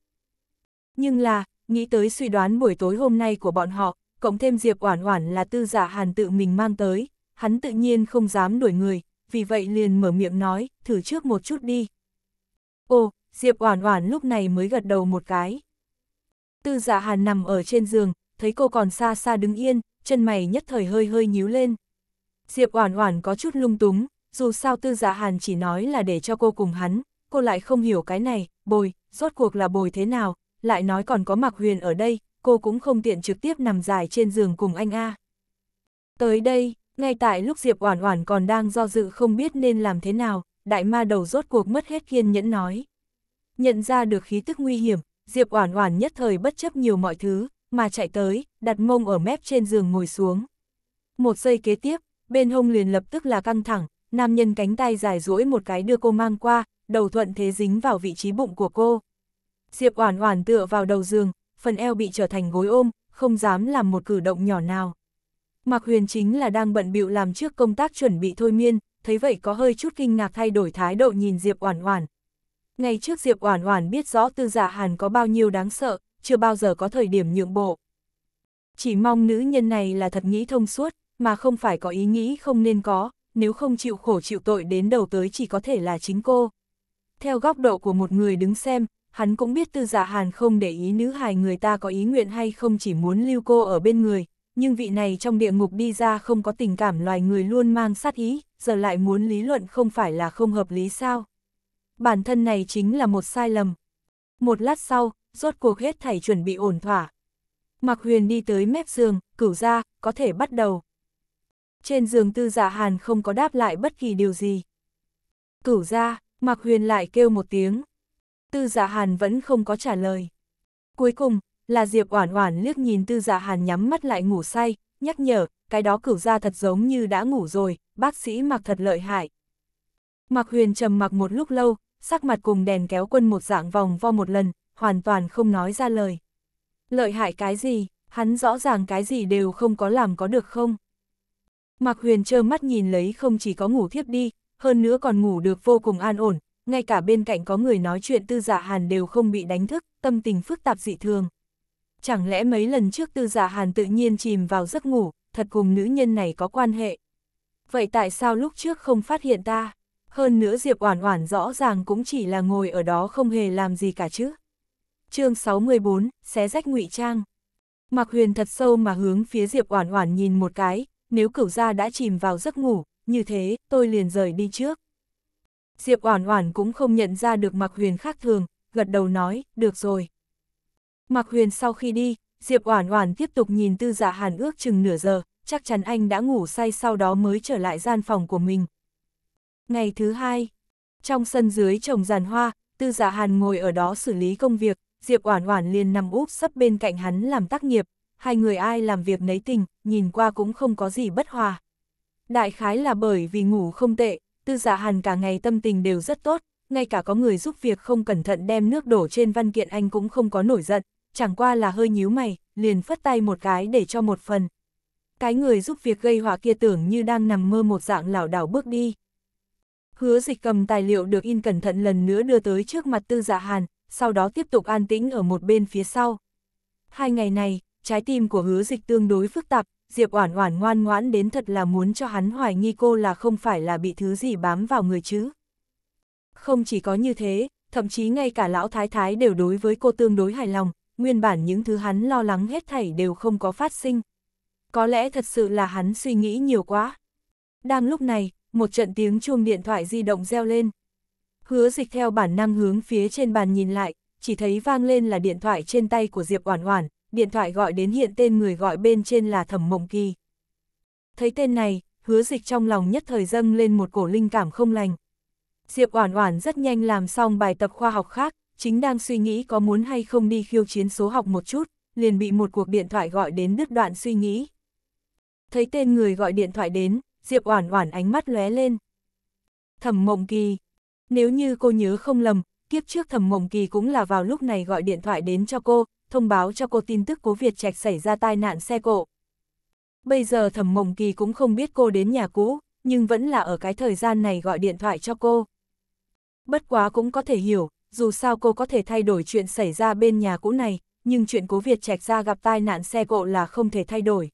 Nhưng là, nghĩ tới suy đoán buổi tối hôm nay của bọn họ, cộng thêm Diệp Oản Oản là tư giả dạ Hàn tự mình mang tới, hắn tự nhiên không dám đuổi người, vì vậy liền mở miệng nói, thử trước một chút đi. Ồ, Diệp Oản Oản lúc này mới gật đầu một cái. Tư Dạ Hàn nằm ở trên giường, thấy cô còn xa xa đứng yên, chân mày nhất thời hơi hơi nhíu lên. Diệp Oản Oản có chút lung túng, dù sao tư giả hàn chỉ nói là để cho cô cùng hắn, cô lại không hiểu cái này, bồi, rốt cuộc là bồi thế nào, lại nói còn có Mạc Huyền ở đây, cô cũng không tiện trực tiếp nằm dài trên giường cùng anh A. Tới đây, ngay tại lúc Diệp Oản Oản còn đang do dự không biết nên làm thế nào, đại ma đầu rốt cuộc mất hết kiên nhẫn nói. Nhận ra được khí tức nguy hiểm, Diệp Oản Oản nhất thời bất chấp nhiều mọi thứ, mà chạy tới, đặt mông ở mép trên giường ngồi xuống. Một giây kế tiếp, bên hông liền lập tức là căng thẳng, nam nhân cánh tay dài duỗi một cái đưa cô mang qua, đầu thuận thế dính vào vị trí bụng của cô. Diệp Oản Oản tựa vào đầu giường, phần eo bị trở thành gối ôm, không dám làm một cử động nhỏ nào. Mạc Huyền chính là đang bận bịu làm trước công tác chuẩn bị thôi miên, thấy vậy có hơi chút kinh ngạc thay đổi thái độ nhìn Diệp Oản Oản. Ngày trước Diệp Oản Oản biết rõ Tư Dạ Hàn có bao nhiêu đáng sợ, chưa bao giờ có thời điểm nhượng bộ. Chỉ mong nữ nhân này là thật nghĩ thông suốt, mà không phải có ý nghĩ không nên có, nếu không chịu khổ chịu tội đến đầu tới chỉ có thể là chính cô. Theo góc độ của một người đứng xem, hắn cũng biết tư giả dạ hàn không để ý nữ hài người ta có ý nguyện hay không chỉ muốn lưu cô ở bên người, nhưng vị này trong địa ngục đi ra không có tình cảm loài người luôn mang sát ý, giờ lại muốn lý luận không phải là không hợp lý sao. Bản thân này chính là một sai lầm. Một lát sau, rốt cuộc hết thảy chuẩn bị ổn thỏa. Mạc Huyền đi tới mép giường, cửu ra, có thể bắt đầu trên giường tư giả dạ hàn không có đáp lại bất kỳ điều gì. Cửu ra, Mạc Huyền lại kêu một tiếng. Tư giả dạ hàn vẫn không có trả lời. Cuối cùng, là Diệp Oản Oản liếc nhìn Tư giả dạ Hàn nhắm mắt lại ngủ say, nhắc nhở, cái đó cửu gia thật giống như đã ngủ rồi, bác sĩ Mạc thật lợi hại. Mạc Huyền trầm mặc một lúc lâu, sắc mặt cùng đèn kéo quân một dạng vòng vo một lần, hoàn toàn không nói ra lời. Lợi hại cái gì, hắn rõ ràng cái gì đều không có làm có được không? Mạc Huyền trơ mắt nhìn lấy không chỉ có ngủ thiếp đi, hơn nữa còn ngủ được vô cùng an ổn, ngay cả bên cạnh có người nói chuyện tư giả dạ hàn đều không bị đánh thức, tâm tình phức tạp dị thường. Chẳng lẽ mấy lần trước tư giả dạ hàn tự nhiên chìm vào giấc ngủ, thật cùng nữ nhân này có quan hệ. Vậy tại sao lúc trước không phát hiện ta? Hơn nữa Diệp Oản Oản rõ ràng cũng chỉ là ngồi ở đó không hề làm gì cả chứ. Chương 614, xé rách ngụy trang. Mạc Huyền thật sâu mà hướng phía Diệp Oản Oản nhìn một cái, nếu cửu gia đã chìm vào giấc ngủ, như thế, tôi liền rời đi trước. Diệp Oản Oản cũng không nhận ra được Mạc Huyền khác thường, gật đầu nói, được rồi. Mạc Huyền sau khi đi, Diệp Oản Oản tiếp tục nhìn Tư Dạ Hàn ước chừng nửa giờ, chắc chắn anh đã ngủ say sau đó mới trở lại gian phòng của mình. Ngày thứ hai, trong sân dưới trồng giàn hoa, Tư Dạ Hàn ngồi ở đó xử lý công việc, Diệp Oản Oản liền nằm úp sấp bên cạnh hắn làm tác nghiệp, hai người ai làm việc nấy tình, nhìn qua cũng không có gì bất hòa. Đại khái là bởi vì ngủ không tệ, tư giả dạ hàn cả ngày tâm tình đều rất tốt, ngay cả có người giúp việc không cẩn thận đem nước đổ trên văn kiện anh cũng không có nổi giận, chẳng qua là hơi nhíu mày, liền phất tay một cái để cho một phần. Cái người giúp việc gây họa kia tưởng như đang nằm mơ một dạng lảo đảo bước đi. Hứa dịch cầm tài liệu được in cẩn thận lần nữa đưa tới trước mặt tư dạ hàn, sau đó tiếp tục an tĩnh ở một bên phía sau. Hai ngày này, trái tim của hứa dịch tương đối phức tạp, Diệp Oản Oản ngoan ngoãn đến thật là muốn cho hắn hoài nghi cô là không phải là bị thứ gì bám vào người chứ. Không chỉ có như thế, thậm chí ngay cả lão thái thái đều đối với cô tương đối hài lòng, nguyên bản những thứ hắn lo lắng hết thảy đều không có phát sinh. Có lẽ thật sự là hắn suy nghĩ nhiều quá. Đang lúc này, một trận tiếng chuông điện thoại di động reo lên. Hứa dịch theo bản năng hướng phía trên bàn nhìn lại, chỉ thấy vang lên là điện thoại trên tay của Diệp Oản Oản, điện thoại gọi đến hiện tên người gọi bên trên là Thẩm Mộng Kỳ. Thấy tên này, hứa dịch trong lòng nhất thời dâng lên một cổ linh cảm không lành. Diệp Oản Oản rất nhanh làm xong bài tập khoa học khác, chính đang suy nghĩ có muốn hay không đi khiêu chiến số học một chút, liền bị một cuộc điện thoại gọi đến đứt đoạn suy nghĩ. Thấy tên người gọi điện thoại đến, Diệp Oản Oản ánh mắt lóe lên. Thẩm Mộng Kỳ, nếu như cô nhớ không lầm, kiếp trước Thẩm Mộng Kỳ cũng là vào lúc này gọi điện thoại đến cho cô, thông báo cho cô tin tức cố Việt Trạch xảy ra tai nạn xe cộ. Bây giờ thẩm mộng kỳ cũng không biết cô đến nhà cũ, nhưng vẫn là ở cái thời gian này gọi điện thoại cho cô. Bất quá cũng có thể hiểu, dù sao cô có thể thay đổi chuyện xảy ra bên nhà cũ này, nhưng chuyện cố Việt Trạch ra gặp tai nạn xe cộ là không thể thay đổi.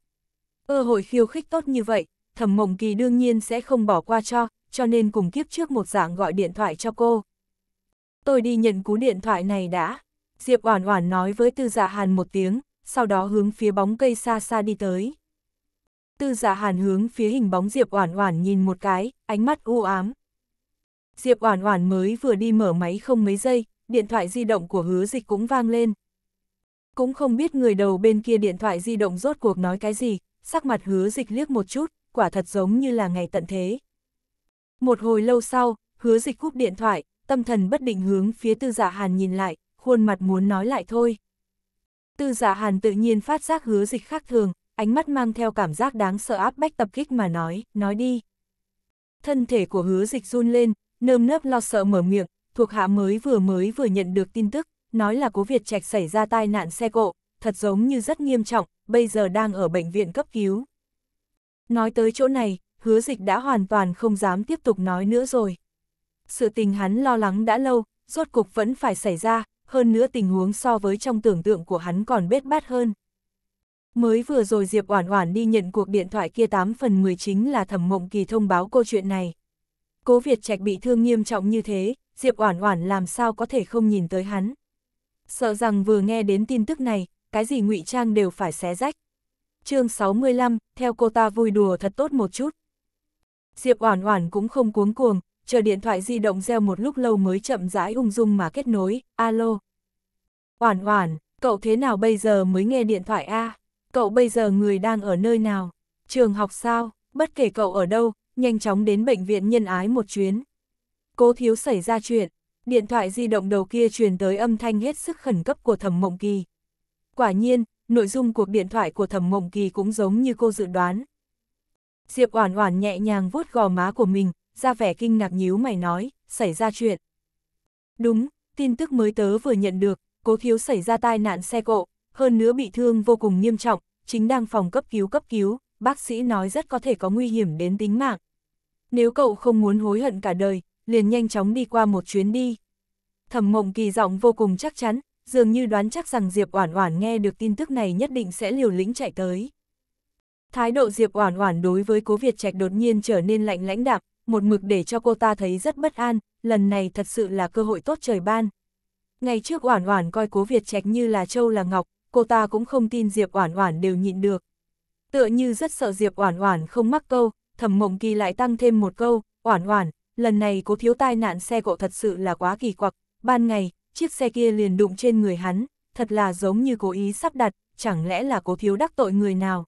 Cơ hội khiêu khích tốt như vậy, thẩm mộng kỳ đương nhiên sẽ không bỏ qua cho, cho nên cùng kiếp trước một dạng gọi điện thoại cho cô. Tôi đi nhận cú điện thoại này đã. Diệp Oản Oản nói với Tư Dạ Hàn một tiếng, sau đó hướng phía bóng cây xa xa đi tới. Tư Dạ Hàn hướng phía hình bóng Diệp Oản Oản nhìn một cái, ánh mắt u ám. Diệp Oản Oản mới vừa đi mở máy không mấy giây, điện thoại di động của Hứa Dịch cũng vang lên. Cũng không biết người đầu bên kia điện thoại di động rốt cuộc nói cái gì, sắc mặt Hứa Dịch liếc một chút, quả thật giống như là ngày tận thế. Một hồi lâu sau, Hứa Dịch cúp điện thoại, tâm thần bất định hướng phía Tư Dạ Hàn nhìn lại, khuôn mặt muốn nói lại thôi. Tư giả dạ hàn tự nhiên phát giác hứa dịch khác thường, ánh mắt mang theo cảm giác đáng sợ áp bách tập kích mà nói, nói đi. Thân thể của hứa dịch run lên, nơm nớp lo sợ mở miệng, thuộc hạ mới vừa mới vừa nhận được tin tức, nói là cố Việt Trạch xảy ra tai nạn xe cộ, thật giống như rất nghiêm trọng, bây giờ đang ở bệnh viện cấp cứu. Nói tới chỗ này, hứa dịch đã hoàn toàn không dám tiếp tục nói nữa rồi. Sự tình hắn lo lắng đã lâu, rốt cục vẫn phải xảy ra, hơn nữa tình huống so với trong tưởng tượng của hắn còn bết bát hơn. Mới vừa rồi Diệp Oản Oản đi nhận cuộc điện thoại kia 8 phần 10 chính là Thẩm Mộng Kỳ thông báo câu chuyện này. Cố Việt Trạch bị thương nghiêm trọng như thế, Diệp Oản Oản làm sao có thể không nhìn tới hắn. Sợ rằng vừa nghe đến tin tức này, cái gì ngụy trang đều phải xé rách. Chương 65, theo cô ta vui đùa thật tốt một chút. Diệp Oản Oản cũng không cuống cuồng, chờ điện thoại di động reo một lúc lâu mới chậm rãi ung dung mà kết nối, alo. Oản oản, cậu thế nào bây giờ mới nghe điện thoại a? À? Cậu bây giờ người đang ở nơi nào? Trường học sao? Bất kể cậu ở đâu, nhanh chóng đến bệnh viện nhân ái một chuyến. Cố thiếu xảy ra chuyện, điện thoại di động đầu kia truyền tới âm thanh hết sức khẩn cấp của thẩm mộng kỳ. Quả nhiên, nội dung cuộc điện thoại của thẩm mộng kỳ cũng giống như cô dự đoán. Diệp Oản Oản nhẹ nhàng vuốt gò má của mình, ra vẻ kinh ngạc nhíu mày nói, xảy ra chuyện. Đúng, tin tức mới tớ vừa nhận được, cố thiếu xảy ra tai nạn xe cộ, hơn nữa bị thương vô cùng nghiêm trọng, chính đang phòng cấp cứu cấp cứu, bác sĩ nói rất có thể có nguy hiểm đến tính mạng. Nếu cậu không muốn hối hận cả đời, liền nhanh chóng đi qua một chuyến đi. Thẩm mộng kỳ giọng vô cùng chắc chắn, dường như đoán chắc rằng Diệp Oản Oản nghe được tin tức này nhất định sẽ liều lĩnh chạy tới. Thái độ Diệp Oản Oản đối với Cố Việt Trạch đột nhiên trở nên lạnh lãnh đạm, một mực để cho cô ta thấy rất bất an, lần này thật sự là cơ hội tốt trời ban. Ngày trước Oản Oản coi Cố Việt Trạch như là châu là ngọc, cô ta cũng không tin Diệp Oản Oản đều nhịn được. Tựa như rất sợ Diệp Oản Oản không mắc câu, Thẩm Mộng Kỳ lại tăng thêm một câu, "Oản Oản, lần này Cố thiếu tai nạn xe cộ thật sự là quá kỳ quặc, ban ngày, chiếc xe kia liền đụng trên người hắn, thật là giống như cố ý sắp đặt, chẳng lẽ là Cố thiếu đắc tội người nào?"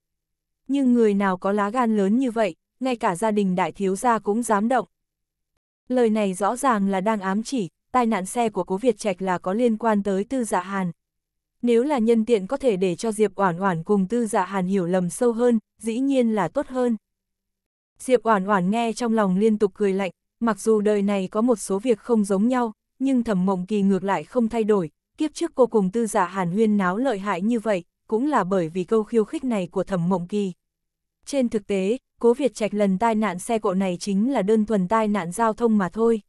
Nhưng người nào có lá gan lớn như vậy, ngay cả gia đình đại thiếu gia cũng dám động. Lời này rõ ràng là đang ám chỉ, tai nạn xe của cố Việt Trạch là có liên quan tới tư dạ hàn. Nếu là nhân tiện có thể để cho Diệp Oản Oản cùng tư dạ hàn hiểu lầm sâu hơn, dĩ nhiên là tốt hơn. Diệp Oản Oản nghe trong lòng liên tục cười lạnh, mặc dù đời này có một số việc không giống nhau, nhưng thẩm mộng kỳ ngược lại không thay đổi, kiếp trước cô cùng tư Dạ hàn huyên náo lợi hại như vậy, cũng là bởi vì câu khiêu khích này của thẩm mộng kỳ. Trên thực tế, Cố Việt Trạch lần tai nạn xe cộ này chính là đơn thuần tai nạn giao thông mà thôi.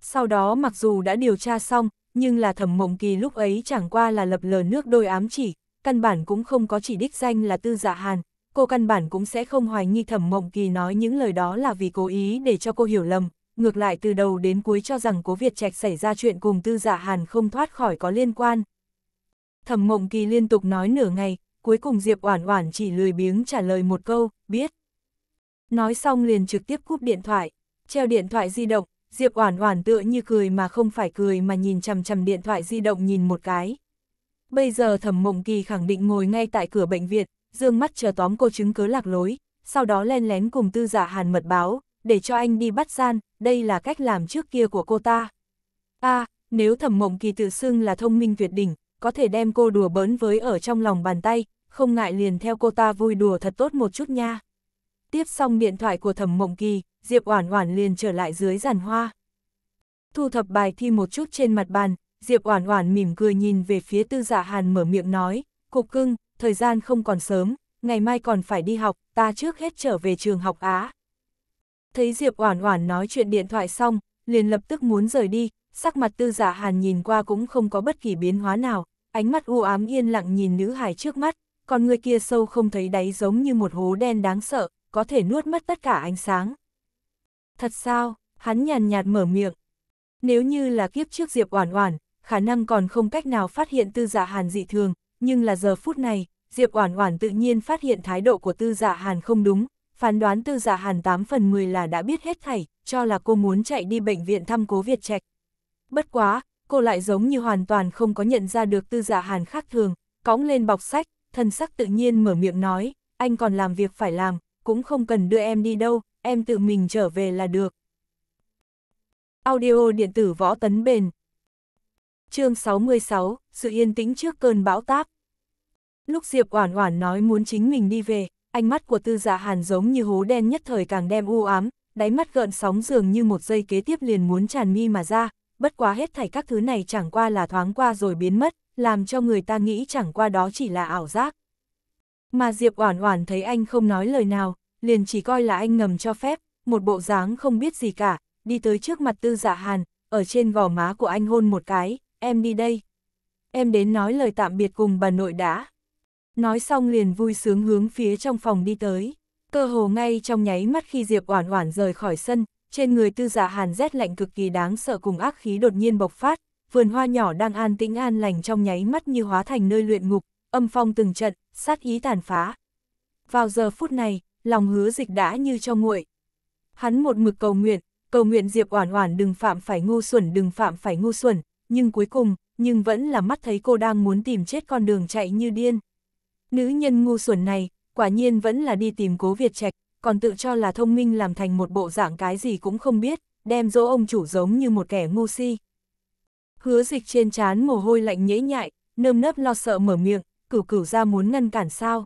Sau đó mặc dù đã điều tra xong, nhưng là thẩm mộng kỳ lúc ấy chẳng qua là lập lờ nước đôi ám chỉ, căn bản cũng không có chỉ đích danh là tư dạ hàn, cô căn bản cũng sẽ không hoài nghi thẩm mộng kỳ nói những lời đó là vì cố ý để cho cô hiểu lầm, ngược lại từ đầu đến cuối cho rằng cố Việt Trạch xảy ra chuyện cùng tư dạ hàn không thoát khỏi có liên quan. Thẩm mộng kỳ liên tục nói nửa ngày, cuối cùng Diệp Oản Oản chỉ lười biếng trả lời một câu, biết. Nói xong liền trực tiếp cúp điện thoại, treo điện thoại di động, Diệp Oản Oản tựa như cười mà không phải cười mà nhìn chằm chằm điện thoại di động nhìn một cái. Bây giờ Thẩm Mộng Kỳ khẳng định ngồi ngay tại cửa bệnh viện, dương mắt chờ tóm cô chứng cứ lạc lối, sau đó len lén cùng Tư Giả dạ Hàn mật báo, để cho anh đi bắt gian, đây là cách làm trước kia của cô ta. A, nếu Thẩm Mộng Kỳ tự xưng là thông minh tuyệt đỉnh, có thể đem cô đùa bỡn với ở trong lòng bàn tay, không ngại liền theo cô ta vui đùa thật tốt một chút nha. Tiếp xong điện thoại của thẩm mộng kỳ, Diệp Oản Oản liền trở lại dưới giàn hoa. Thu thập bài thi một chút trên mặt bàn, Diệp Oản Oản mỉm cười nhìn về phía Tư giả dạ Hàn mở miệng nói, "Cục cưng, thời gian không còn sớm, ngày mai còn phải đi học, ta trước hết trở về trường học á." Thấy Diệp Oản Oản nói chuyện điện thoại xong, liền lập tức muốn rời đi, sắc mặt Tư giả dạ Hàn nhìn qua cũng không có bất kỳ biến hóa nào, ánh mắt u ám yên lặng nhìn nữ hài trước mắt, con người kia sâu không thấy đáy giống như một hố đen đáng sợ, có thể nuốt mất tất cả ánh sáng. Thật sao, hắn nhàn nhạt mở miệng. Nếu như là kiếp trước Diệp Oản Oản, khả năng còn không cách nào phát hiện tư dạ hàn dị thường, nhưng là giờ phút này, Diệp Oản Oản tự nhiên phát hiện thái độ của tư dạ hàn không đúng, phán đoán tư dạ hàn 8 phần 10 là đã biết hết thảy, cho là cô muốn chạy đi bệnh viện thăm cố Việt Trạch. Bất quá, cô lại giống như hoàn toàn không có nhận ra được tư giả dạ hàn khác thường, cõng lên bọc sách, thân sắc tự nhiên mở miệng nói, anh còn làm việc phải làm, cũng không cần đưa em đi đâu, em tự mình trở về là được. Audio điện tử võ tấn bền Chương 66, sự yên tĩnh trước cơn bão táp Lúc Diệp Oản Oản nói muốn chính mình đi về, ánh mắt của tư giả dạ hàn giống như hố đen nhất thời càng đem u ám, đáy mắt gợn sóng dường như một giây kế tiếp liền muốn tràn mi mà ra, bất quá hết thảy các thứ này chẳng qua là thoáng qua rồi biến mất, làm cho người ta nghĩ chẳng qua đó chỉ là ảo giác. Mà Diệp Oản Oản thấy anh không nói lời nào, liền chỉ coi là anh ngầm cho phép, một bộ dáng không biết gì cả, đi tới trước mặt Tư Dạ Hàn, ở trên gò má của anh hôn một cái, "Em đi đây. Em đến nói lời tạm biệt cùng bà nội đã." Nói xong liền vui sướng hướng phía trong phòng đi tới. Cơ hồ ngay trong nháy mắt khi Diệp Oản Oản rời khỏi sân, trên người tư giả hàn rét lạnh cực kỳ đáng sợ cùng ác khí đột nhiên bộc phát, vườn hoa nhỏ đang an tĩnh an lành trong nháy mắt như hóa thành nơi luyện ngục, âm phong từng trận, sát ý tàn phá. Vào giờ phút này, lòng hứa dịch đã như cho nguội. Hắn một mực cầu nguyện, cầu nguyện Diệp Oản Oản đừng phạm phải ngu xuẩn, đừng phạm phải ngu xuẩn, nhưng cuối cùng, nhưng vẫn là mắt thấy cô đang muốn tìm chết con đường chạy như điên. Nữ nhân ngu xuẩn này, quả nhiên vẫn là đi tìm Cố Việt Trạch, còn tự cho là thông minh làm thành một bộ dạng cái gì cũng không biết, đem dỗ ông chủ giống như một kẻ ngu si. Hứa dịch trên trán mồ hôi lạnh nhễ nhại, nơm nớp lo sợ mở miệng, cửu cửu ra muốn ngăn cản sao.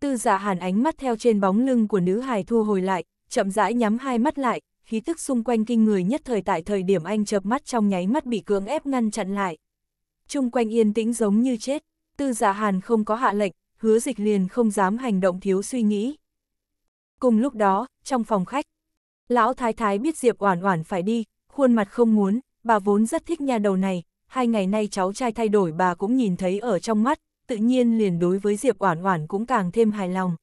Tư giả dạ hàn ánh mắt theo trên bóng lưng của nữ hài thu hồi lại, chậm rãi nhắm hai mắt lại, khí tức xung quanh kinh người nhất thời tại thời điểm anh chợp mắt trong nháy mắt bị cưỡng ép ngăn chặn lại. Trung quanh yên tĩnh giống như chết, tư giả dạ hàn không có hạ lệnh, hứa dịch liền không dám hành động thiếu suy nghĩ. Cùng lúc đó, trong phòng khách, lão thái thái biết Diệp Oản Oản phải đi, khuôn mặt không muốn, bà vốn rất thích nhà đầu này, hai ngày nay cháu trai thay đổi bà cũng nhìn thấy ở trong mắt, tự nhiên liền đối với Diệp Oản Oản cũng càng thêm hài lòng.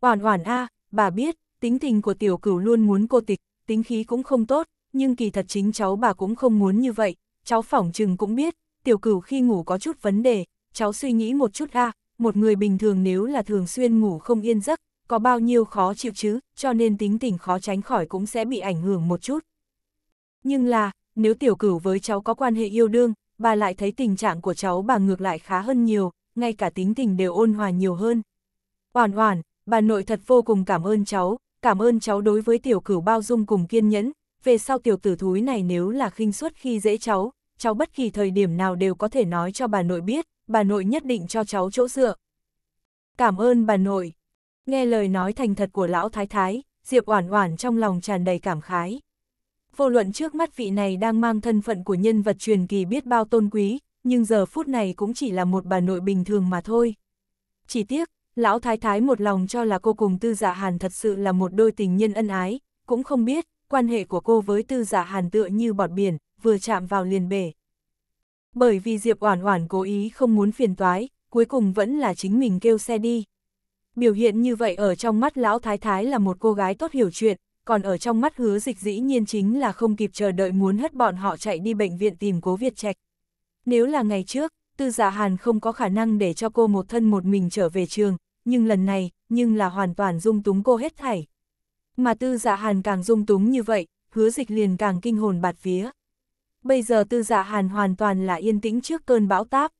Oản Oản a, bà biết, tính tình của tiểu cửu luôn muốn cô tịch, tính khí cũng không tốt, nhưng kỳ thật chính cháu bà cũng không muốn như vậy, cháu phỏng chừng cũng biết, tiểu cửu khi ngủ có chút vấn đề, cháu suy nghĩ một chút a, một người bình thường nếu là thường xuyên ngủ không yên giấc, có bao nhiêu khó chịu chứ, cho nên tính tình khó tránh khỏi cũng sẽ bị ảnh hưởng một chút. Nhưng là, nếu tiểu cửu với cháu có quan hệ yêu đương, bà lại thấy tình trạng của cháu bà ngược lại khá hơn nhiều, ngay cả tính tình đều ôn hòa nhiều hơn. Oản hoàn, bà nội thật vô cùng cảm ơn cháu, cảm ơn cháu đối với tiểu cửu bao dung cùng kiên nhẫn, về sau tiểu tử thúi này nếu là khinh suất khi dễ cháu, cháu bất kỳ thời điểm nào đều có thể nói cho bà nội biết, bà nội nhất định cho cháu chỗ dựa. Cảm ơn bà nội. Nghe lời nói thành thật của lão thái thái, Diệp Oản Oản trong lòng tràn đầy cảm khái. Vô luận trước mắt vị này đang mang thân phận của nhân vật truyền kỳ biết bao tôn quý, nhưng giờ phút này cũng chỉ là một bà nội bình thường mà thôi. Chỉ tiếc, lão thái thái một lòng cho là cô cùng Tư Dạ Hàn thật sự là một đôi tình nhân ân ái, cũng không biết, quan hệ của cô với Tư Dạ Hàn tựa như bọt biển, vừa chạm vào liền bể. Bởi vì Diệp Oản Oản cố ý không muốn phiền toái, cuối cùng vẫn là chính mình kêu xe đi biểu hiện như vậy ở trong mắt lão thái thái là một cô gái tốt hiểu chuyện, còn ở trong mắt hứa dịch dĩ nhiên chính là không kịp chờ đợi muốn hất bọn họ chạy đi bệnh viện tìm cố Việt Trạch. Nếu là ngày trước, tư dạ hàn không có khả năng để cho cô một thân một mình trở về trường, nhưng lần này, nhưng là hoàn toàn dung túng cô hết thảy. Mà tư dạ hàn càng dung túng như vậy, hứa dịch liền càng kinh hồn bạt vía. Bây giờ tư dạ hàn hoàn toàn là yên tĩnh trước cơn bão táp.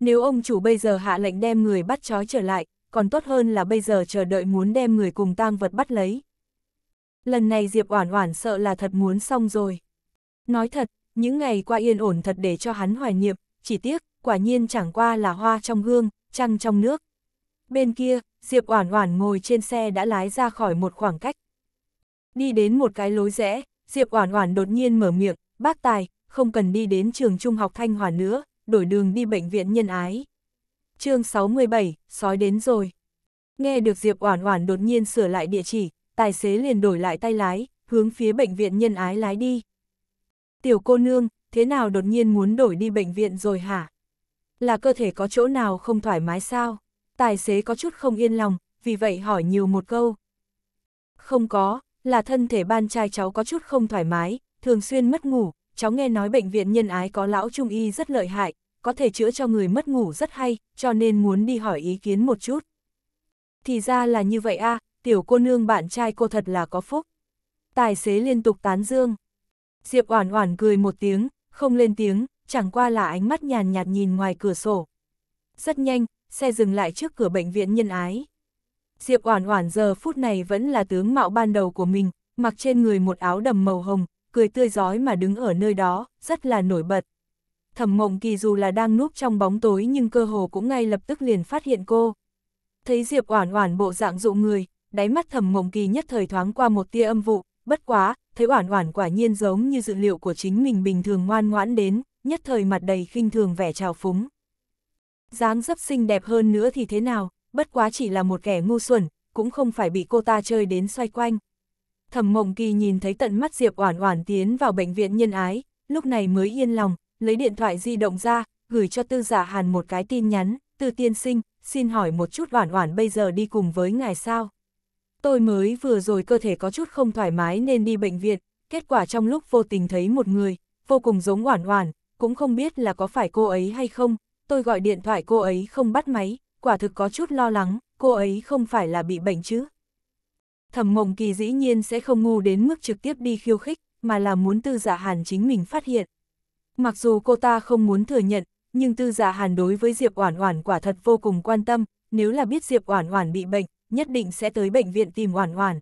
Nếu ông chủ bây giờ hạ lệnh đem người bắt trói trở lại, còn tốt hơn là bây giờ chờ đợi muốn đem người cùng tang vật bắt lấy. Lần này Diệp Oản Oản sợ là thật muốn xong rồi. Nói thật, những ngày qua yên ổn thật để cho hắn hoài niệm, chỉ tiếc, quả nhiên chẳng qua là hoa trong gương, trăng trong nước. Bên kia, Diệp Oản Oản ngồi trên xe đã lái ra khỏi một khoảng cách. Đi đến một cái lối rẽ, Diệp Oản Oản đột nhiên mở miệng, "Bác tài, không cần đi đến trường trung học Thanh Hòa nữa, đổi đường đi bệnh viện Nhân Ái." chương 67, sói đến rồi. Nghe được Diệp Oản Oản đột nhiên sửa lại địa chỉ, tài xế liền đổi lại tay lái, hướng phía bệnh viện nhân ái lái đi. Tiểu cô nương, thế nào đột nhiên muốn đổi đi bệnh viện rồi hả? Là cơ thể có chỗ nào không thoải mái sao? Tài xế có chút không yên lòng, vì vậy hỏi nhiều một câu. Không có, là thân thể ban trai cháu có chút không thoải mái, thường xuyên mất ngủ, cháu nghe nói bệnh viện nhân ái có lão trung y rất lợi hại, có thể chữa cho người mất ngủ rất hay, cho nên muốn đi hỏi ý kiến một chút. Thì ra là như vậy a, tiểu cô nương bạn trai cô thật là có phúc. Tài xế liên tục tán dương. Diệp Oản Oản cười một tiếng, không lên tiếng, chẳng qua là ánh mắt nhàn nhạt nhìn ngoài cửa sổ. Rất nhanh, xe dừng lại trước cửa bệnh viện nhân ái. Diệp Oản Oản giờ phút này vẫn là tướng mạo ban đầu của mình, mặc trên người một áo đầm màu hồng, cười tươi giói mà đứng ở nơi đó, rất là nổi bật thẩm mộng kỳ dù là đang núp trong bóng tối nhưng cơ hồ cũng ngay lập tức liền phát hiện cô. Thấy Diệp Oản Oản bộ dạng dụ người, đáy mắt thẩm mộng kỳ nhất thời thoáng qua một tia âm vụ, bất quá, thấy Oản Oản quả nhiên giống như dự liệu của chính mình bình thường ngoan ngoãn đến, nhất thời mặt đầy khinh thường vẻ trào phúng. Dáng dấp xinh đẹp hơn nữa thì thế nào, bất quá chỉ là một kẻ ngu xuẩn, cũng không phải bị cô ta chơi đến xoay quanh. Thẩm Mộng Kỳ nhìn thấy tận mắt Diệp Oản Oản tiến vào bệnh viện nhân ái, lúc này mới yên lòng, lấy điện thoại di động ra, gửi cho tư giả hàn một cái tin nhắn, tư tiên sinh, xin hỏi một chút oản oản bây giờ đi cùng với ngài sao. Tôi mới vừa rồi cơ thể có chút không thoải mái nên đi bệnh viện, kết quả trong lúc vô tình thấy một người, vô cùng giống oản oản, cũng không biết là có phải cô ấy hay không, tôi gọi điện thoại cô ấy không bắt máy, quả thực có chút lo lắng, cô ấy không phải là bị bệnh chứ. Thẩm mộng kỳ dĩ nhiên sẽ không ngu đến mức trực tiếp đi khiêu khích, mà là muốn tư giả hàn chính mình phát hiện. Mặc dù cô ta không muốn thừa nhận, nhưng tư giả hàn đối với Diệp Oản Oản quả thật vô cùng quan tâm, nếu là biết Diệp Oản Oản bị bệnh, nhất định sẽ tới bệnh viện tìm Oản Oản.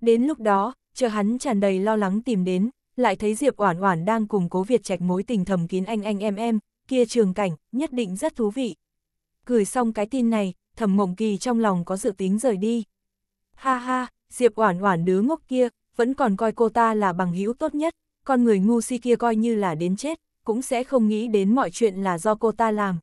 Đến lúc đó, chờ hắn tràn đầy lo lắng tìm đến, lại thấy Diệp Oản Oản đang cùng Cố Việt Trạch mối tình thầm kín anh anh em em, kia trường cảnh, nhất định rất thú vị. Cười xong cái tin này, Thẩm Mộng Kỳ trong lòng có dự tính rời đi. Ha ha, Diệp Oản Oản đứa ngốc kia, vẫn còn coi cô ta là bằng hữu tốt nhất, con người ngu si kia coi như là đến chết, cũng sẽ không nghĩ đến mọi chuyện là do cô ta làm.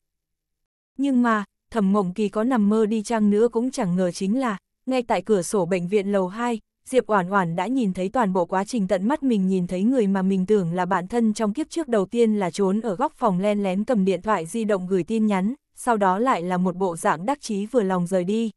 Nhưng mà, thẩm mộng kỳ có nằm mơ đi chăng nữa cũng chẳng ngờ chính là, ngay tại cửa sổ bệnh viện lầu 2, Diệp Oản Oản đã nhìn thấy toàn bộ quá trình tận mắt mình nhìn thấy người mà mình tưởng là bạn thân trong kiếp trước đầu tiên là trốn ở góc phòng len lén cầm điện thoại di động gửi tin nhắn, sau đó lại là một bộ dạng đắc chí vừa lòng rời đi.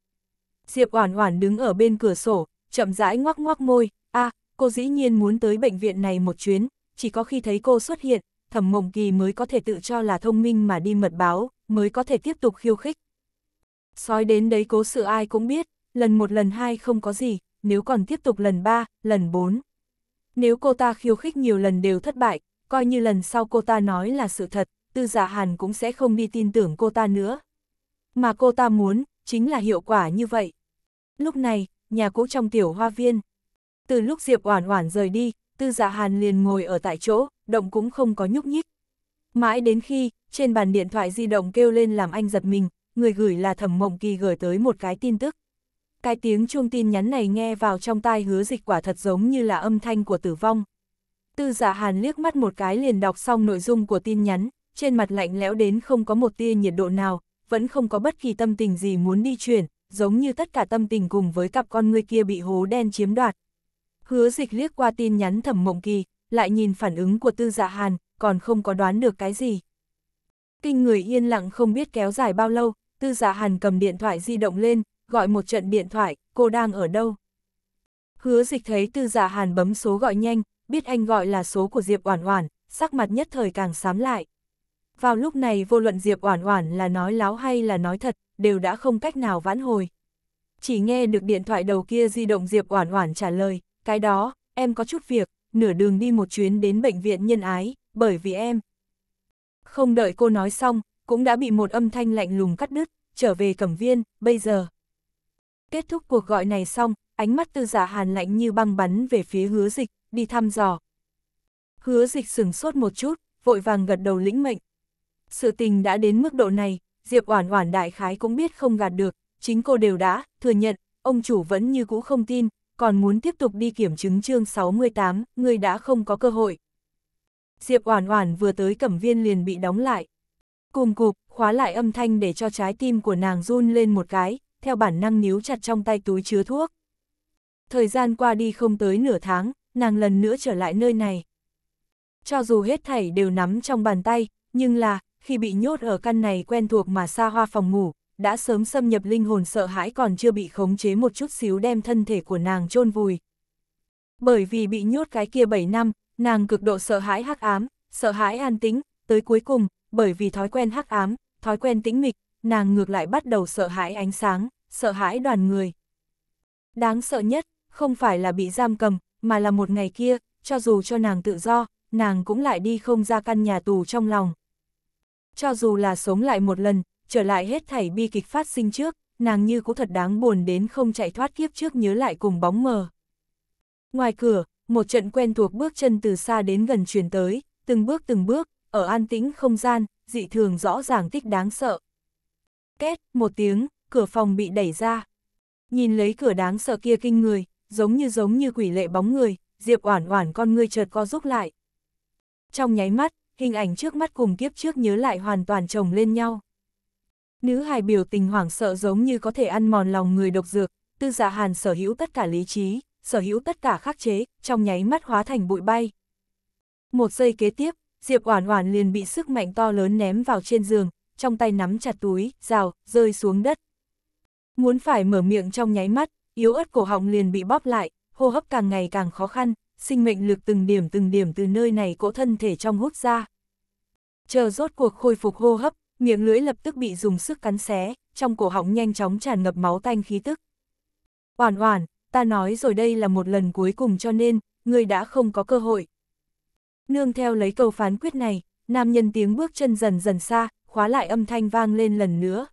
Diệp Oản Oản đứng ở bên cửa sổ, chậm rãi ngoắc ngoắc môi, "A, cô dĩ nhiên muốn tới bệnh viện này một chuyến, chỉ có khi thấy cô xuất hiện, thẩm mộng kỳ mới có thể tự cho là thông minh mà đi mật báo, mới có thể tiếp tục khiêu khích. Sói đến đấy cố sự ai cũng biết, lần một lần hai không có gì, nếu còn tiếp tục lần ba, lần bốn. Nếu cô ta khiêu khích nhiều lần đều thất bại, coi như lần sau cô ta nói là sự thật, tư giả dạ hàn cũng sẽ không đi tin tưởng cô ta nữa. Mà cô ta muốn, chính là hiệu quả như vậy. Lúc này, nhà cũ trong tiểu hoa viên, từ lúc Diệp Oản Oản rời đi, Tư Dạ Hàn liền ngồi ở tại chỗ, động cũng không có nhúc nhích. Mãi đến khi, trên bàn điện thoại di động kêu lên làm anh giật mình, người gửi là Thẩm Mộng Kỳ gửi tới một cái tin tức. Cái tiếng chuông tin nhắn này nghe vào trong tai hứa dịch quả thật giống như là âm thanh của tử vong. Tư Dạ Hàn liếc mắt một cái liền đọc xong nội dung của tin nhắn, trên mặt lạnh lẽo đến không có một tia nhiệt độ nào, vẫn không có bất kỳ tâm tình gì muốn đi chuyển, giống như tất cả tâm tình cùng với cặp con người kia bị hố đen chiếm đoạt. Hứa dịch liếc qua tin nhắn thẩm mộng kỳ, lại nhìn phản ứng của tư dạ hàn, còn không có đoán được cái gì. Kinh người yên lặng không biết kéo dài bao lâu, tư dạ hàn cầm điện thoại di động lên, gọi một trận điện thoại, cô đang ở đâu. Hứa dịch thấy tư dạ hàn bấm số gọi nhanh, biết anh gọi là số của Diệp Oản Oản, sắc mặt nhất thời càng xám lại. Vào lúc này vô luận Diệp Oản Oản là nói láo hay là nói thật, đều đã không cách nào vãn hồi. Chỉ nghe được điện thoại đầu kia di động Diệp Oản Oản trả lời, cái đó, em có chút việc, nửa đường đi một chuyến đến bệnh viện nhân ái, bởi vì em. Không đợi cô nói xong, cũng đã bị một âm thanh lạnh lùng cắt đứt, trở về cẩm viên, bây giờ. Kết thúc cuộc gọi này xong, ánh mắt tư giả dạ hàn lạnh như băng bắn về phía hứa dịch, đi thăm dò. Hứa dịch sửng sốt một chút, vội vàng gật đầu lĩnh mệnh. Sự tình đã đến mức độ này, Diệp Oản Oản đại khái cũng biết không gạt được, chính cô đều đã thừa nhận, ông chủ vẫn như cũ không tin, còn muốn tiếp tục đi kiểm chứng chương 68, ngươi đã không có cơ hội. Diệp Oản Oản vừa tới cẩm viên liền bị đóng lại. Cùng cục, khóa lại âm thanh để cho trái tim của nàng run lên một cái, theo bản năng níu chặt trong tay túi chứa thuốc. Thời gian qua đi không tới nửa tháng, nàng lần nữa trở lại nơi này. Cho dù hết thảy đều nắm trong bàn tay, nhưng là, khi bị nhốt ở căn này quen thuộc mà xa hoa phòng ngủ, đã sớm xâm nhập linh hồn sợ hãi còn chưa bị khống chế một chút xíu đem thân thể của nàng chôn vùi. Bởi vì bị nhốt cái kia 7 năm, nàng cực độ sợ hãi hắc ám, sợ hãi an tĩnh, tới cuối cùng, bởi vì thói quen hắc ám, thói quen tĩnh mịch, nàng ngược lại bắt đầu sợ hãi ánh sáng, sợ hãi đoàn người. Đáng sợ nhất, không phải là bị giam cầm, mà là một ngày kia, cho dù cho nàng tự do, nàng cũng lại đi không ra căn nhà tù trong lòng. Cho dù là sống lại một lần, trở lại hết thảy bi kịch phát sinh trước, nàng như cũng thật đáng buồn đến không chạy thoát kiếp trước nhớ lại cùng bóng mờ. Ngoài cửa, một trận quen thuộc bước chân từ xa đến gần truyền tới, từng bước từng bước, ở an tĩnh không gian, dị thường rõ ràng tích đáng sợ. Két, một tiếng, cửa phòng bị đẩy ra. Nhìn lấy cửa đáng sợ kia kinh người, giống như giống như quỷ lệ bóng người, Diệp Oản Oản con ngươi chợt co rúc lại. Trong nháy mắt, hình ảnh trước mắt cùng kiếp trước nhớ lại hoàn toàn chồng lên nhau. Nữ hài biểu tình hoảng sợ giống như có thể ăn mòn lòng người độc dược, tư dạ hàn sở hữu tất cả lý trí, sở hữu tất cả khắc chế, trong nháy mắt hóa thành bụi bay. Một giây kế tiếp, Diệp Oản Oản liền bị sức mạnh to lớn ném vào trên giường, trong tay nắm chặt túi, rào, rơi xuống đất. Muốn phải mở miệng trong nháy mắt, yếu ớt cổ họng liền bị bóp lại, hô hấp càng ngày càng khó khăn, sinh mệnh lực từng điểm từng điểm từ nơi này cỗ thân thể trong hút ra. Chờ rốt cuộc khôi phục hô hấp, miệng lưỡi lập tức bị dùng sức cắn xé, trong cổ họng nhanh chóng tràn ngập máu tanh khí tức. Oản oản, ta nói rồi đây là một lần cuối cùng cho nên, ngươi đã không có cơ hội. Nương theo lấy câu phán quyết này, nam nhân tiếng bước chân dần dần xa, khóa lại âm thanh vang lên lần nữa.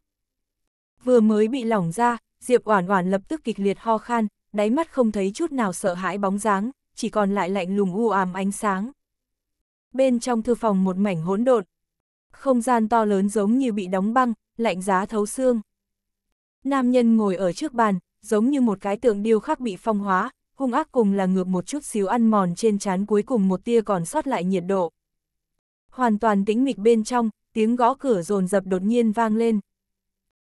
Vừa mới bị lỏng ra, Diệp Oản Oản lập tức kịch liệt ho khan, đáy mắt không thấy chút nào sợ hãi bóng dáng, chỉ còn lại lạnh lùng u ám ánh sáng. Bên trong thư phòng một mảnh hỗn độn, không gian to lớn giống như bị đóng băng, lạnh giá thấu xương. Nam nhân ngồi ở trước bàn, giống như một cái tượng điêu khắc bị phong hóa, hung ác cùng là ngược một chút xíu ăn mòn trên trán cuối cùng một tia còn sót lại nhiệt độ. Hoàn toàn tĩnh mịch bên trong, tiếng gõ cửa rồn rập đột nhiên vang lên.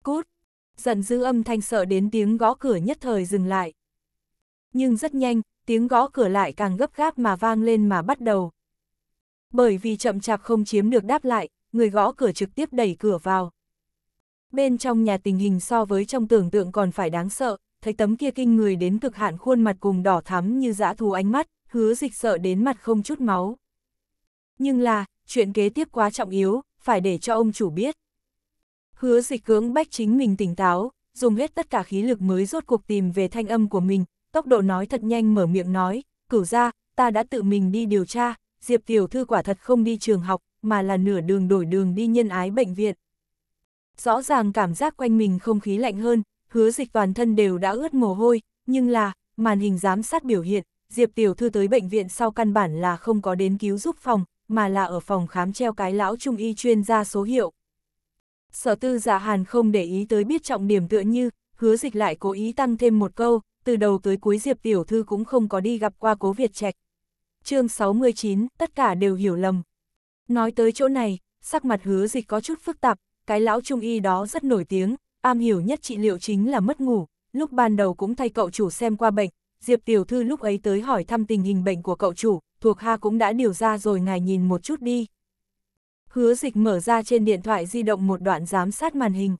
Cút! Giận dư âm thanh sợ đến tiếng gõ cửa nhất thời dừng lại. Nhưng rất nhanh, tiếng gõ cửa lại càng gấp gáp mà vang lên mà bắt đầu. Bởi vì chậm chạp không chiếm được đáp lại, người gõ cửa trực tiếp đẩy cửa vào. Bên trong nhà tình hình so với trong tưởng tượng còn phải đáng sợ, thấy tấm kia kinh người đến cực hạn khuôn mặt cùng đỏ thắm như dã thú ánh mắt, hứa dịch sợ đến mặt không chút máu. Nhưng là, chuyện kế tiếp quá trọng yếu, phải để cho ông chủ biết. Hứa dịch cưỡng bách chính mình tỉnh táo, dùng hết tất cả khí lực mới rốt cuộc tìm về thanh âm của mình, tốc độ nói thật nhanh mở miệng nói, cửu ra, ta đã tự mình đi điều tra, Diệp Tiểu Thư quả thật không đi trường học, mà là nửa đường đổi đường đi nhân ái bệnh viện. Rõ ràng cảm giác quanh mình không khí lạnh hơn, hứa dịch toàn thân đều đã ướt mồ hôi, nhưng là, màn hình giám sát biểu hiện, Diệp Tiểu Thư tới bệnh viện sau căn bản là không có đến cứu giúp phòng, mà là ở phòng khám treo cái lão trung y chuyên gia số hiệu. Sở tư giả dạ hàn không để ý tới biết trọng điểm tựa như, hứa dịch lại cố ý tăng thêm một câu, từ đầu tới cuối Diệp Tiểu Thư cũng không có đi gặp qua cố Việt Trạch. chương 69, tất cả đều hiểu lầm, Nói tới chỗ này, sắc mặt hứa dịch có chút phức tạp, cái lão trung y đó rất nổi tiếng, am hiểu nhất trị liệu chính là mất ngủ, lúc ban đầu cũng thay cậu chủ xem qua bệnh, Diệp Tiểu Thư lúc ấy tới hỏi thăm tình hình bệnh của cậu chủ, thuộc ha cũng đã điều ra rồi ngài nhìn một chút đi. Hứa dịch mở ra trên điện thoại di động một đoạn giám sát màn hình.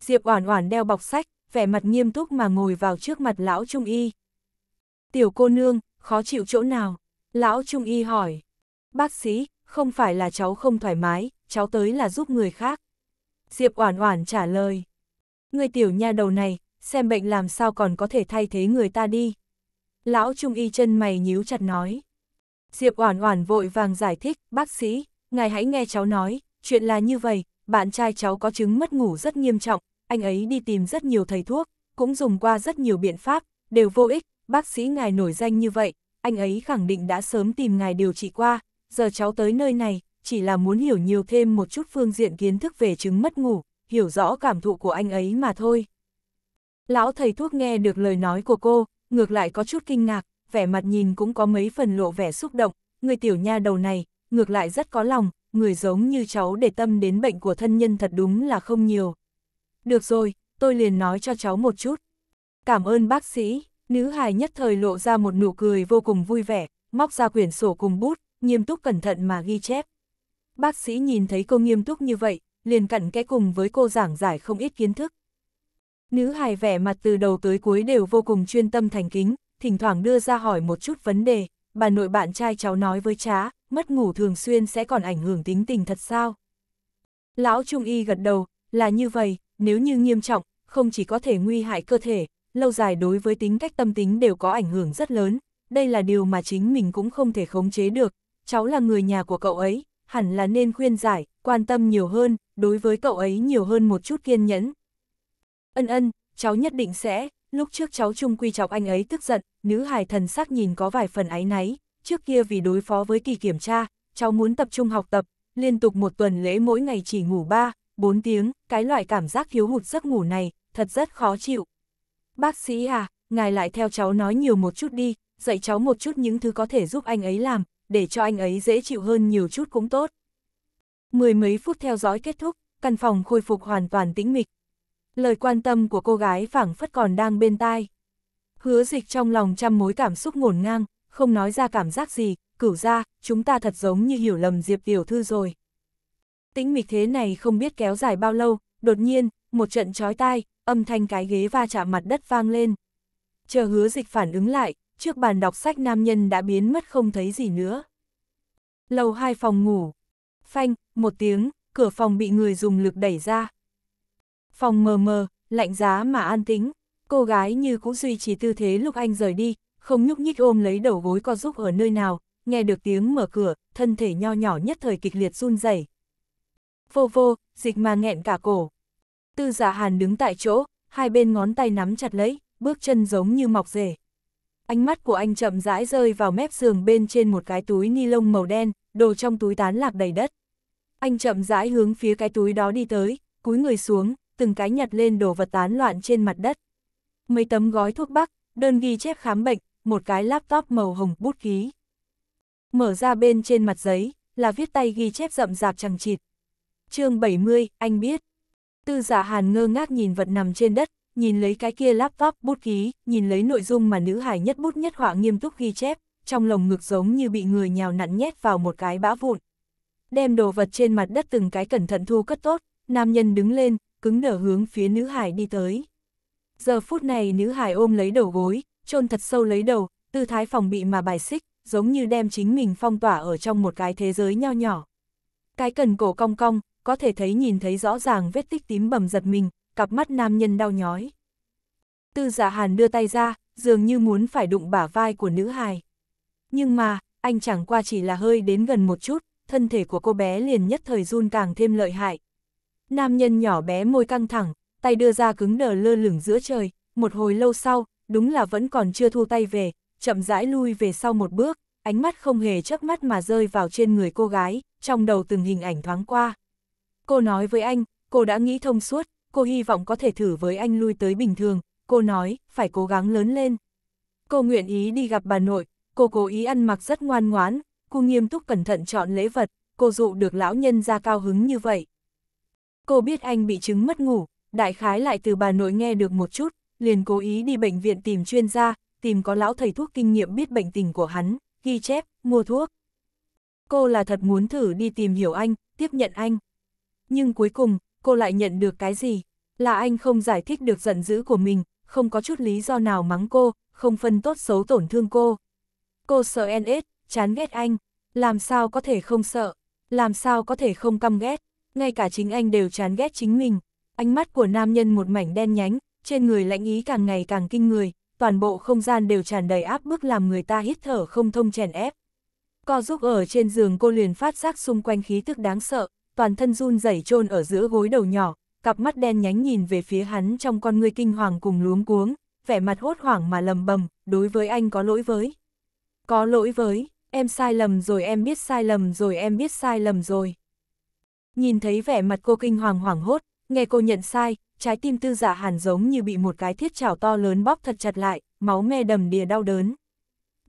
Diệp Oản Oản đeo bọc sách, vẻ mặt nghiêm túc mà ngồi vào trước mặt lão trung y. "Tiểu cô nương, khó chịu chỗ nào?" Lão trung y hỏi. "Bác sĩ, không phải là cháu không thoải mái, cháu tới là giúp người khác. Diệp Oản Oản trả lời. Người tiểu nha đầu này, xem bệnh làm sao còn có thể thay thế người ta đi. Lão Trung Y chân mày nhíu chặt nói. Diệp Oản Oản vội vàng giải thích, bác sĩ, ngài hãy nghe cháu nói, chuyện là như vậy, bạn trai cháu có chứng mất ngủ rất nghiêm trọng, anh ấy đi tìm rất nhiều thầy thuốc, cũng dùng qua rất nhiều biện pháp, đều vô ích, bác sĩ ngài nổi danh như vậy, anh ấy khẳng định đã sớm tìm ngài điều trị qua, giờ cháu tới nơi này, chỉ là muốn hiểu nhiều thêm một chút phương diện kiến thức về chứng mất ngủ, hiểu rõ cảm thụ của anh ấy mà thôi. Lão thầy thuốc nghe được lời nói của cô, ngược lại có chút kinh ngạc, vẻ mặt nhìn cũng có mấy phần lộ vẻ xúc động, người tiểu nha đầu này, ngược lại rất có lòng, người giống như cháu để tâm đến bệnh của thân nhân thật đúng là không nhiều. Được rồi, tôi liền nói cho cháu một chút. Cảm ơn bác sĩ, nữ hài nhất thời lộ ra một nụ cười vô cùng vui vẻ, móc ra quyển sổ cùng bút, nghiêm túc cẩn thận mà ghi chép. Bác sĩ nhìn thấy cô nghiêm túc như vậy, liền cặn kẽ cùng với cô giảng giải không ít kiến thức. Nữ hài vẻ mặt từ đầu tới cuối đều vô cùng chuyên tâm thành kính, thỉnh thoảng đưa ra hỏi một chút vấn đề, bà nội bạn trai cháu nói với trá, mất ngủ thường xuyên sẽ còn ảnh hưởng tính tình thật sao? Lão Trung Y gật đầu, là như vậy, nếu như nghiêm trọng, không chỉ có thể nguy hại cơ thể, lâu dài đối với tính cách tâm tính đều có ảnh hưởng rất lớn, đây là điều mà chính mình cũng không thể khống chế được, cháu là người nhà của cậu ấy, hẳn là nên khuyên giải, quan tâm nhiều hơn, đối với cậu ấy nhiều hơn một chút kiên nhẫn. Ân ân, cháu nhất định sẽ, lúc trước cháu chung quy chọc anh ấy tức giận, nữ hài thần sắc nhìn có vài phần áy náy, trước kia vì đối phó với kỳ kiểm tra, cháu muốn tập trung học tập, liên tục một tuần lễ mỗi ngày chỉ ngủ 3, 4 tiếng, cái loại cảm giác thiếu hụt giấc ngủ này, thật rất khó chịu. Bác sĩ à, ngài lại theo cháu nói nhiều một chút đi, dạy cháu một chút những thứ có thể giúp anh ấy làm, để cho anh ấy dễ chịu hơn nhiều chút cũng tốt. Mười mấy phút theo dõi kết thúc, căn phòng khôi phục hoàn toàn tĩnh mịch. Lời quan tâm của cô gái phảng phất còn đang bên tai. Hứa dịch trong lòng trăm mối cảm xúc ngổn ngang, không nói ra cảm giác gì, cửu ra, chúng ta thật giống như hiểu lầm Diệp Tiểu Thư rồi. Tĩnh mịch thế này không biết kéo dài bao lâu, đột nhiên, một trận chói tai, âm thanh cái ghế va chạm mặt đất vang lên. Chờ hứa dịch phản ứng lại, trước bàn đọc sách nam nhân đã biến mất không thấy gì nữa. Lầu hai phòng ngủ. Phanh, một tiếng, cửa phòng bị người dùng lực đẩy ra. Phòng mờ mờ, lạnh giá mà an tính. Cô gái như cũng duy trì tư thế lúc anh rời đi, không nhúc nhích ôm lấy đầu gối co giúp ở nơi nào, nghe được tiếng mở cửa, thân thể nho nhỏ nhất thời kịch liệt run rẩy. Vô vô, dịch mà nghẹn cả cổ. Tư giả dạ hàn đứng tại chỗ, hai bên ngón tay nắm chặt lấy, bước chân giống như mọc rể ánh mắt của anh chậm rãi rơi vào mép giường bên trên một cái túi ni lông màu đen, đồ trong túi tán lạc đầy đất. Anh chậm rãi hướng phía cái túi đó đi tới, cúi người xuống, từng cái nhặt lên đồ vật tán loạn trên mặt đất. Mấy tấm gói thuốc bắc, đơn ghi chép khám bệnh, một cái laptop màu hồng bút ký. Mở ra bên trên mặt giấy, là viết tay ghi chép rậm rạp chẳng chịt. chương 70, anh biết. Tư giả dạ hàn ngơ ngác nhìn vật nằm trên đất, nhìn lấy cái kia laptop bút ký, nhìn lấy nội dung mà nữ hải nhất bút nhất họa nghiêm túc ghi chép, trong lồng ngực giống như bị người nhào nặn nhét vào một cái bã vụn. Đem đồ vật trên mặt đất từng cái cẩn thận thu cất tốt, nam nhân đứng lên, cứng nở hướng phía nữ hải đi tới. Giờ phút này nữ hải ôm lấy đầu gối, chôn thật sâu lấy đầu, tư thái phòng bị mà bài xích, giống như đem chính mình phong tỏa ở trong một cái thế giới nho nhỏ. Cái cần cổ cong cong, có thể thấy nhìn thấy rõ ràng vết tích tím bầm giật mình, cặp mắt nam nhân đau nhói. Tư giả dạ hàn đưa tay ra, dường như muốn phải đụng bả vai của nữ hài. Nhưng mà, anh chẳng qua chỉ là hơi đến gần một chút, thân thể của cô bé liền nhất thời run càng thêm lợi hại. Nam nhân nhỏ bé môi căng thẳng, tay đưa ra cứng đờ lơ lửng giữa trời, một hồi lâu sau, đúng là vẫn còn chưa thu tay về, chậm rãi lui về sau một bước, ánh mắt không hề chớp mắt mà rơi vào trên người cô gái, trong đầu từng hình ảnh thoáng qua. Cô nói với anh, cô đã nghĩ thông suốt, cô hy vọng có thể thử với anh lui tới bình thường, cô nói, phải cố gắng lớn lên. Cô nguyện ý đi gặp bà nội, cô cố ý ăn mặc rất ngoan ngoãn, cô nghiêm túc cẩn thận chọn lễ vật, cô dụ được lão nhân ra cao hứng như vậy. Cô biết anh bị chứng mất ngủ, đại khái lại từ bà nội nghe được một chút, liền cố ý đi bệnh viện tìm chuyên gia, tìm có lão thầy thuốc kinh nghiệm biết bệnh tình của hắn, ghi chép, mua thuốc. Cô là thật muốn thử đi tìm hiểu anh, tiếp nhận anh. Nhưng cuối cùng, cô lại nhận được cái gì? Là anh không giải thích được giận dữ của mình, không có chút lý do nào mắng cô, không phân tốt xấu tổn thương cô. Cô sợ NS, chán ghét anh, làm sao có thể không sợ, làm sao có thể không căm ghét, ngay cả chính anh đều chán ghét chính mình. Ánh mắt của nam nhân một mảnh đen nhánh, trên người lãnh ý càng ngày càng kinh người, toàn bộ không gian đều tràn đầy áp bức làm người ta hít thở không thông chèn ép. Co giúp ở trên giường cô liền phát giác xung quanh khí tức đáng sợ, toàn thân run rẩy chôn ở giữa gối đầu nhỏ, cặp mắt đen nhánh nhìn về phía hắn trong con người kinh hoàng cùng luống cuống, vẻ mặt hốt hoảng mà lầm bầm, đối với anh có lỗi với. Có lỗi với, em sai lầm rồi em biết sai lầm rồi em biết sai lầm rồi. Nhìn thấy vẻ mặt cô kinh hoàng hoảng hốt, nghe cô nhận sai, trái tim tư giả dạ hàn giống như bị một cái thiết chảo to lớn bóp thật chặt lại, máu me đầm đìa đau đớn.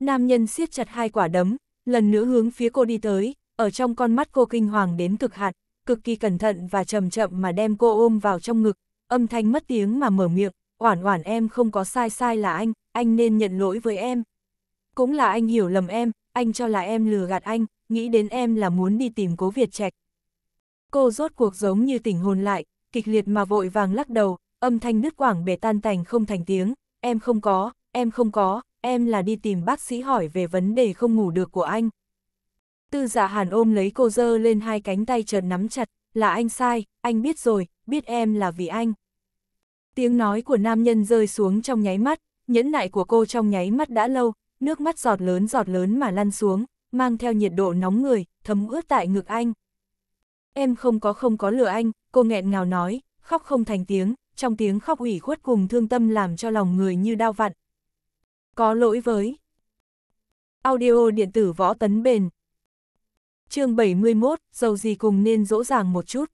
Nam nhân siết chặt hai quả đấm, lần nữa hướng phía cô đi tới, ở trong con mắt cô kinh hoàng đến cực hạn, cực kỳ cẩn thận và chậm chậm mà đem cô ôm vào trong ngực, âm thanh mất tiếng mà mở miệng, oản oản em không có sai sai là anh, anh nên nhận lỗi với em. Cũng là anh hiểu lầm em, anh cho là em lừa gạt anh, nghĩ đến em là muốn đi tìm cố Việt Trạch. Cô rốt cuộc giống như tỉnh hồn lại, kịch liệt mà vội vàng lắc đầu, âm thanh nứt quảng bể tan tành không thành tiếng, em không có, em không có, em là đi tìm bác sĩ hỏi về vấn đề không ngủ được của anh. Tư giả dạ hàn ôm lấy cô dơ lên hai cánh tay trần nắm chặt, là anh sai, anh biết rồi, biết em là vì anh. Tiếng nói của nam nhân rơi xuống trong nháy mắt, nhẫn nại của cô trong nháy mắt đã lâu, nước mắt giọt lớn giọt lớn mà lăn xuống, mang theo nhiệt độ nóng người, thấm ướt tại ngực anh. Em không có không có lừa anh, cô nghẹn ngào nói, khóc không thành tiếng, trong tiếng khóc ủy khuất cùng thương tâm làm cho lòng người như đau vặn. Có lỗi với. Audio điện tử võ tấn bền, chương 71, dầu gì cùng nên dỗ dàng một chút.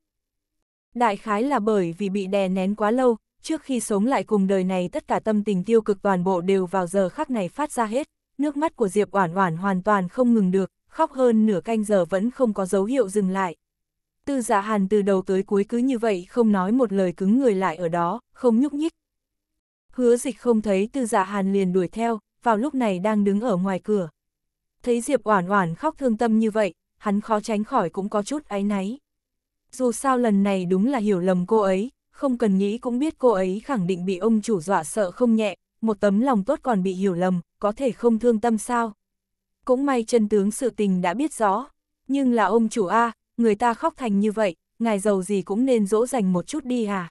Đại khái là bởi vì bị đè nén quá lâu, trước khi sống lại cùng đời này tất cả tâm tình tiêu cực toàn bộ đều vào giờ khắc này phát ra hết, nước mắt của Diệp Oản Oản hoàn toàn không ngừng được, khóc hơn nửa canh giờ vẫn không có dấu hiệu dừng lại. Tư giả dạ Hàn từ đầu tới cuối cứ như vậy không nói một lời cứng người lại ở đó, không nhúc nhích. Hứa Dịch không thấy Tư giả dạ Hàn liền đuổi theo, vào lúc này đang đứng ở ngoài cửa. Thấy Diệp Oản Oản khóc thương tâm như vậy, hắn khó tránh khỏi cũng có chút áy náy. Dù sao lần này đúng là hiểu lầm cô ấy, không cần nghĩ cũng biết cô ấy khẳng định bị ông chủ dọa sợ không nhẹ, một tấm lòng tốt còn bị hiểu lầm, có thể không thương tâm sao. Cũng may chân tướng sự tình đã biết rõ, nhưng là ông chủ A, người ta khóc thành như vậy, ngài giàu gì cũng nên dỗ dành một chút đi à.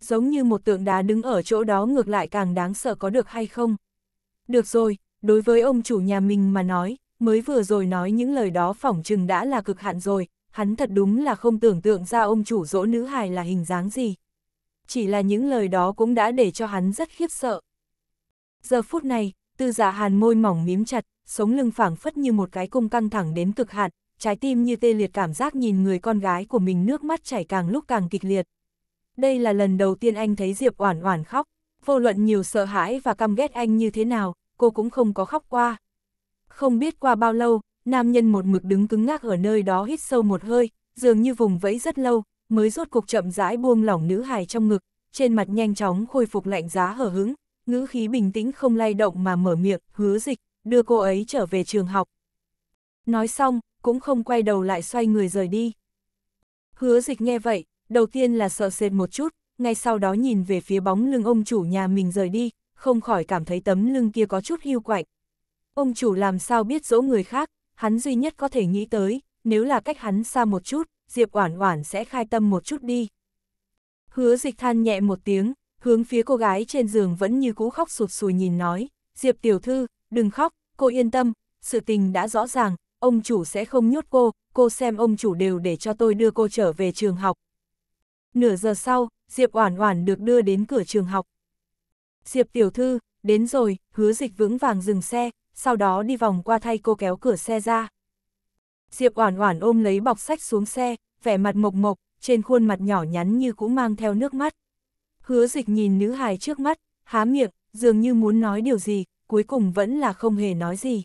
Giống như một tượng đá đứng ở chỗ đó ngược lại càng đáng sợ có được hay không. Được rồi, đối với ông chủ nhà mình mà nói, mới vừa rồi nói những lời đó phỏng chừng đã là cực hạn rồi, hắn thật đúng là không tưởng tượng ra ông chủ dỗ nữ hài là hình dáng gì. Chỉ là những lời đó cũng đã để cho hắn rất khiếp sợ. Giờ phút này, tư giả dạ hàn môi mỏng mím chặt, sống lưng phảng phất như một cái cung căng thẳng đến cực hạn, trái tim như tê liệt cảm giác nhìn người con gái của mình nước mắt chảy càng lúc càng kịch liệt. Đây là lần đầu tiên anh thấy Diệp Oản Oản khóc, vô luận nhiều sợ hãi và căm ghét anh như thế nào, cô cũng không có khóc qua. Không biết qua bao lâu, nam nhân một mực đứng cứng ngắc ở nơi đó hít sâu một hơi, dường như vùng vẫy rất lâu, mới rốt cục chậm rãi buông lỏng nữ hài trong ngực, trên mặt nhanh chóng khôi phục lạnh giá hở hứng, ngữ khí bình tĩnh không lay động mà mở miệng, hứa dịch, đưa cô ấy trở về trường học. Nói xong, cũng không quay đầu lại xoay người rời đi. Hứa dịch nghe vậy, đầu tiên là sợ sệt một chút, ngay sau đó nhìn về phía bóng lưng ông chủ nhà mình rời đi, không khỏi cảm thấy tấm lưng kia có chút hiu quạnh, Ông chủ làm sao biết dỗ người khác, hắn duy nhất có thể nghĩ tới, nếu là cách hắn xa một chút, Diệp Oản Oản sẽ khai tâm một chút đi. Hứa Dịch than nhẹ một tiếng, hướng phía cô gái trên giường vẫn như cũ khóc sụt sùi nhìn nói, "Diệp tiểu thư, đừng khóc, cô yên tâm, sự tình đã rõ ràng, ông chủ sẽ không nhốt cô, cô xem ông chủ đều để cho tôi đưa cô trở về trường học." Nửa giờ sau, Diệp Oản Oản được đưa đến cửa trường học. "Diệp tiểu thư, đến rồi." Hứa Dịch vững vàng dừng xe, sau đó đi vòng qua thay cô kéo cửa xe ra. Diệp Oản Oản ôm lấy bọc sách xuống xe, vẻ mặt mộc mộc, trên khuôn mặt nhỏ nhắn như cũng mang theo nước mắt. Hứa Dịch nhìn nữ hài trước mắt, há miệng, dường như muốn nói điều gì, cuối cùng vẫn là không hề nói gì.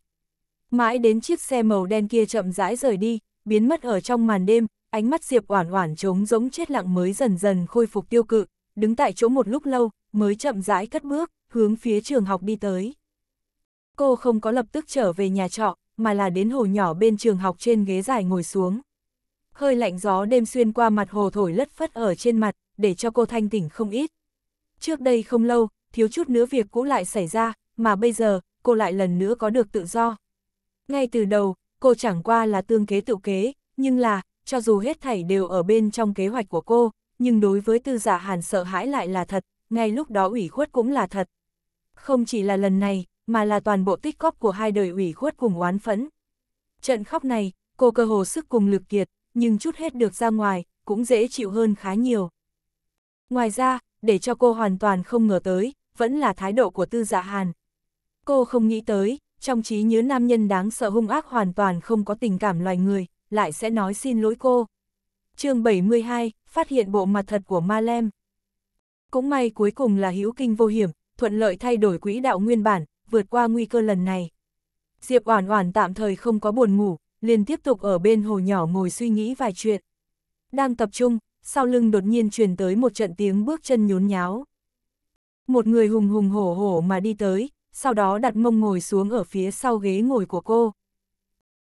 Mãi đến chiếc xe màu đen kia chậm rãi rời đi, biến mất ở trong màn đêm, ánh mắt Diệp Oản Oản trống rỗng chết lặng mới dần dần khôi phục tiêu cự, đứng tại chỗ một lúc lâu, mới chậm rãi cất bước, hướng phía trường học đi tới cô không có lập tức trở về nhà trọ, mà là đến hồ nhỏ bên trường học trên ghế dài ngồi xuống. Hơi lạnh gió đêm xuyên qua mặt hồ thổi lất phất ở trên mặt, để cho cô thanh tỉnh không ít. Trước đây không lâu, thiếu chút nữa việc cũ lại xảy ra, mà bây giờ, cô lại lần nữa có được tự do. Ngay từ đầu, cô chẳng qua là tương kế tự kế, nhưng là, cho dù hết thảy đều ở bên trong kế hoạch của cô, nhưng đối với tư giả dạ hàn sợ hãi lại là thật, ngay lúc đó ủy khuất cũng là thật. Không chỉ là lần này, mà là toàn bộ tích góp của hai đời ủy khuất cùng oán phẫn. Trận khóc này, cô cơ hồ sức cùng lực kiệt, nhưng chút hết được ra ngoài, cũng dễ chịu hơn khá nhiều. Ngoài ra, để cho cô hoàn toàn không ngờ tới, vẫn là thái độ của tư dạ hàn. Cô không nghĩ tới, trong trí nhớ nam nhân đáng sợ hung ác hoàn toàn không có tình cảm loài người, lại sẽ nói xin lỗi cô. chương 72, phát hiện bộ mặt thật của Ma Lem. Cũng may cuối cùng là hữu kinh vô hiểm, thuận lợi thay đổi quỹ đạo nguyên bản, vượt qua nguy cơ lần này. Diệp Oản Oản tạm thời không có buồn ngủ, liền tiếp tục ở bên hồ nhỏ ngồi suy nghĩ vài chuyện. Đang tập trung, sau lưng đột nhiên truyền tới một trận tiếng bước chân nhốn nháo. Một người hùng hùng hổ hổ mà đi tới, sau đó đặt mông ngồi xuống ở phía sau ghế ngồi của cô.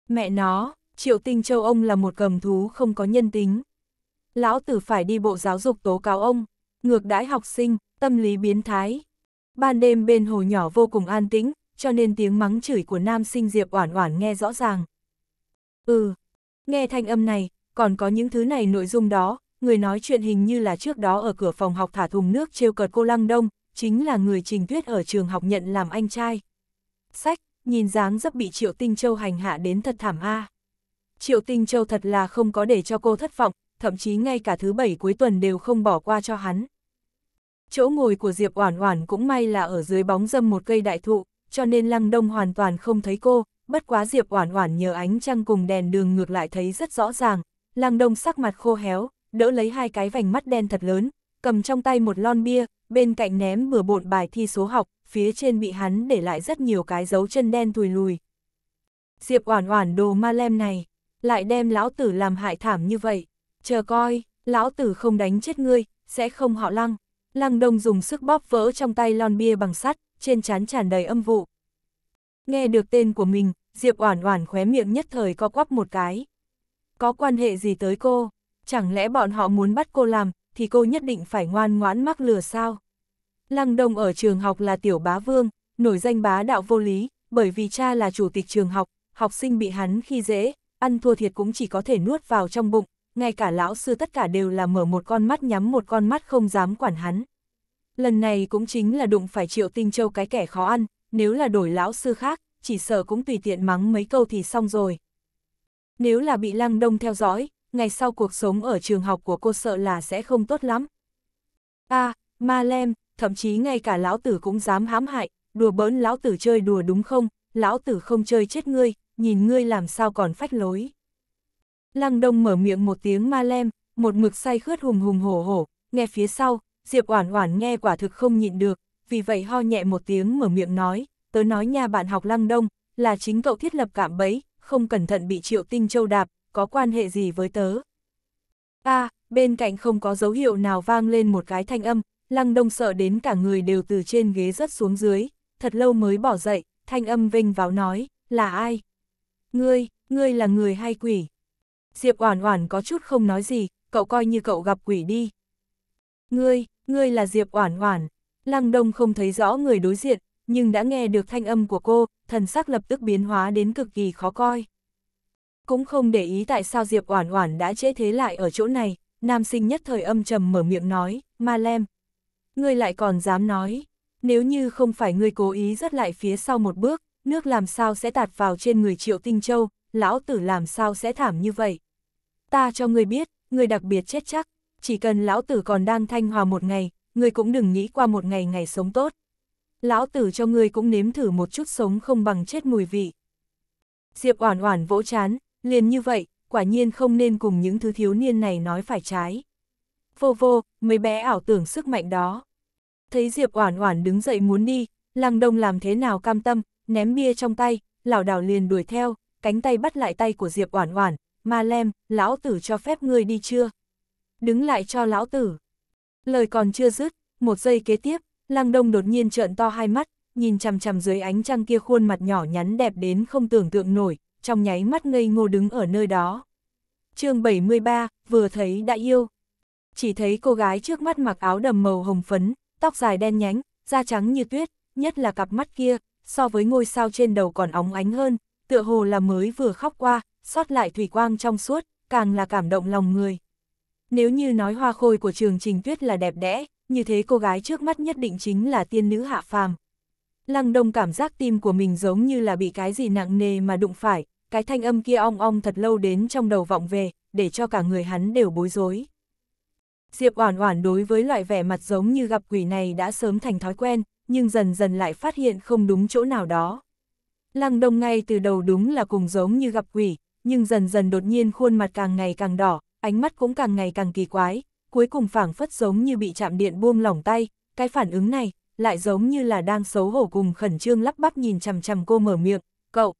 Mẹ nó, Triệu Tinh Châu ông là một cầm thú không có nhân tính. Lão tử phải đi bộ giáo dục tố cáo ông, ngược đãi học sinh, tâm lý biến thái, Ban đêm bên hồ nhỏ vô cùng an tĩnh, cho nên tiếng mắng chửi của nam sinh Diệp Oản Oản nghe rõ ràng. Ừ, nghe thanh âm này, còn có những thứ này nội dung đó, người nói chuyện hình như là trước đó ở cửa phòng học thả thùng nước trêu cợt cô Lăng Đông, chính là người Trình Tuyết ở trường học nhận làm anh trai. Sách, nhìn dáng dấp bị Triệu Tinh Châu hành hạ đến thật thảm a. Triệu Tinh Châu thật là không có để cho cô thất vọng, thậm chí ngay cả thứ bảy cuối tuần đều không bỏ qua cho hắn. Chỗ ngồi của Diệp Oản Oản cũng may là ở dưới bóng râm một cây đại thụ, cho nên Lăng Đông hoàn toàn không thấy cô, bất quá Diệp Oản Oản nhờ ánh trăng cùng đèn đường ngược lại thấy rất rõ ràng, Lăng Đông sắc mặt khô héo, đỡ lấy hai cái vành mắt đen thật lớn, cầm trong tay một lon bia, bên cạnh ném bừa bộn bài thi số học, phía trên bị hắn để lại rất nhiều cái dấu chân đen thùi lùi. Diệp Oản Oản đồ ma lem này, lại đem lão tử làm hại thảm như vậy, chờ coi, lão tử không đánh chết ngươi, sẽ không họ Lăng. Lăng Đông dùng sức bóp vỡ trong tay lon bia bằng sắt, trên trán tràn đầy âm vụ. Nghe được tên của mình, Diệp Oản Oản khóe miệng nhất thời co quắp một cái. Có quan hệ gì tới cô? Chẳng lẽ bọn họ muốn bắt cô làm, thì cô nhất định phải ngoan ngoãn mắc lừa sao? Lăng Đông ở trường học là tiểu bá vương, nổi danh bá đạo vô lý, bởi vì cha là chủ tịch trường học, học sinh bị hắn khi dễ, ăn thua thiệt cũng chỉ có thể nuốt vào trong bụng, ngay cả lão sư tất cả đều là mở một con mắt nhắm một con mắt không dám quản hắn. Lần này cũng chính là đụng phải triệu tinh châu cái kẻ khó ăn, nếu là đổi lão sư khác, chỉ sợ cũng tùy tiện mắng mấy câu thì xong rồi. Nếu là bị lăng đông theo dõi, ngày sau cuộc sống ở trường học của cô sợ là sẽ không tốt lắm. a ma lem, thậm chí ngay cả lão tử cũng dám hãm hại, đùa bỡn lão tử chơi đùa đúng không, lão tử không chơi chết ngươi, nhìn ngươi làm sao còn phách lối. Lăng Đông mở miệng một tiếng ma lem, một mực say khướt hùng hùng hổ hổ, nghe phía sau, Diệp Oản Oản nghe quả thực không nhịn được, vì vậy ho nhẹ một tiếng mở miệng nói, tớ nói nha bạn học Lăng Đông, là chính cậu thiết lập cạm bẫy, không cẩn thận bị Triệu Tinh Châu đạp, có quan hệ gì với tớ? A, bên cạnh không có dấu hiệu nào vang lên một cái thanh âm, Lăng Đông sợ đến cả người đều từ trên ghế rất xuống dưới, thật lâu mới bỏ dậy, thanh âm vênh váo nói, là ai? Ngươi, ngươi là người hay quỷ? Diệp Oản Oản có chút không nói gì, cậu coi như cậu gặp quỷ đi. Ngươi, ngươi là Diệp Oản Oản. Lăng Đông không thấy rõ người đối diện, nhưng đã nghe được thanh âm của cô, thần sắc lập tức biến hóa đến cực kỳ khó coi. Cũng không để ý tại sao Diệp Oản Oản đã trễ thế lại ở chỗ này, nam sinh nhất thời âm trầm mở miệng nói, "Ma Lem, ngươi lại còn dám nói, nếu như không phải ngươi cố ý rất lại phía sau một bước, nước làm sao sẽ tạt vào trên người Triệu Tinh Châu, lão tử làm sao sẽ thảm như vậy? Ta cho ngươi biết, ngươi đặc biệt chết chắc, chỉ cần lão tử còn đang thanh hòa một ngày, ngươi cũng đừng nghĩ qua một ngày ngày sống tốt. Lão tử cho ngươi cũng nếm thử một chút sống không bằng chết mùi vị. Diệp oản oản vỗ chán, liền như vậy, quả nhiên không nên cùng những thứ thiếu niên này nói phải trái. Vô vô, mấy bé ảo tưởng sức mạnh đó. Thấy Diệp oản oản đứng dậy muốn đi, Lăng Đông làm thế nào cam tâm, ném bia trong tay, lão đảo liền đuổi theo, cánh tay bắt lại tay của Diệp Oản Oản, "Ma Lem, lão tử cho phép ngươi đi chưa? Đứng lại cho lão tử." Lời còn chưa dứt, một giây kế tiếp, Lăng Đông đột nhiên trợn to hai mắt, nhìn chằm chằm dưới ánh trăng kia khuôn mặt nhỏ nhắn đẹp đến không tưởng tượng nổi, trong nháy mắt ngây ngô đứng ở nơi đó. chương 73, vừa thấy đã yêu. Chỉ thấy cô gái trước mắt mặc áo đầm màu hồng phấn, tóc dài đen nhánh, da trắng như tuyết, nhất là cặp mắt kia, so với ngôi sao trên đầu còn óng ánh hơn, tựa hồ là mới vừa khóc qua, sót lại thủy quang trong suốt, càng là cảm động lòng người. Nếu như nói hoa khôi của trường trình tuyết là đẹp đẽ, như thế cô gái trước mắt nhất định chính là tiên nữ hạ phàm. Lăng đông cảm giác tim của mình giống như là bị cái gì nặng nề mà đụng phải, cái thanh âm kia ong ong thật lâu đến trong đầu vọng về, để cho cả người hắn đều bối rối. Diệp Oản Oản đối với loại vẻ mặt giống như gặp quỷ này đã sớm thành thói quen, nhưng dần dần lại phát hiện không đúng chỗ nào đó. Lăng Đông ngay từ đầu đúng là cùng giống như gặp quỷ, nhưng dần dần đột nhiên khuôn mặt càng ngày càng đỏ, ánh mắt cũng càng ngày càng kỳ quái, cuối cùng phảng phất giống như bị chạm điện buông lỏng tay, cái phản ứng này lại giống như là đang xấu hổ cùng khẩn trương lắp bắp nhìn chằm chằm cô mở miệng, "Cậu,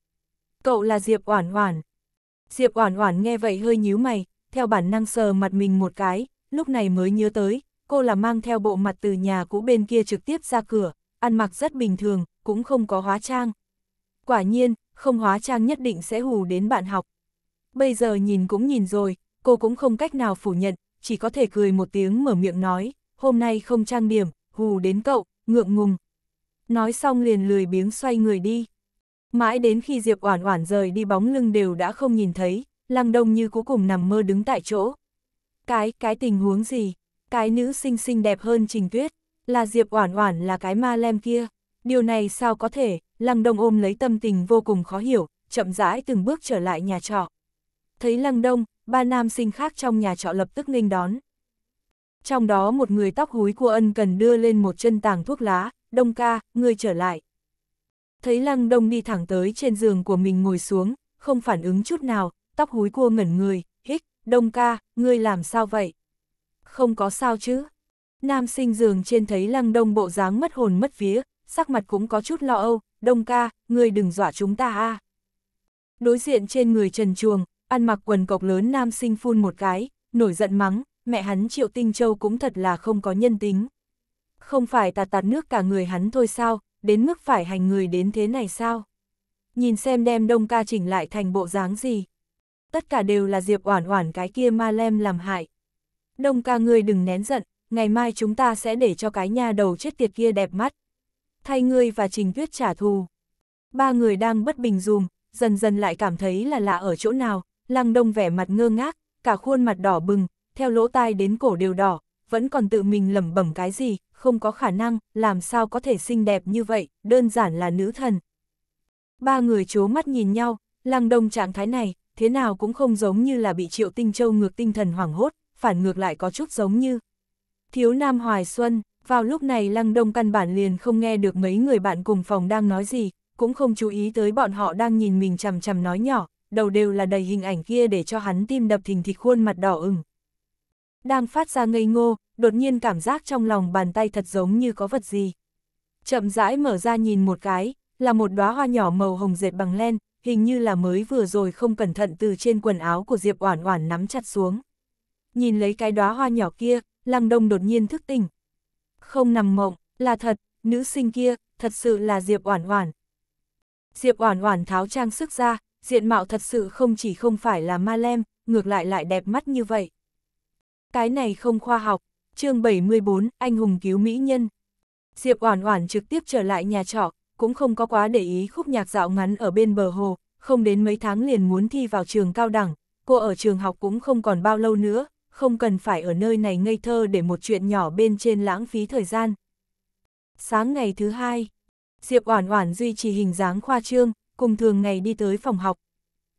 cậu là Diệp Oản Oản?" Diệp Oản Oản nghe vậy hơi nhíu mày, theo bản năng sờ mặt mình một cái, lúc này mới nhớ tới, cô là mang theo bộ mặt từ nhà cũ bên kia trực tiếp ra cửa, ăn mặc rất bình thường, cũng không có hóa trang, Quả nhiên, không hóa trang nhất định sẽ hù đến bạn học. Bây giờ nhìn cũng nhìn rồi, cô cũng không cách nào phủ nhận, chỉ có thể cười một tiếng mở miệng nói, hôm nay không trang điểm, hù đến cậu, ngượng ngùng. Nói xong liền lười biếng xoay người đi. Mãi đến khi Diệp Oản Oản rời đi bóng lưng đều đã không nhìn thấy, Lăng Đông như cuối cùng nằm mơ đứng tại chỗ. Cái, cái tình huống gì? Cái nữ xinh xinh đẹp hơn Trình Tuyết, là Diệp Oản Oản là cái ma lem kia. Điều này sao có thể, Lăng Đông ôm lấy tâm tình vô cùng khó hiểu, chậm rãi từng bước trở lại nhà trọ. Thấy Lăng Đông, ba nam sinh khác trong nhà trọ lập tức nghênh đón. Trong đó một người tóc húi của ân cần đưa lên một chân tàng thuốc lá, Đông ca, người trở lại. Thấy Lăng Đông đi thẳng tới trên giường của mình ngồi xuống, không phản ứng chút nào, tóc húi cua ngẩn người, hích, Đông ca, ngươi làm sao vậy? Không có sao chứ. Nam sinh giường trên thấy Lăng Đông bộ dáng mất hồn mất vía, sắc mặt cũng có chút lo âu, đông ca, người đừng dọa chúng ta a. Đối diện trên người trần chuồng, ăn mặc quần cộc lớn nam sinh phun một cái, nổi giận mắng, mẹ hắn triệu tinh châu cũng thật là không có nhân tính. Không phải tạt tạt nước cả người hắn thôi sao, đến mức phải hành người đến thế này sao? Nhìn xem đem đông ca chỉnh lại thành bộ dáng gì. Tất cả đều là Diệp Oản Oản cái kia ma lem làm hại. Đông ca ngươi đừng nén giận, ngày mai chúng ta sẽ để cho cái nha đầu chết tiệt kia đẹp mắt thay ngươi và Trình Tuyết trả thù. Ba người đang bất bình dùm, dần dần lại cảm thấy là lạ ở chỗ nào, Lăng Đông vẻ mặt ngơ ngác, cả khuôn mặt đỏ bừng, theo lỗ tai đến cổ đều đỏ, vẫn còn tự mình lẩm bẩm cái gì, không có khả năng, làm sao có thể xinh đẹp như vậy, đơn giản là nữ thần. Ba người chố mắt nhìn nhau, Lăng Đông trạng thái này, thế nào cũng không giống như là bị Triệu Tinh Châu ngược tinh thần hoảng hốt, phản ngược lại có chút giống như Thiếu Nam Hoài Xuân. Vào lúc này Lăng Đông căn bản liền không nghe được mấy người bạn cùng phòng đang nói gì, cũng không chú ý tới bọn họ đang nhìn mình chằm chằm nói nhỏ, đầu đều là đầy hình ảnh kia để cho hắn tim đập thình thịch khuôn mặt đỏ ửng. Đang phát ra ngây ngô, đột nhiên cảm giác trong lòng bàn tay thật giống như có vật gì. Chậm rãi mở ra nhìn một cái, là một đóa hoa nhỏ màu hồng dệt bằng len, hình như là mới vừa rồi không cẩn thận từ trên quần áo của Diệp Oản Oản nắm chặt xuống. Nhìn lấy cái đóa hoa nhỏ kia, Lăng Đông đột nhiên thức tỉnh, không nằm mộng, là thật, nữ sinh kia, thật sự là Diệp Oản Oản. Diệp Oản Oản tháo trang sức ra, diện mạo thật sự không chỉ không phải là ma lem, ngược lại lại đẹp mắt như vậy. Cái này không khoa học, chương 74, anh hùng cứu mỹ nhân. Diệp Oản Oản trực tiếp trở lại nhà trọ, cũng không có quá để ý khúc nhạc dạo ngắn ở bên bờ hồ, không đến mấy tháng liền muốn thi vào trường cao đẳng, cô ở trường học cũng không còn bao lâu nữa, không cần phải ở nơi này ngây thơ để một chuyện nhỏ bên trên lãng phí thời gian. Sáng ngày thứ hai, Diệp Oản Oản duy trì hình dáng khoa trương, cùng thường ngày đi tới phòng học.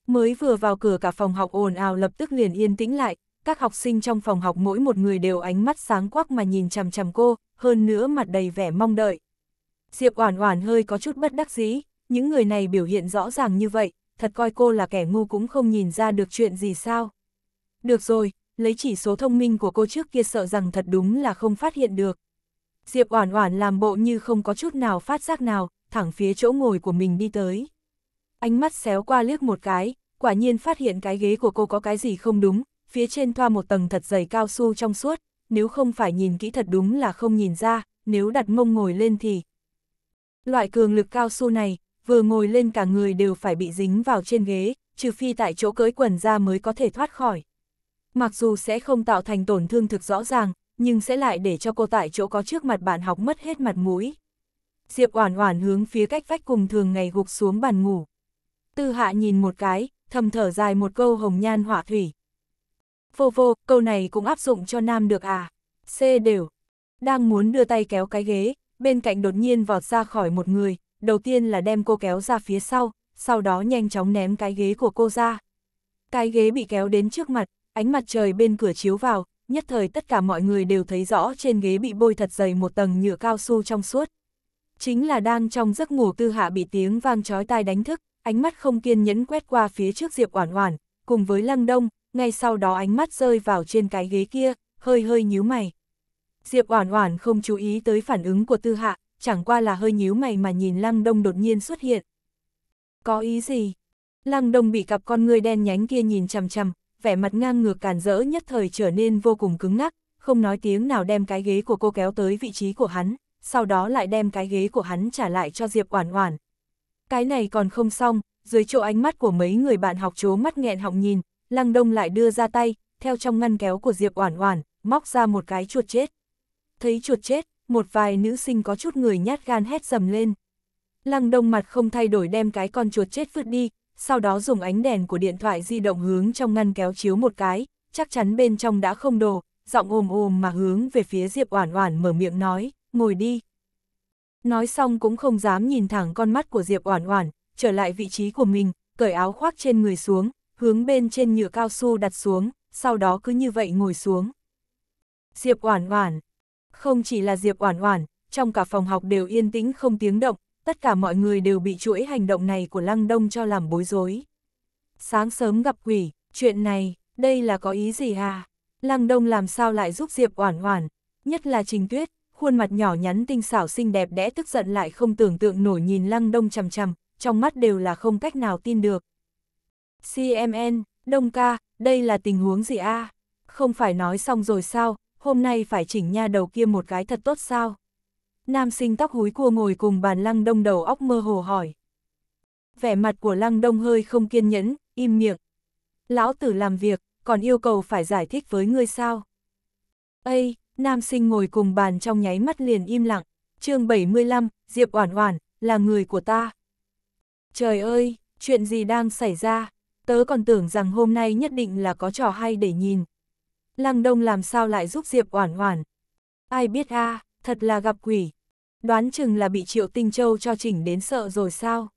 Mới vừa vào cửa cả phòng học ồn ào lập tức liền yên tĩnh lại, các học sinh trong phòng học mỗi một người đều ánh mắt sáng quắc mà nhìn chằm chằm cô, hơn nữa mặt đầy vẻ mong đợi. Diệp Oản Oản hơi có chút bất đắc dĩ, những người này biểu hiện rõ ràng như vậy, thật coi cô là kẻ ngu cũng không nhìn ra được chuyện gì sao. Được rồi, lấy chỉ số thông minh của cô trước kia sợ rằng thật đúng là không phát hiện được. Diệp Oản Oản làm bộ như không có chút nào phát giác nào, thẳng phía chỗ ngồi của mình đi tới. Ánh mắt xéo qua liếc một cái, quả nhiên phát hiện cái ghế của cô có cái gì không đúng, phía trên thoa một tầng thật dày cao su trong suốt, nếu không phải nhìn kỹ thật đúng là không nhìn ra, nếu đặt mông ngồi lên thì... Loại cường lực cao su này, vừa ngồi lên cả người đều phải bị dính vào trên ghế, trừ phi tại chỗ cởi quần ra mới có thể thoát khỏi mặc dù sẽ không tạo thành tổn thương thực rõ ràng, nhưng sẽ lại để cho cô tại chỗ có trước mặt bạn học mất hết mặt mũi. Diệp Oản Oản hướng phía cách vách cùng thường ngày gục xuống bàn ngủ. Tư Hạ nhìn một cái, thầm thở dài một câu hồng nhan hỏa thủy. Vô vô, câu này cũng áp dụng cho nam được à? C đều. Đang muốn đưa tay kéo cái ghế, bên cạnh đột nhiên vọt ra khỏi một người, đầu tiên là đem cô kéo ra phía sau, sau đó nhanh chóng ném cái ghế của cô ra. Cái ghế bị kéo đến trước mặt, Ánh mặt trời bên cửa chiếu vào, nhất thời tất cả mọi người đều thấy rõ trên ghế bị bôi thật dày một tầng nhựa cao su trong suốt. Chính là đang trong giấc ngủ tư hạ bị tiếng vang chói tai đánh thức, ánh mắt không kiên nhẫn quét qua phía trước Diệp Oản Oản, cùng với Lăng Đông, ngay sau đó ánh mắt rơi vào trên cái ghế kia, hơi hơi nhíu mày. Diệp Oản Oản không chú ý tới phản ứng của Tư Hạ, chẳng qua là hơi nhíu mày mà nhìn Lăng Đông đột nhiên xuất hiện. Có ý gì? Lăng Đông bị cặp con người đen nhánh kia nhìn chằm chằm, vẻ mặt ngang ngược càn rỡ nhất thời trở nên vô cùng cứng ngắc, không nói tiếng nào đem cái ghế của cô kéo tới vị trí của hắn, sau đó lại đem cái ghế của hắn trả lại cho Diệp Oản Oản. Cái này còn không xong, dưới chỗ ánh mắt của mấy người bạn học chố mắt nghẹn họng nhìn, Lăng Đông lại đưa ra tay, theo trong ngăn kéo của Diệp Oản Oản, móc ra một cái chuột chết. Thấy chuột chết, một vài nữ sinh có chút người nhát gan hét dầm lên. Lăng Đông mặt không thay đổi đem cái con chuột chết vứt đi, sau đó dùng ánh đèn của điện thoại di động hướng trong ngăn kéo chiếu một cái, chắc chắn bên trong đã không đồ, giọng ồm ồm mà hướng về phía Diệp Oản Oản mở miệng nói, "Ngồi đi." Nói xong cũng không dám nhìn thẳng con mắt của Diệp Oản Oản, trở lại vị trí của mình, cởi áo khoác trên người xuống, hướng bên trên nhựa cao su đặt xuống, sau đó cứ như vậy ngồi xuống. Diệp Oản Oản, không chỉ là Diệp Oản Oản, trong cả phòng học đều yên tĩnh không tiếng động, tất cả mọi người đều bị chuỗi hành động này của Lăng Đông cho làm bối rối. Sáng sớm gặp quỷ, chuyện này, đây là có ý gì à? Lăng Đông làm sao lại giúp Diệp Oản Oản, nhất là Trình Tuyết, khuôn mặt nhỏ nhắn tinh xảo xinh đẹp đẽ tức giận lại không tưởng tượng nổi nhìn Lăng Đông chằm chằm, trong mắt đều là không cách nào tin được. CMN, Đông ca, đây là tình huống gì a? Không phải nói xong rồi sao, hôm nay phải chỉnh nha đầu kia một cái thật tốt sao? Nam sinh tóc húi cua ngồi cùng bàn lăng đông đầu óc mơ hồ hỏi. Vẻ mặt của lăng đông hơi không kiên nhẫn, im miệng. Lão tử làm việc, còn yêu cầu phải giải thích với ngươi sao? Ây, nam sinh ngồi cùng bàn trong nháy mắt liền im lặng. chương 75, Diệp Oản Oản, là người của ta. Trời ơi, chuyện gì đang xảy ra? Tớ còn tưởng rằng hôm nay nhất định là có trò hay để nhìn. Lăng đông làm sao lại giúp Diệp Oản Oản? Ai biết a à, thật là gặp quỷ đoán chừng là bị Triệu Tinh Châu cho chỉnh đến sợ rồi sao?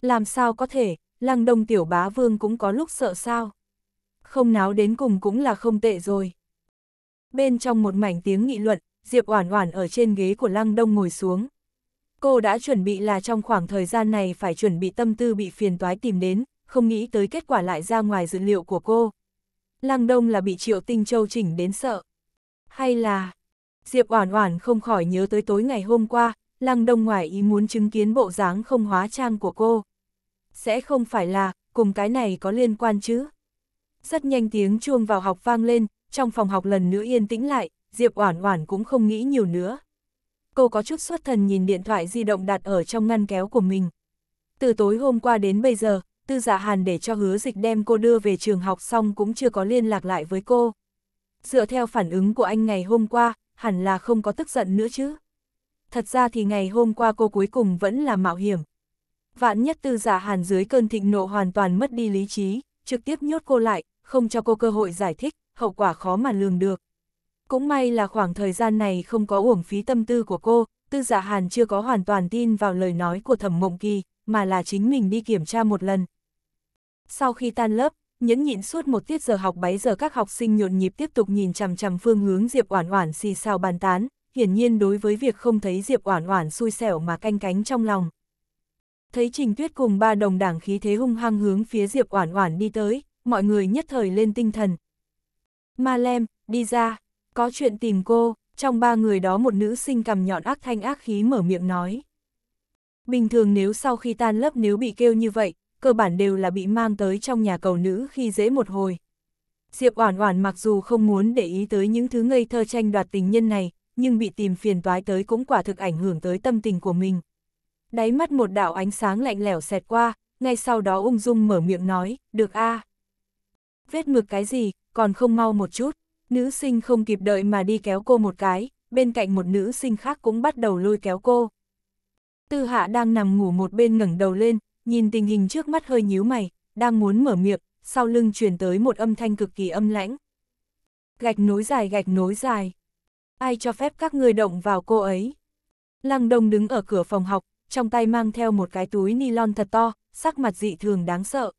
Làm sao có thể, lăng đông tiểu bá vương cũng có lúc sợ sao? Không náo đến cùng cũng là không tệ rồi. Bên trong một mảnh tiếng nghị luận, Diệp Oản Oản ở trên ghế của lăng đông ngồi xuống. Cô đã chuẩn bị là trong khoảng thời gian này phải chuẩn bị tâm tư bị phiền toái tìm đến, không nghĩ tới kết quả lại ra ngoài dự liệu của cô. Lăng đông là bị Triệu Tinh Châu chỉnh đến sợ. Hay là, Diệp Oản Oản không khỏi nhớ tới tối ngày hôm qua, Lăng Đông ngoài ý muốn chứng kiến bộ dáng không hóa trang của cô. Sẽ không phải là, cùng cái này có liên quan chứ? Rất nhanh tiếng chuông vào học vang lên, trong phòng học lần nữa yên tĩnh lại, Diệp Oản Oản cũng không nghĩ nhiều nữa. Cô có chút xuất thần nhìn điện thoại di động đặt ở trong ngăn kéo của mình. Từ tối hôm qua đến bây giờ, Tư Dạ Hàn để cho Hứa Dịch đem cô đưa về trường học xong cũng chưa có liên lạc lại với cô. Dựa theo phản ứng của anh ngày hôm qua, hẳn là không có tức giận nữa chứ. Thật ra thì ngày hôm qua cô cuối cùng vẫn là mạo hiểm. Vạn nhất tư giả dạ hàn dưới cơn thịnh nộ hoàn toàn mất đi lý trí, trực tiếp nhốt cô lại, không cho cô cơ hội giải thích, hậu quả khó mà lường được. Cũng may là khoảng thời gian này không có uổng phí tâm tư của cô, tư giả dạ hàn chưa có hoàn toàn tin vào lời nói của thẩm mộng kỳ, mà là chính mình đi kiểm tra một lần. Sau khi tan lớp, nhẫn nhịn suốt một tiết giờ học bấy giờ các học sinh nhộn nhịp tiếp tục nhìn chằm chằm phương hướng Diệp Oản Oản xì xào bàn tán, hiển nhiên đối với việc không thấy Diệp Oản Oản xui xẻo mà canh cánh trong lòng. Thấy Trình Tuyết cùng ba đồng đảng khí thế hung hăng hướng phía Diệp Oản Oản đi tới, mọi người nhất thời lên tinh thần. Ma Lem, đi ra, có chuyện tìm cô, trong ba người đó một nữ sinh cầm nhọn ác thanh ác khí mở miệng nói. Bình thường nếu sau khi tan lớp nếu bị kêu như vậy, cơ bản đều là bị mang tới trong nhà cầu nữ khi dễ một hồi. Diệp Oản Oản mặc dù không muốn để ý tới những thứ ngây thơ tranh đoạt tình nhân này, nhưng bị tìm phiền toái tới cũng quả thực ảnh hưởng tới tâm tình của mình. Đáy mắt một đạo ánh sáng lạnh lẽo xẹt qua, ngay sau đó ung dung mở miệng nói, "Được a." Vết mực cái gì, còn không mau một chút. Nữ sinh không kịp đợi mà đi kéo cô một cái, bên cạnh một nữ sinh khác cũng bắt đầu lôi kéo cô. Tư Hạ đang nằm ngủ một bên ngẩng đầu lên, nhìn tình hình trước mắt hơi nhíu mày, đang muốn mở miệng, sau lưng truyền tới một âm thanh cực kỳ âm lãnh. Gạch nối dài gạch nối dài. Ai cho phép các người động vào cô ấy? Lăng đông đứng ở cửa phòng học, trong tay mang theo một cái túi ni lon thật to, sắc mặt dị thường đáng sợ.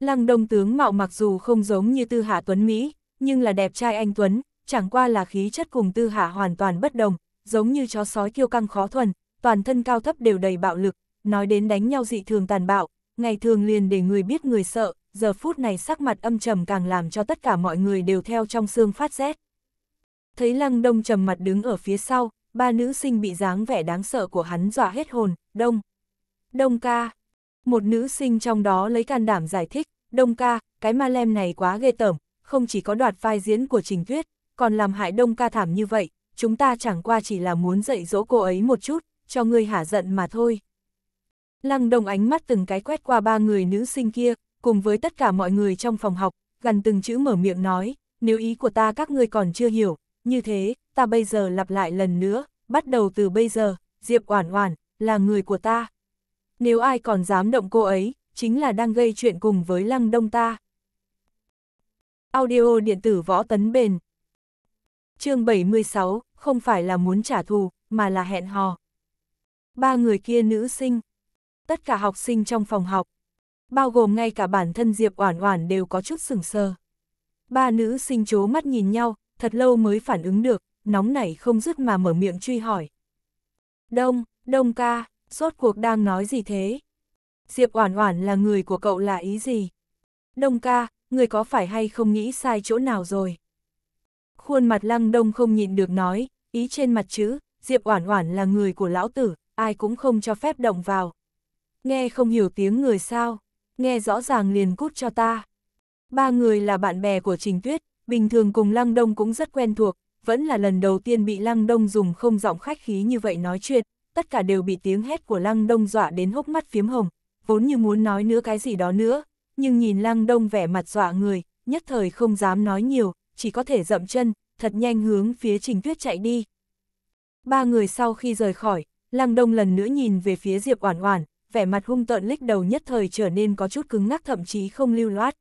Lăng đông tướng mạo mặc dù không giống như tư hạ tuấn Mỹ, nhưng là đẹp trai anh Tuấn, chẳng qua là khí chất cùng tư hạ hoàn toàn bất đồng, giống như chó sói kiêu căng khó thuần, toàn thân cao thấp đều đầy bạo lực, nói đến đánh nhau dị thường tàn bạo, ngày thường liền để người biết người sợ, giờ phút này sắc mặt âm trầm càng làm cho tất cả mọi người đều theo trong xương phát rét. Thấy lăng đông trầm mặt đứng ở phía sau, ba nữ sinh bị dáng vẻ đáng sợ của hắn dọa hết hồn, đông. Đông ca. Một nữ sinh trong đó lấy can đảm giải thích, đông ca, cái ma lem này quá ghê tởm, không chỉ có đoạt vai diễn của Trình Tuyết, còn làm hại đông ca thảm như vậy, chúng ta chẳng qua chỉ là muốn dạy dỗ cô ấy một chút, cho ngươi hả giận mà thôi. Lăng đồng ánh mắt từng cái quét qua ba người nữ sinh kia, cùng với tất cả mọi người trong phòng học, gần từng chữ mở miệng nói, nếu ý của ta các ngươi còn chưa hiểu, như thế, ta bây giờ lặp lại lần nữa, bắt đầu từ bây giờ, Diệp Oản Oản, là người của ta. Nếu ai còn dám động cô ấy, chính là đang gây chuyện cùng với lăng đông ta. Audio điện tử võ tấn bền chương 76, không phải là muốn trả thù, mà là hẹn hò. Ba người kia nữ sinh, tất cả học sinh trong phòng học. Bao gồm ngay cả bản thân Diệp Oản Oản đều có chút sừng sờ. Ba nữ sinh chố mắt nhìn nhau, thật lâu mới phản ứng được, nóng nảy không dứt mà mở miệng truy hỏi. Đông, Đông ca, rốt cuộc đang nói gì thế? Diệp Oản Oản là người của cậu là ý gì? Đông ca, người có phải hay không nghĩ sai chỗ nào rồi? Khuôn mặt Lăng Đông không nhìn được nói, ý trên mặt chữ, Diệp Oản Oản là người của lão tử, ai cũng không cho phép động vào, nghe không hiểu tiếng người sao, nghe rõ ràng liền cút cho ta. Ba người là bạn bè của Trình Tuyết, bình thường cùng Lăng Đông cũng rất quen thuộc, vẫn là lần đầu tiên bị Lăng Đông dùng không giọng khách khí như vậy nói chuyện, tất cả đều bị tiếng hét của Lăng Đông dọa đến hốc mắt phiếm hồng, vốn như muốn nói nữa cái gì đó nữa, nhưng nhìn Lăng Đông vẻ mặt dọa người, nhất thời không dám nói nhiều, chỉ có thể dậm chân, thật nhanh hướng phía Trình Tuyết chạy đi. Ba người sau khi rời khỏi, Lăng Đông lần nữa nhìn về phía Diệp Oản Oản, vẻ mặt hung tợn lích đầu nhất thời trở nên có chút cứng ngắc thậm chí không lưu loát.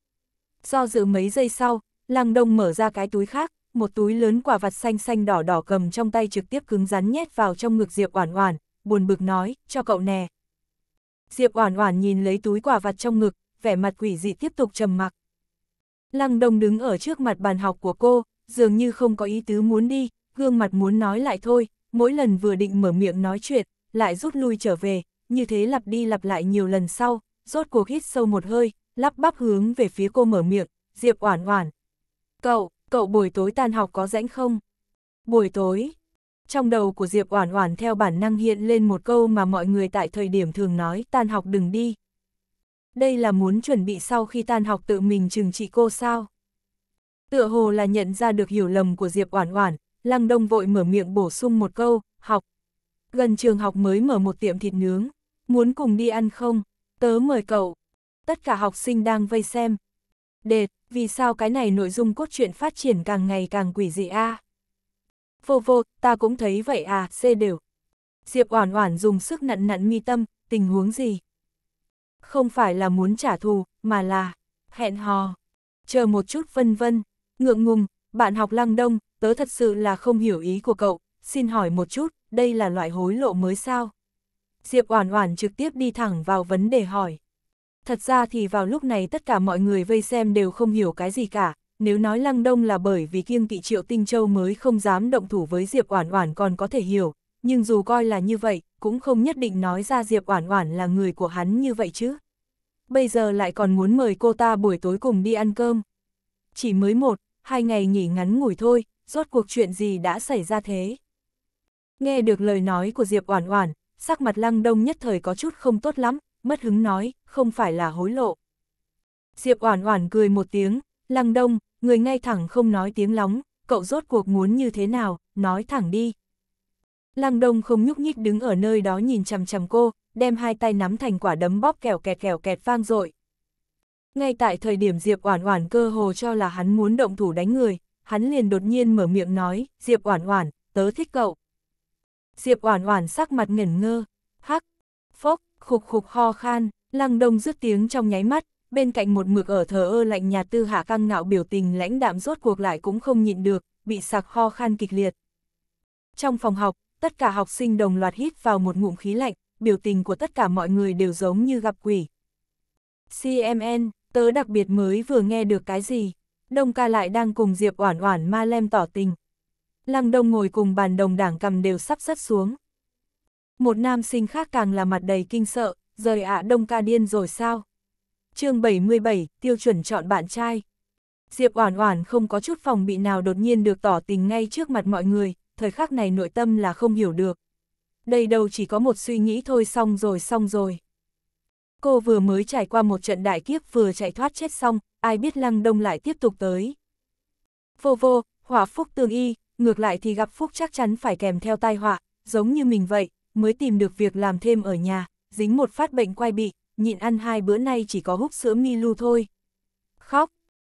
Do dự mấy giây sau, Lăng Đông mở ra cái túi khác, một túi lớn quả vặt xanh xanh đỏ đỏ cầm trong tay trực tiếp cứng rắn nhét vào trong ngực Diệp Oản Oản, buồn bực nói, cho cậu nè. Diệp Oản Oản nhìn lấy túi quả vặt trong ngực, vẻ mặt quỷ dị tiếp tục trầm mặc. Lăng Đông đứng ở trước mặt bàn học của cô, dường như không có ý tứ muốn đi, gương mặt muốn nói lại thôi, mỗi lần vừa định mở miệng nói chuyện, lại rút lui trở về, như thế lặp đi lặp lại nhiều lần sau, rốt cuộc hít sâu một hơi, lắp bắp hướng về phía cô mở miệng, Diệp Oản Oản. Cậu, cậu buổi tối tan học có rảnh không? Buổi tối. Trong đầu của Diệp Oản Oản theo bản năng hiện lên một câu mà mọi người tại thời điểm thường nói, tan học đừng đi. Đây là muốn chuẩn bị sau khi tan học tự mình trừng trị cô sao? Tựa hồ là nhận ra được hiểu lầm của Diệp Oản Oản, Lăng Đông vội mở miệng bổ sung một câu, "Học." Gần trường học mới mở một tiệm thịt nướng, Muốn cùng đi ăn không? Tớ mời cậu. Tất cả học sinh đang vây xem. Đệt, vì sao cái này nội dung cốt truyện phát triển càng ngày càng quỷ dị a? À? Vô vô, ta cũng thấy vậy à, xê đều. Diệp Oản Oản dùng sức nặn nặn mi tâm, tình huống gì? Không phải là muốn trả thù, mà là hẹn hò. Chờ một chút vân vân, ngượng ngùng, bạn học Lăng Đông, tớ thật sự là không hiểu ý của cậu, xin hỏi một chút, đây là loại hối lộ mới sao? Diệp Oản Oản trực tiếp đi thẳng vào vấn đề hỏi. Thật ra thì vào lúc này tất cả mọi người vây xem đều không hiểu cái gì cả, nếu nói Lăng Đông là bởi vì kiêng kỵ Triệu Tinh Châu mới không dám động thủ với Diệp Oản Oản còn có thể hiểu, nhưng dù coi là như vậy, cũng không nhất định nói ra Diệp Oản Oản là người của hắn như vậy chứ. Bây giờ lại còn muốn mời cô ta buổi tối cùng đi ăn cơm. Chỉ mới một, hai ngày nghỉ ngắn ngủi thôi, rốt cuộc chuyện gì đã xảy ra thế? Nghe được lời nói của Diệp Oản Oản, sắc mặt lăng đông nhất thời có chút không tốt lắm, mất hứng nói, không phải là hối lộ. Diệp Oản Oản cười một tiếng, lăng đông, người ngay thẳng không nói tiếng lóng, cậu rốt cuộc muốn như thế nào, nói thẳng đi. Lăng đông không nhúc nhích đứng ở nơi đó nhìn chằm chằm cô, đem hai tay nắm thành quả đấm bóp kẹo kẹt kẹo kẹt vang dội. Ngay tại thời điểm Diệp Oản Oản cơ hồ cho là hắn muốn động thủ đánh người, hắn liền đột nhiên mở miệng nói, "Diệp Oản Oản, tớ thích cậu." Diệp Oản Oản sắc mặt ngẩn ngơ, hắc, phốc, khục khục ho khan, Lăng Đông dứt tiếng trong nháy mắt, bên cạnh một mực ở thờ ơ lạnh nhạt Tư Hạ căng ngạo biểu tình lãnh đạm rốt cuộc lại cũng không nhịn được, bị sặc ho khan kịch liệt. Trong phòng học, tất cả học sinh đồng loạt hít vào một ngụm khí lạnh, biểu tình của tất cả mọi người đều giống như gặp quỷ. CMN, tớ đặc biệt mới vừa nghe được cái gì? Đông ca lại đang cùng Diệp Oản Oản ma lem tỏ tình, Lăng Đông ngồi cùng bàn đồng đảng cầm đều sắp sắt xuống. Một nam sinh khác càng là mặt đầy kinh sợ, rời ạ Đông ca điên rồi sao? chương 77, tiêu chuẩn chọn bạn trai. Diệp Oản Oản không có chút phòng bị nào đột nhiên được tỏ tình ngay trước mặt mọi người, thời khắc này nội tâm là không hiểu được. Đây đâu chỉ có một suy nghĩ thôi xong rồi xong rồi. Cô vừa mới trải qua một trận đại kiếp vừa chạy thoát chết xong, ai biết Lăng Đông lại tiếp tục tới. Vô vô, hỏa phúc tương y, ngược lại thì gặp phúc chắc chắn phải kèm theo tai họa, giống như mình vậy, mới tìm được việc làm thêm ở nhà, dính một phát bệnh quay bị, nhịn ăn hai bữa nay chỉ có hút sữa Milu thôi. Khóc,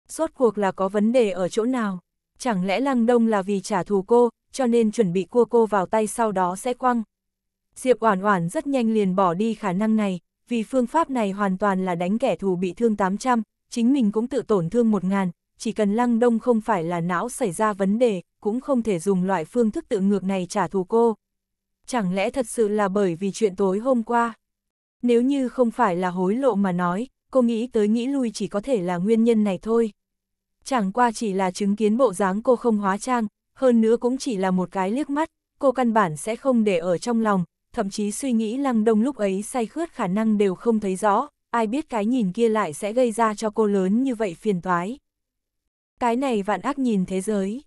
rốt cuộc là có vấn đề ở chỗ nào? Chẳng lẽ Lăng Đông là vì trả thù cô, cho nên chuẩn bị cua cô vào tay sau đó sẽ quăng. Diệp Oản Oản rất nhanh liền bỏ đi khả năng này, vì phương pháp này hoàn toàn là đánh kẻ thù bị thương 800, chính mình cũng tự tổn thương 1000, chỉ cần Lăng Đông không phải là não xảy ra vấn đề, cũng không thể dùng loại phương thức tự ngược này trả thù cô. Chẳng lẽ thật sự là bởi vì chuyện tối hôm qua? Nếu như không phải là hối lộ mà nói, cô nghĩ tới nghĩ lui chỉ có thể là nguyên nhân này thôi. Chẳng qua chỉ là chứng kiến bộ dáng cô không hóa trang, hơn nữa cũng chỉ là một cái liếc mắt, cô căn bản sẽ không để ở trong lòng, thậm chí suy nghĩ lăng đông lúc ấy say khướt khả năng đều không thấy rõ, ai biết cái nhìn kia lại sẽ gây ra cho cô lớn như vậy phiền toái. Cái này vạn ác nhìn thế giới.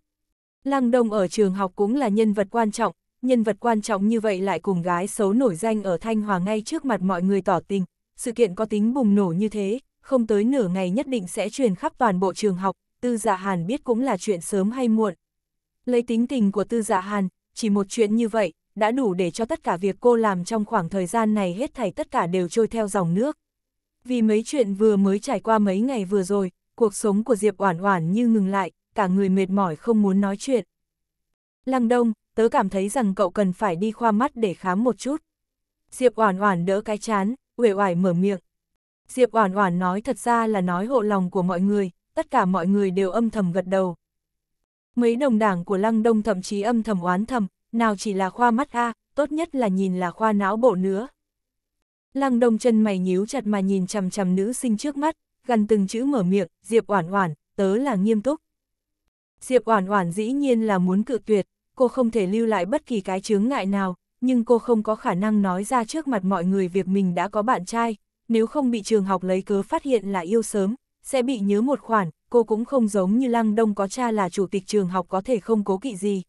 Lăng Đông ở trường học cũng là nhân vật quan trọng, nhân vật quan trọng như vậy lại cùng gái xấu nổi danh ở Thanh Hòa ngay trước mặt mọi người tỏ tình. Sự kiện có tính bùng nổ như thế, không tới nửa ngày nhất định sẽ truyền khắp toàn bộ trường học, Tư Dạ Hàn biết cũng là chuyện sớm hay muộn. Lấy tính tình của Tư Dạ Hàn, chỉ một chuyện như vậy, đã đủ để cho tất cả việc cô làm trong khoảng thời gian này hết thảy tất cả đều trôi theo dòng nước. Vì mấy chuyện vừa mới trải qua mấy ngày vừa rồi, cuộc sống của Diệp Oản Oản như ngừng lại, cả người mệt mỏi không muốn nói chuyện. Lăng đông, tớ cảm thấy rằng cậu cần phải đi khoa mắt để khám một chút. Diệp Oản Oản đỡ cái chán, uể oải mở miệng. Diệp Oản Oản nói thật ra là nói hộ lòng của mọi người, tất cả mọi người đều âm thầm gật đầu. Mấy đồng đảng của Lăng Đông thậm chí âm thầm oán thầm, nào chỉ là khoa mắt a, tốt nhất là nhìn là khoa não bộ nữa. Lăng Đông chân mày nhíu chặt mà nhìn chằm chằm nữ sinh trước mắt, gần từng chữ mở miệng, Diệp Oản Oản, tớ là nghiêm túc. Diệp Oản Oản dĩ nhiên là muốn cự tuyệt, cô không thể lưu lại bất kỳ cái chướng ngại nào, nhưng cô không có khả năng nói ra trước mặt mọi người việc mình đã có bạn trai, nếu không bị trường học lấy cớ phát hiện là yêu sớm, sẽ bị nhớ một khoản, cô cũng không giống như Lăng Đông có cha là chủ tịch trường học có thể không cố kỵ gì.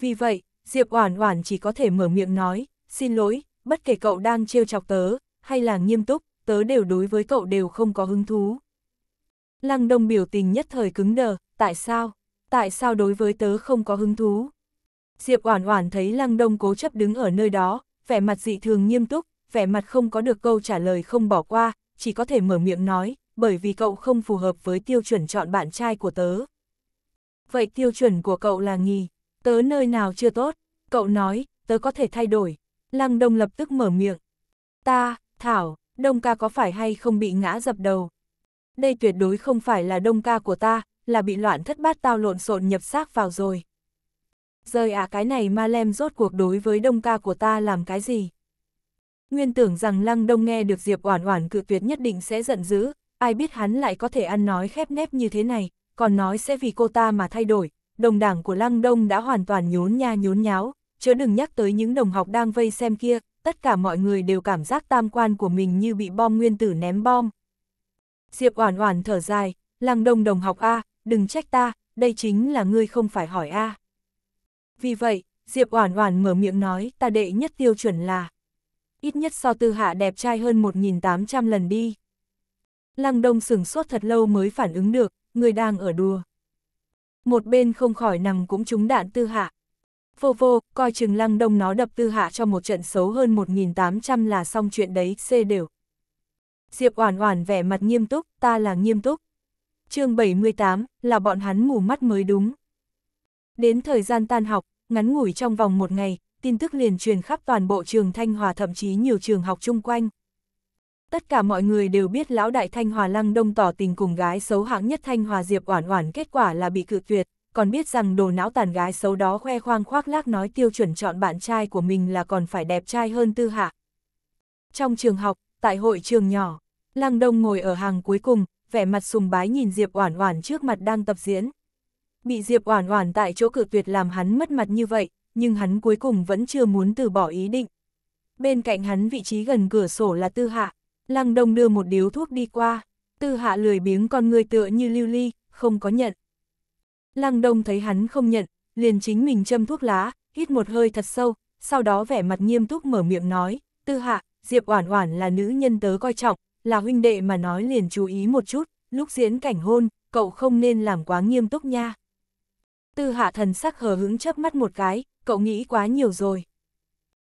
Vì vậy, Diệp Oản Oản chỉ có thể mở miệng nói, xin lỗi, bất kể cậu đang trêu chọc tớ, hay là nghiêm túc, tớ đều đối với cậu đều không có hứng thú. Lăng Đông biểu tình nhất thời cứng đờ, tại sao, tại sao đối với tớ không có hứng thú. Diệp Oản Oản thấy Lăng Đông cố chấp đứng ở nơi đó, vẻ mặt dị thường nghiêm túc, vẻ mặt không có được câu trả lời không bỏ qua, chỉ có thể mở miệng nói, bởi vì cậu không phù hợp với tiêu chuẩn chọn bạn trai của tớ. Vậy tiêu chuẩn của cậu là nghỉ, tớ nơi nào chưa tốt, cậu nói, tớ có thể thay đổi. Lăng Đông lập tức mở miệng. Ta, Thảo, Đông ca có phải hay không bị ngã dập đầu? Đây tuyệt đối không phải là Đông ca của ta, là bị loạn thất bát tao lộn xộn nhập xác vào rồi. Rời à cái này ma lem rốt cuộc đối với đông ca của ta làm cái gì? Nguyên tưởng rằng Lăng Đông nghe được Diệp Oản Oản cự tuyệt nhất định sẽ giận dữ, ai biết hắn lại có thể ăn nói khép nép như thế này, còn nói sẽ vì cô ta mà thay đổi, đồng đảng của Lăng Đông đã hoàn toàn nhốn nha nhốn nháo, chớ đừng nhắc tới những đồng học đang vây xem kia, tất cả mọi người đều cảm giác tam quan của mình như bị bom nguyên tử ném bom. Diệp Oản Oản thở dài, Lăng Đông đồng học a, đừng trách ta, đây chính là ngươi không phải hỏi a. À. Vì vậy, Diệp Oản Oản mở miệng nói, ta đệ nhất tiêu chuẩn là ít nhất so Tư Hạ đẹp trai hơn 1800 lần đi. Lăng Đông sững sốt thật lâu mới phản ứng được, người đang ở đùa. Một bên không khỏi nằm cũng trúng đạn Tư Hạ. Vô vô, coi chừng Lăng Đông nó đập Tư Hạ cho một trận xấu hơn 1800 là xong chuyện đấy, xê đều. Diệp Oản Oản vẻ mặt nghiêm túc, ta là nghiêm túc chương 78, là bọn hắn ngủ mắt mới đúng. Đến thời gian tan học, ngắn ngủi trong vòng một ngày, tin tức liền truyền khắp toàn bộ trường Thanh Hòa thậm chí nhiều trường học chung quanh. Tất cả mọi người đều biết lão đại Thanh Hòa Lăng Đông tỏ tình cùng gái xấu hạng nhất Thanh Hòa Diệp Oản Oản kết quả là bị cự tuyệt, còn biết rằng đồ não tàn gái xấu đó khoe khoang khoác lác nói tiêu chuẩn chọn bạn trai của mình là còn phải đẹp trai hơn Tư Hạ. Trong trường học, tại hội trường nhỏ, Lăng Đông ngồi ở hàng cuối cùng, vẻ mặt sùng bái nhìn Diệp Oản Oản trước mặt đang tập diễn. Bị Diệp Oản Oản tại chỗ cự tuyệt làm hắn mất mặt như vậy, nhưng hắn cuối cùng vẫn chưa muốn từ bỏ ý định. Bên cạnh hắn vị trí gần cửa sổ là Tư Hạ, Lăng Đông đưa một điếu thuốc đi qua, Tư Hạ lười biếng con người tựa như lưu ly, không có nhận. Lăng Đông thấy hắn không nhận, liền chính mình châm thuốc lá, hít một hơi thật sâu, sau đó vẻ mặt nghiêm túc mở miệng nói, Tư Hạ, Diệp Oản Oản là nữ nhân tớ coi trọng, là huynh đệ mà nói liền chú ý một chút, lúc diễn cảnh hôn, cậu không nên làm quá nghiêm túc nha. Tư hạ thần sắc hờ hững chớp mắt một cái, cậu nghĩ quá nhiều rồi.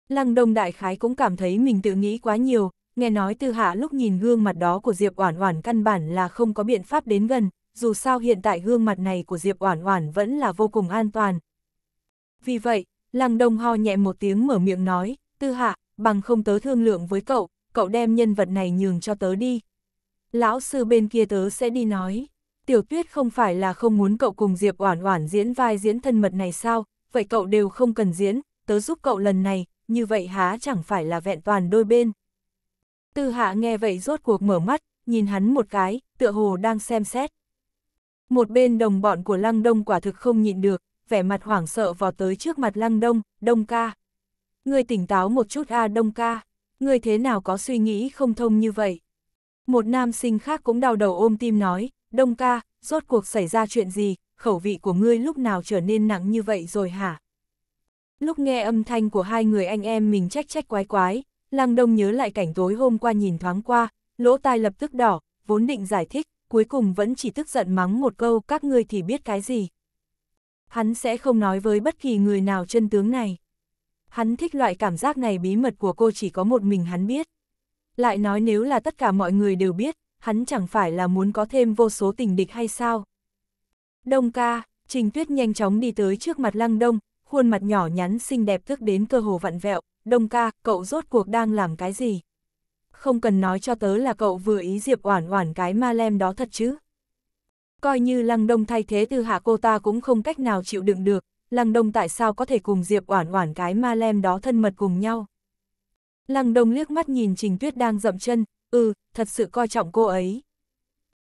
Lăng đông đại khái cũng cảm thấy mình tự nghĩ quá nhiều, nghe nói tư hạ lúc nhìn gương mặt đó của Diệp Oản Oản căn bản là không có biện pháp đến gần, dù sao hiện tại gương mặt này của Diệp Oản Oản vẫn là vô cùng an toàn. Vì vậy, Lăng Đông ho nhẹ một tiếng mở miệng nói, "Tư hạ, bằng không tớ thương lượng với cậu, cậu đem nhân vật này nhường cho tớ đi. Lão sư bên kia tớ sẽ đi nói, tiểu tuyết không phải là không muốn cậu cùng Diệp Oản Oản diễn vai diễn thân mật này sao, vậy cậu đều không cần diễn, tớ giúp cậu lần này, như vậy há chẳng phải là vẹn toàn đôi bên. Tư hạ nghe vậy rốt cuộc mở mắt, nhìn hắn một cái, tựa hồ đang xem xét. Một bên đồng bọn của Lăng Đông quả thực không nhịn được, vẻ mặt hoảng sợ vò tới trước mặt Lăng Đông, Đông ca. Người tỉnh táo một chút a Đông ca người thế nào có suy nghĩ không thông như vậy? Một nam sinh khác cũng đau đầu ôm tim nói, Đông ca, rốt cuộc xảy ra chuyện gì, khẩu vị của ngươi lúc nào trở nên nặng như vậy rồi hả? Lúc nghe âm thanh của hai người anh em mình trách trách quái quái, Lăng Đông nhớ lại cảnh tối hôm qua nhìn thoáng qua, lỗ tai lập tức đỏ, vốn định giải thích, cuối cùng vẫn chỉ tức giận mắng một câu các ngươi thì biết cái gì. Hắn sẽ không nói với bất kỳ người nào chân tướng này. Hắn thích loại cảm giác này bí mật của cô chỉ có một mình hắn biết. Lại nói nếu là tất cả mọi người đều biết, hắn chẳng phải là muốn có thêm vô số tình địch hay sao. Đông ca, Trình Tuyết nhanh chóng đi tới trước mặt Lăng Đông, khuôn mặt nhỏ nhắn xinh đẹp thức đến cơ hồ vặn vẹo. Đông ca, cậu rốt cuộc đang làm cái gì? Không cần nói cho tớ là cậu vừa ý Diệp Oản Oản cái ma lem đó thật chứ. Coi như Lăng Đông thay thế từ hạ cô ta cũng không cách nào chịu đựng được, Lăng Đông tại sao có thể cùng Diệp Oản Oản cái ma lem đó thân mật cùng nhau? Lăng Đông liếc mắt nhìn Trình Tuyết đang dậm chân, ừ, thật sự coi trọng cô ấy.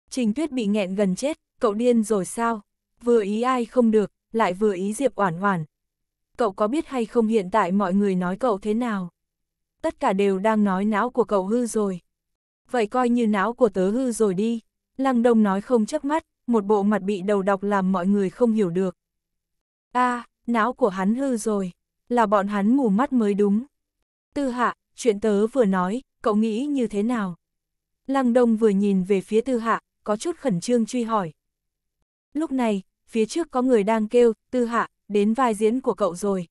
Trình Tuyết bị nghẹn gần chết, cậu điên rồi sao? Vừa ý ai không được, lại vừa ý Diệp Oản Oản. Cậu có biết hay không hiện tại mọi người nói cậu thế nào? Tất cả đều đang nói não của cậu hư rồi. Vậy coi như não của tớ hư rồi đi. Lăng Đông nói không chớp mắt, một bộ mặt bị đầu độc làm mọi người không hiểu được a à, não của hắn hư rồi, là bọn hắn mù mắt mới đúng. Tư hạ, chuyện tớ vừa nói, cậu nghĩ như thế nào? Lăng đông vừa nhìn về phía tư hạ, có chút khẩn trương truy hỏi. Lúc này, phía trước có người đang kêu, tư hạ, đến vai diễn của cậu rồi.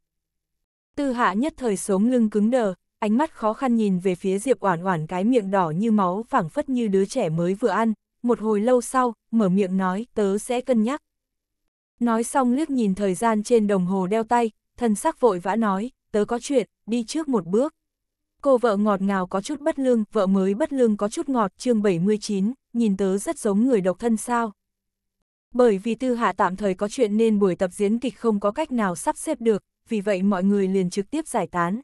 Tư hạ nhất thời sống lưng cứng đờ, ánh mắt khó khăn nhìn về phía Diệp Oản Oản cái miệng đỏ như máu phảng phất như đứa trẻ mới vừa ăn, một hồi lâu sau, mở miệng nói, tớ sẽ cân nhắc. Nói xong liếc nhìn thời gian trên đồng hồ đeo tay, thần sắc vội vã nói, tớ có chuyện, đi trước một bước. Cô vợ ngọt ngào có chút bất lương, vợ mới bất lương có chút ngọt, chương 79, nhìn tớ rất giống người độc thân sao. Bởi vì Tư Hạ tạm thời có chuyện nên buổi tập diễn kịch không có cách nào sắp xếp được, vì vậy mọi người liền trực tiếp giải tán.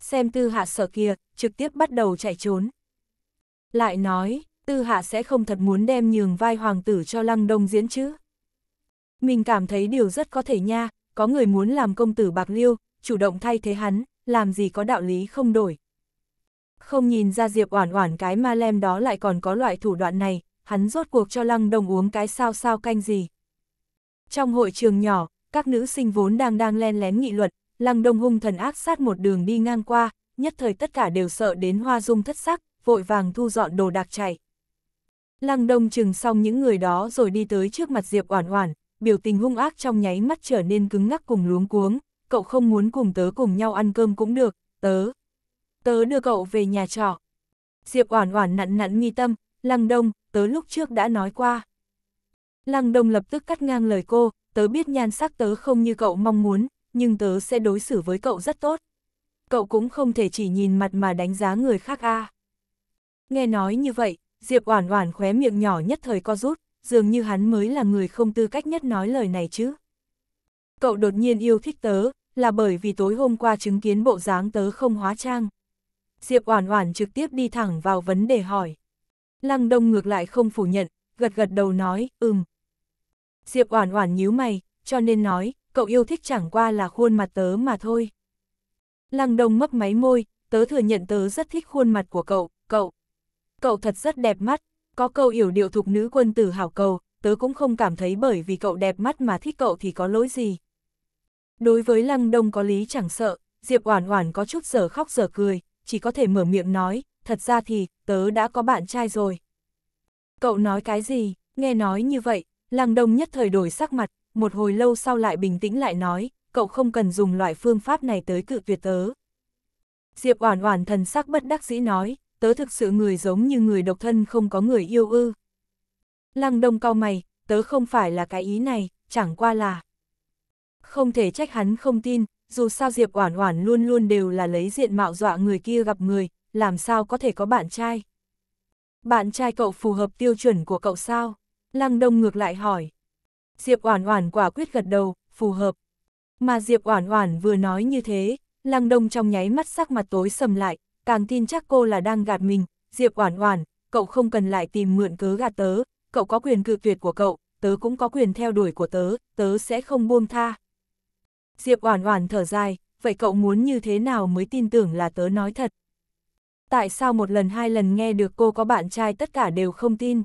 Xem Tư Hạ sợ kia, trực tiếp bắt đầu chạy trốn. Lại nói, Tư Hạ sẽ không thật muốn đem nhường vai hoàng tử cho Lăng Đông diễn chứ. Mình cảm thấy điều rất có thể nha, có người muốn làm công tử Bạc Liêu, chủ động thay thế hắn, làm gì có đạo lý không đổi. Không nhìn ra Diệp Oản Oản cái ma lem đó lại còn có loại thủ đoạn này, hắn rốt cuộc cho Lăng Đồng uống cái sao sao canh gì. Trong hội trường nhỏ, các nữ sinh vốn đang đang len lén nghị luận, Lăng Đông hung thần ác sát một đường đi ngang qua, nhất thời tất cả đều sợ đến hoa dung thất sắc, vội vàng thu dọn đồ đạc chạy. Lăng Đông chừng xong những người đó rồi đi tới trước mặt Diệp Oản Oản, biểu tình hung ác trong nháy mắt trở nên cứng ngắc cùng luống cuống, cậu không muốn cùng tớ cùng nhau ăn cơm cũng được, tớ. Tớ đưa cậu về nhà trọ. Diệp Oản Oản nặn nặn mi tâm, Lăng Đông, tớ lúc trước đã nói qua. Lăng Đông lập tức cắt ngang lời cô, tớ biết nhan sắc tớ không như cậu mong muốn, nhưng tớ sẽ đối xử với cậu rất tốt. Cậu cũng không thể chỉ nhìn mặt mà đánh giá người khác a. Nghe nói như vậy, Diệp Oản Oản khóe miệng nhỏ nhất thời co rút, dường như hắn mới là người không tư cách nhất nói lời này chứ. Cậu đột nhiên yêu thích tớ, là bởi vì tối hôm qua chứng kiến bộ dáng tớ không hóa trang. Diệp Oản Oản trực tiếp đi thẳng vào vấn đề hỏi. Lăng Đông ngược lại không phủ nhận, gật gật đầu nói, "Ừm." Diệp Oản Oản nhíu mày, cho nên nói, cậu yêu thích chẳng qua là khuôn mặt tớ mà thôi. Lăng Đông mấp máy môi, tớ thừa nhận tớ rất thích khuôn mặt của cậu, cậu. Cậu thật rất đẹp mắt, có câu hiểu điệu thục nữ quân tử hảo cầu, tớ cũng không cảm thấy bởi vì cậu đẹp mắt mà thích cậu thì có lỗi gì. Đối với Lăng Đông có lý chẳng sợ, Diệp Oản Oản có chút giờ khóc giờ cười, chỉ có thể mở miệng nói, thật ra thì, tớ đã có bạn trai rồi. Cậu nói cái gì, nghe nói như vậy, Lăng Đông nhất thời đổi sắc mặt, một hồi lâu sau lại bình tĩnh lại nói, cậu không cần dùng loại phương pháp này tới cự tuyệt tớ. Diệp Oản Oản thần sắc bất đắc dĩ nói, tớ thực sự người giống như người độc thân không có người yêu ư. Lăng đông cao mày, tớ không phải là cái ý này, chẳng qua là. Không thể trách hắn không tin, dù sao Diệp Oản Oản luôn luôn đều là lấy diện mạo dọa người kia gặp người, làm sao có thể có bạn trai. Bạn trai cậu phù hợp tiêu chuẩn của cậu sao? Lăng Đông ngược lại hỏi. Diệp Oản Oản quả quyết gật đầu, phù hợp. Mà Diệp Oản Oản vừa nói như thế, Lăng Đông trong nháy mắt sắc mặt tối sầm lại, càng tin chắc cô là đang gạt mình, Diệp Oản Oản, cậu không cần lại tìm mượn cớ gạt tớ, cậu có quyền cự tuyệt của cậu, tớ cũng có quyền theo đuổi của tớ, tớ sẽ không buông tha. Diệp Oản Oản thở dài, vậy cậu muốn như thế nào mới tin tưởng là tớ nói thật? Tại sao một lần hai lần nghe được cô có bạn trai tất cả đều không tin?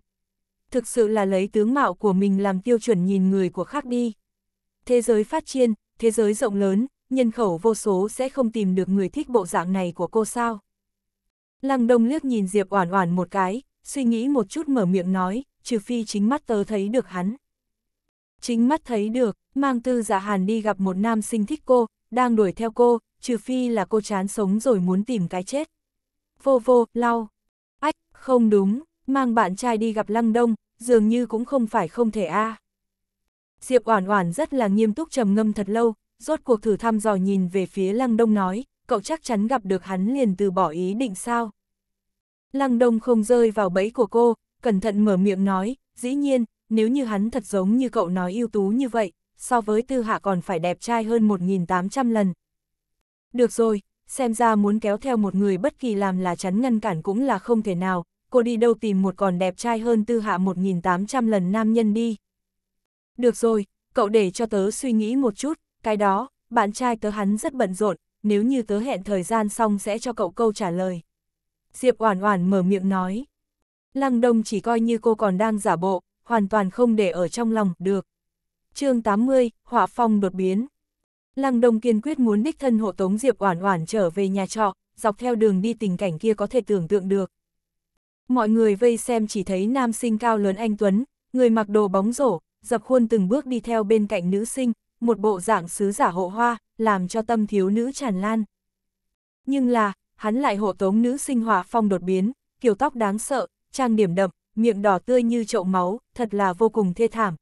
Thực sự là lấy tướng mạo của mình làm tiêu chuẩn nhìn người của khác đi. Thế giới phát triển, thế giới rộng lớn, nhân khẩu vô số sẽ không tìm được người thích bộ dạng này của cô sao? Lăng Đông liếc nhìn Diệp Oản Oản một cái, suy nghĩ một chút mở miệng nói, trừ phi chính mắt tớ thấy được hắn. Chính mắt thấy được, mang tư dạ hàn đi gặp một nam sinh thích cô, đang đuổi theo cô, trừ phi là cô chán sống rồi muốn tìm cái chết. Vô vô, lau. Ách, không đúng, mang bạn trai đi gặp Lăng Đông, dường như cũng không phải không thể a. Diệp Oản Oản rất là nghiêm túc trầm ngâm thật lâu, rốt cuộc thử thăm dò nhìn về phía Lăng Đông nói, cậu chắc chắn gặp được hắn liền từ bỏ ý định sao. Lăng đông không rơi vào bẫy của cô, cẩn thận mở miệng nói, dĩ nhiên, nếu như hắn thật giống như cậu nói ưu tú như vậy, so với tư hạ còn phải đẹp trai hơn 1.800 lần. Được rồi, xem ra muốn kéo theo một người bất kỳ làm là chắn ngăn cản cũng là không thể nào, cô đi đâu tìm một còn đẹp trai hơn tư hạ 1.800 lần nam nhân đi. Được rồi, cậu để cho tớ suy nghĩ một chút, cái đó, bạn trai tớ hắn rất bận rộn, nếu như tớ hẹn thời gian xong sẽ cho cậu câu trả lời. Diệp Oản Oản mở miệng nói. Lăng Đông chỉ coi như cô còn đang giả bộ, hoàn toàn không để ở trong lòng, được. chương 80, Hỏa Phong đột biến. Lăng Đông kiên quyết muốn đích thân hộ tống Diệp Oản Oản trở về nhà trọ, dọc theo đường đi tình cảnh kia có thể tưởng tượng được. Mọi người vây xem chỉ thấy nam sinh cao lớn anh Tuấn, người mặc đồ bóng rổ, dập khuôn từng bước đi theo bên cạnh nữ sinh, một bộ dạng sứ giả hộ hoa, làm cho tâm thiếu nữ tràn lan. Nhưng là, hắn lại hộ tống nữ sinh hỏa phong đột biến, kiểu tóc đáng sợ, trang điểm đậm, miệng đỏ tươi như chậu máu, thật là vô cùng thê thảm.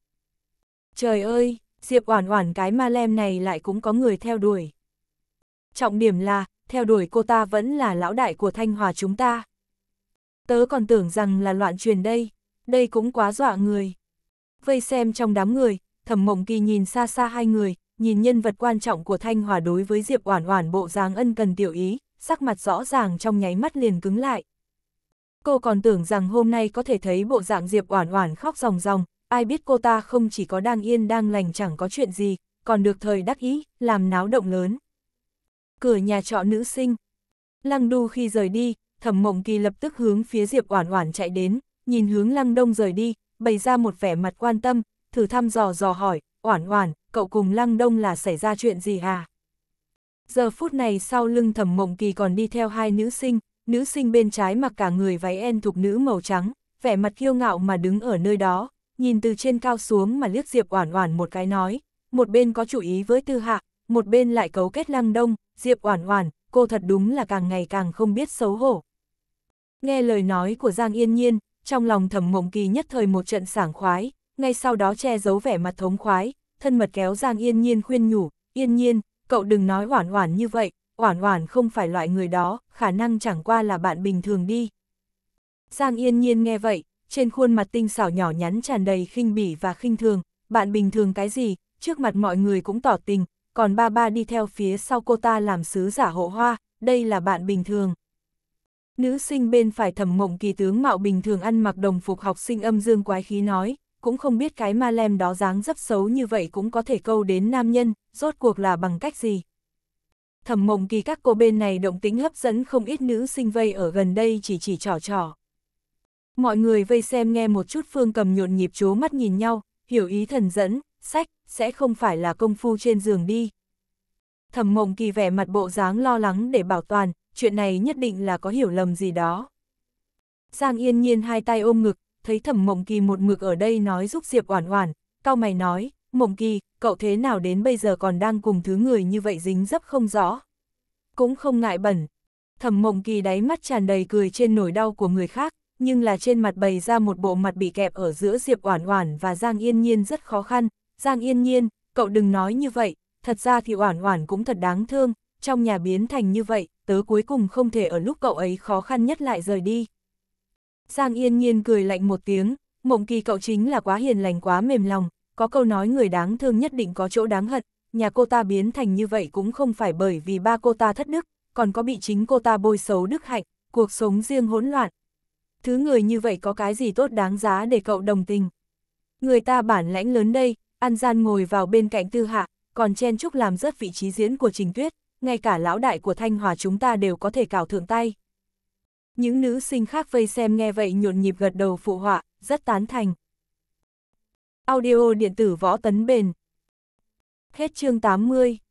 Trời ơi, Diệp Oản Oản cái ma lem này lại cũng có người theo đuổi. Trọng điểm là, theo đuổi cô ta vẫn là lão đại của Thanh Hòa chúng ta. Tớ còn tưởng rằng là loạn truyền đây, đây cũng quá dọa người. Vây xem trong đám người, Thẩm Mộng Kỳ nhìn xa xa hai người, nhìn nhân vật quan trọng của Thanh Hòa đối với Diệp Oản Oản bộ dáng ân cần tiểu ý, sắc mặt rõ ràng trong nháy mắt liền cứng lại. Cô còn tưởng rằng hôm nay có thể thấy bộ dạng Diệp Oản Oản khóc ròng ròng, ai biết cô ta không chỉ có đang yên đang lành chẳng có chuyện gì, còn được thời đắc ý, làm náo động lớn. Cửa nhà trọ nữ sinh. Lăng Đu khi rời đi, Thẩm Mộng Kỳ lập tức hướng phía Diệp Oản Oản chạy đến, nhìn hướng Lăng Đông rời đi, bày ra một vẻ mặt quan tâm, thử thăm dò dò hỏi, oản oản, cậu cùng lăng đông là xảy ra chuyện gì à? Giờ phút này sau lưng thẩm mộng kỳ còn đi theo hai nữ sinh, nữ sinh bên trái mặc cả người váy en thuộc nữ màu trắng, vẻ mặt kiêu ngạo mà đứng ở nơi đó, nhìn từ trên cao xuống mà liếc Diệp Oản Oản một cái nói, một bên có chủ ý với Tư Hạ, một bên lại cấu kết Lăng Đông, Diệp Oản Oản, cô thật đúng là càng ngày càng không biết xấu hổ. Nghe lời nói của Giang Yên Nhiên, trong lòng Thẩm Mộng Kỳ nhất thời một trận sảng khoái, ngay sau đó che giấu vẻ mặt thống khoái, thân mật kéo Giang Yên Nhiên khuyên nhủ, Yên Nhiên, cậu đừng nói hoảng hoảng như vậy, hoảng hoảng không phải loại người đó, khả năng chẳng qua là bạn bình thường đi. Giang Yên Nhiên nghe vậy, trên khuôn mặt tinh xảo nhỏ nhắn tràn đầy khinh bỉ và khinh thường, bạn bình thường cái gì, trước mặt mọi người cũng tỏ tình, còn ba ba đi theo phía sau cô ta làm sứ giả hộ hoa, đây là bạn bình thường. Nữ sinh bên phải thẩm mộng kỳ tướng mạo bình thường ăn mặc đồng phục học sinh âm dương quái khí nói, cũng không biết cái ma lem đó dáng dấp xấu như vậy cũng có thể câu đến nam nhân, rốt cuộc là bằng cách gì. Thẩm mộng kỳ các cô bên này động tính hấp dẫn không ít nữ sinh vây ở gần đây chỉ chỉ trò trò. Mọi người vây xem nghe một chút phương cầm nhộn nhịp chố mắt nhìn nhau, hiểu ý thần dẫn, sách, sẽ không phải là công phu trên giường đi. Thẩm mộng kỳ vẻ mặt bộ dáng lo lắng để bảo toàn, chuyện này nhất định là có hiểu lầm gì đó. Giang yên nhiên hai tay ôm ngực, thấy thẩm mộng kỳ một mực ở đây nói giúp Diệp Oản Oản, cao mày nói, mộng kỳ, cậu thế nào đến bây giờ còn đang cùng thứ người như vậy dính dấp không rõ. Cũng không ngại bẩn. Thẩm mộng kỳ đáy mắt tràn đầy cười trên nỗi đau của người khác, nhưng là trên mặt bày ra một bộ mặt bị kẹp ở giữa Diệp Oản Oản và Giang Yên Nhiên rất khó khăn. Giang Yên Nhiên, cậu đừng nói như vậy, thật ra thì Oản Oản cũng thật đáng thương, trong nhà biến thành như vậy, tớ cuối cùng không thể ở lúc cậu ấy khó khăn nhất lại rời đi. Giang Yên Nhiên cười lạnh một tiếng, mộng kỳ cậu chính là quá hiền lành quá mềm lòng, có câu nói người đáng thương nhất định có chỗ đáng hận, nhà cô ta biến thành như vậy cũng không phải bởi vì ba cô ta thất đức, còn có bị chính cô ta bôi xấu đức hạnh, cuộc sống riêng hỗn loạn. Thứ người như vậy có cái gì tốt đáng giá để cậu đồng tình. Người ta bản lãnh lớn đây, An Gian ngồi vào bên cạnh Tư Hạ, còn chen chúc làm rớt vị trí diễn của Trình Tuyết, ngay cả lão đại của Thanh Hòa chúng ta đều có thể cào thượng tay. Những nữ sinh khác vây xem nghe vậy nhộn nhịp gật đầu phụ họa, rất tán thành. Audio điện tử võ tấn bền. Hết chương 80.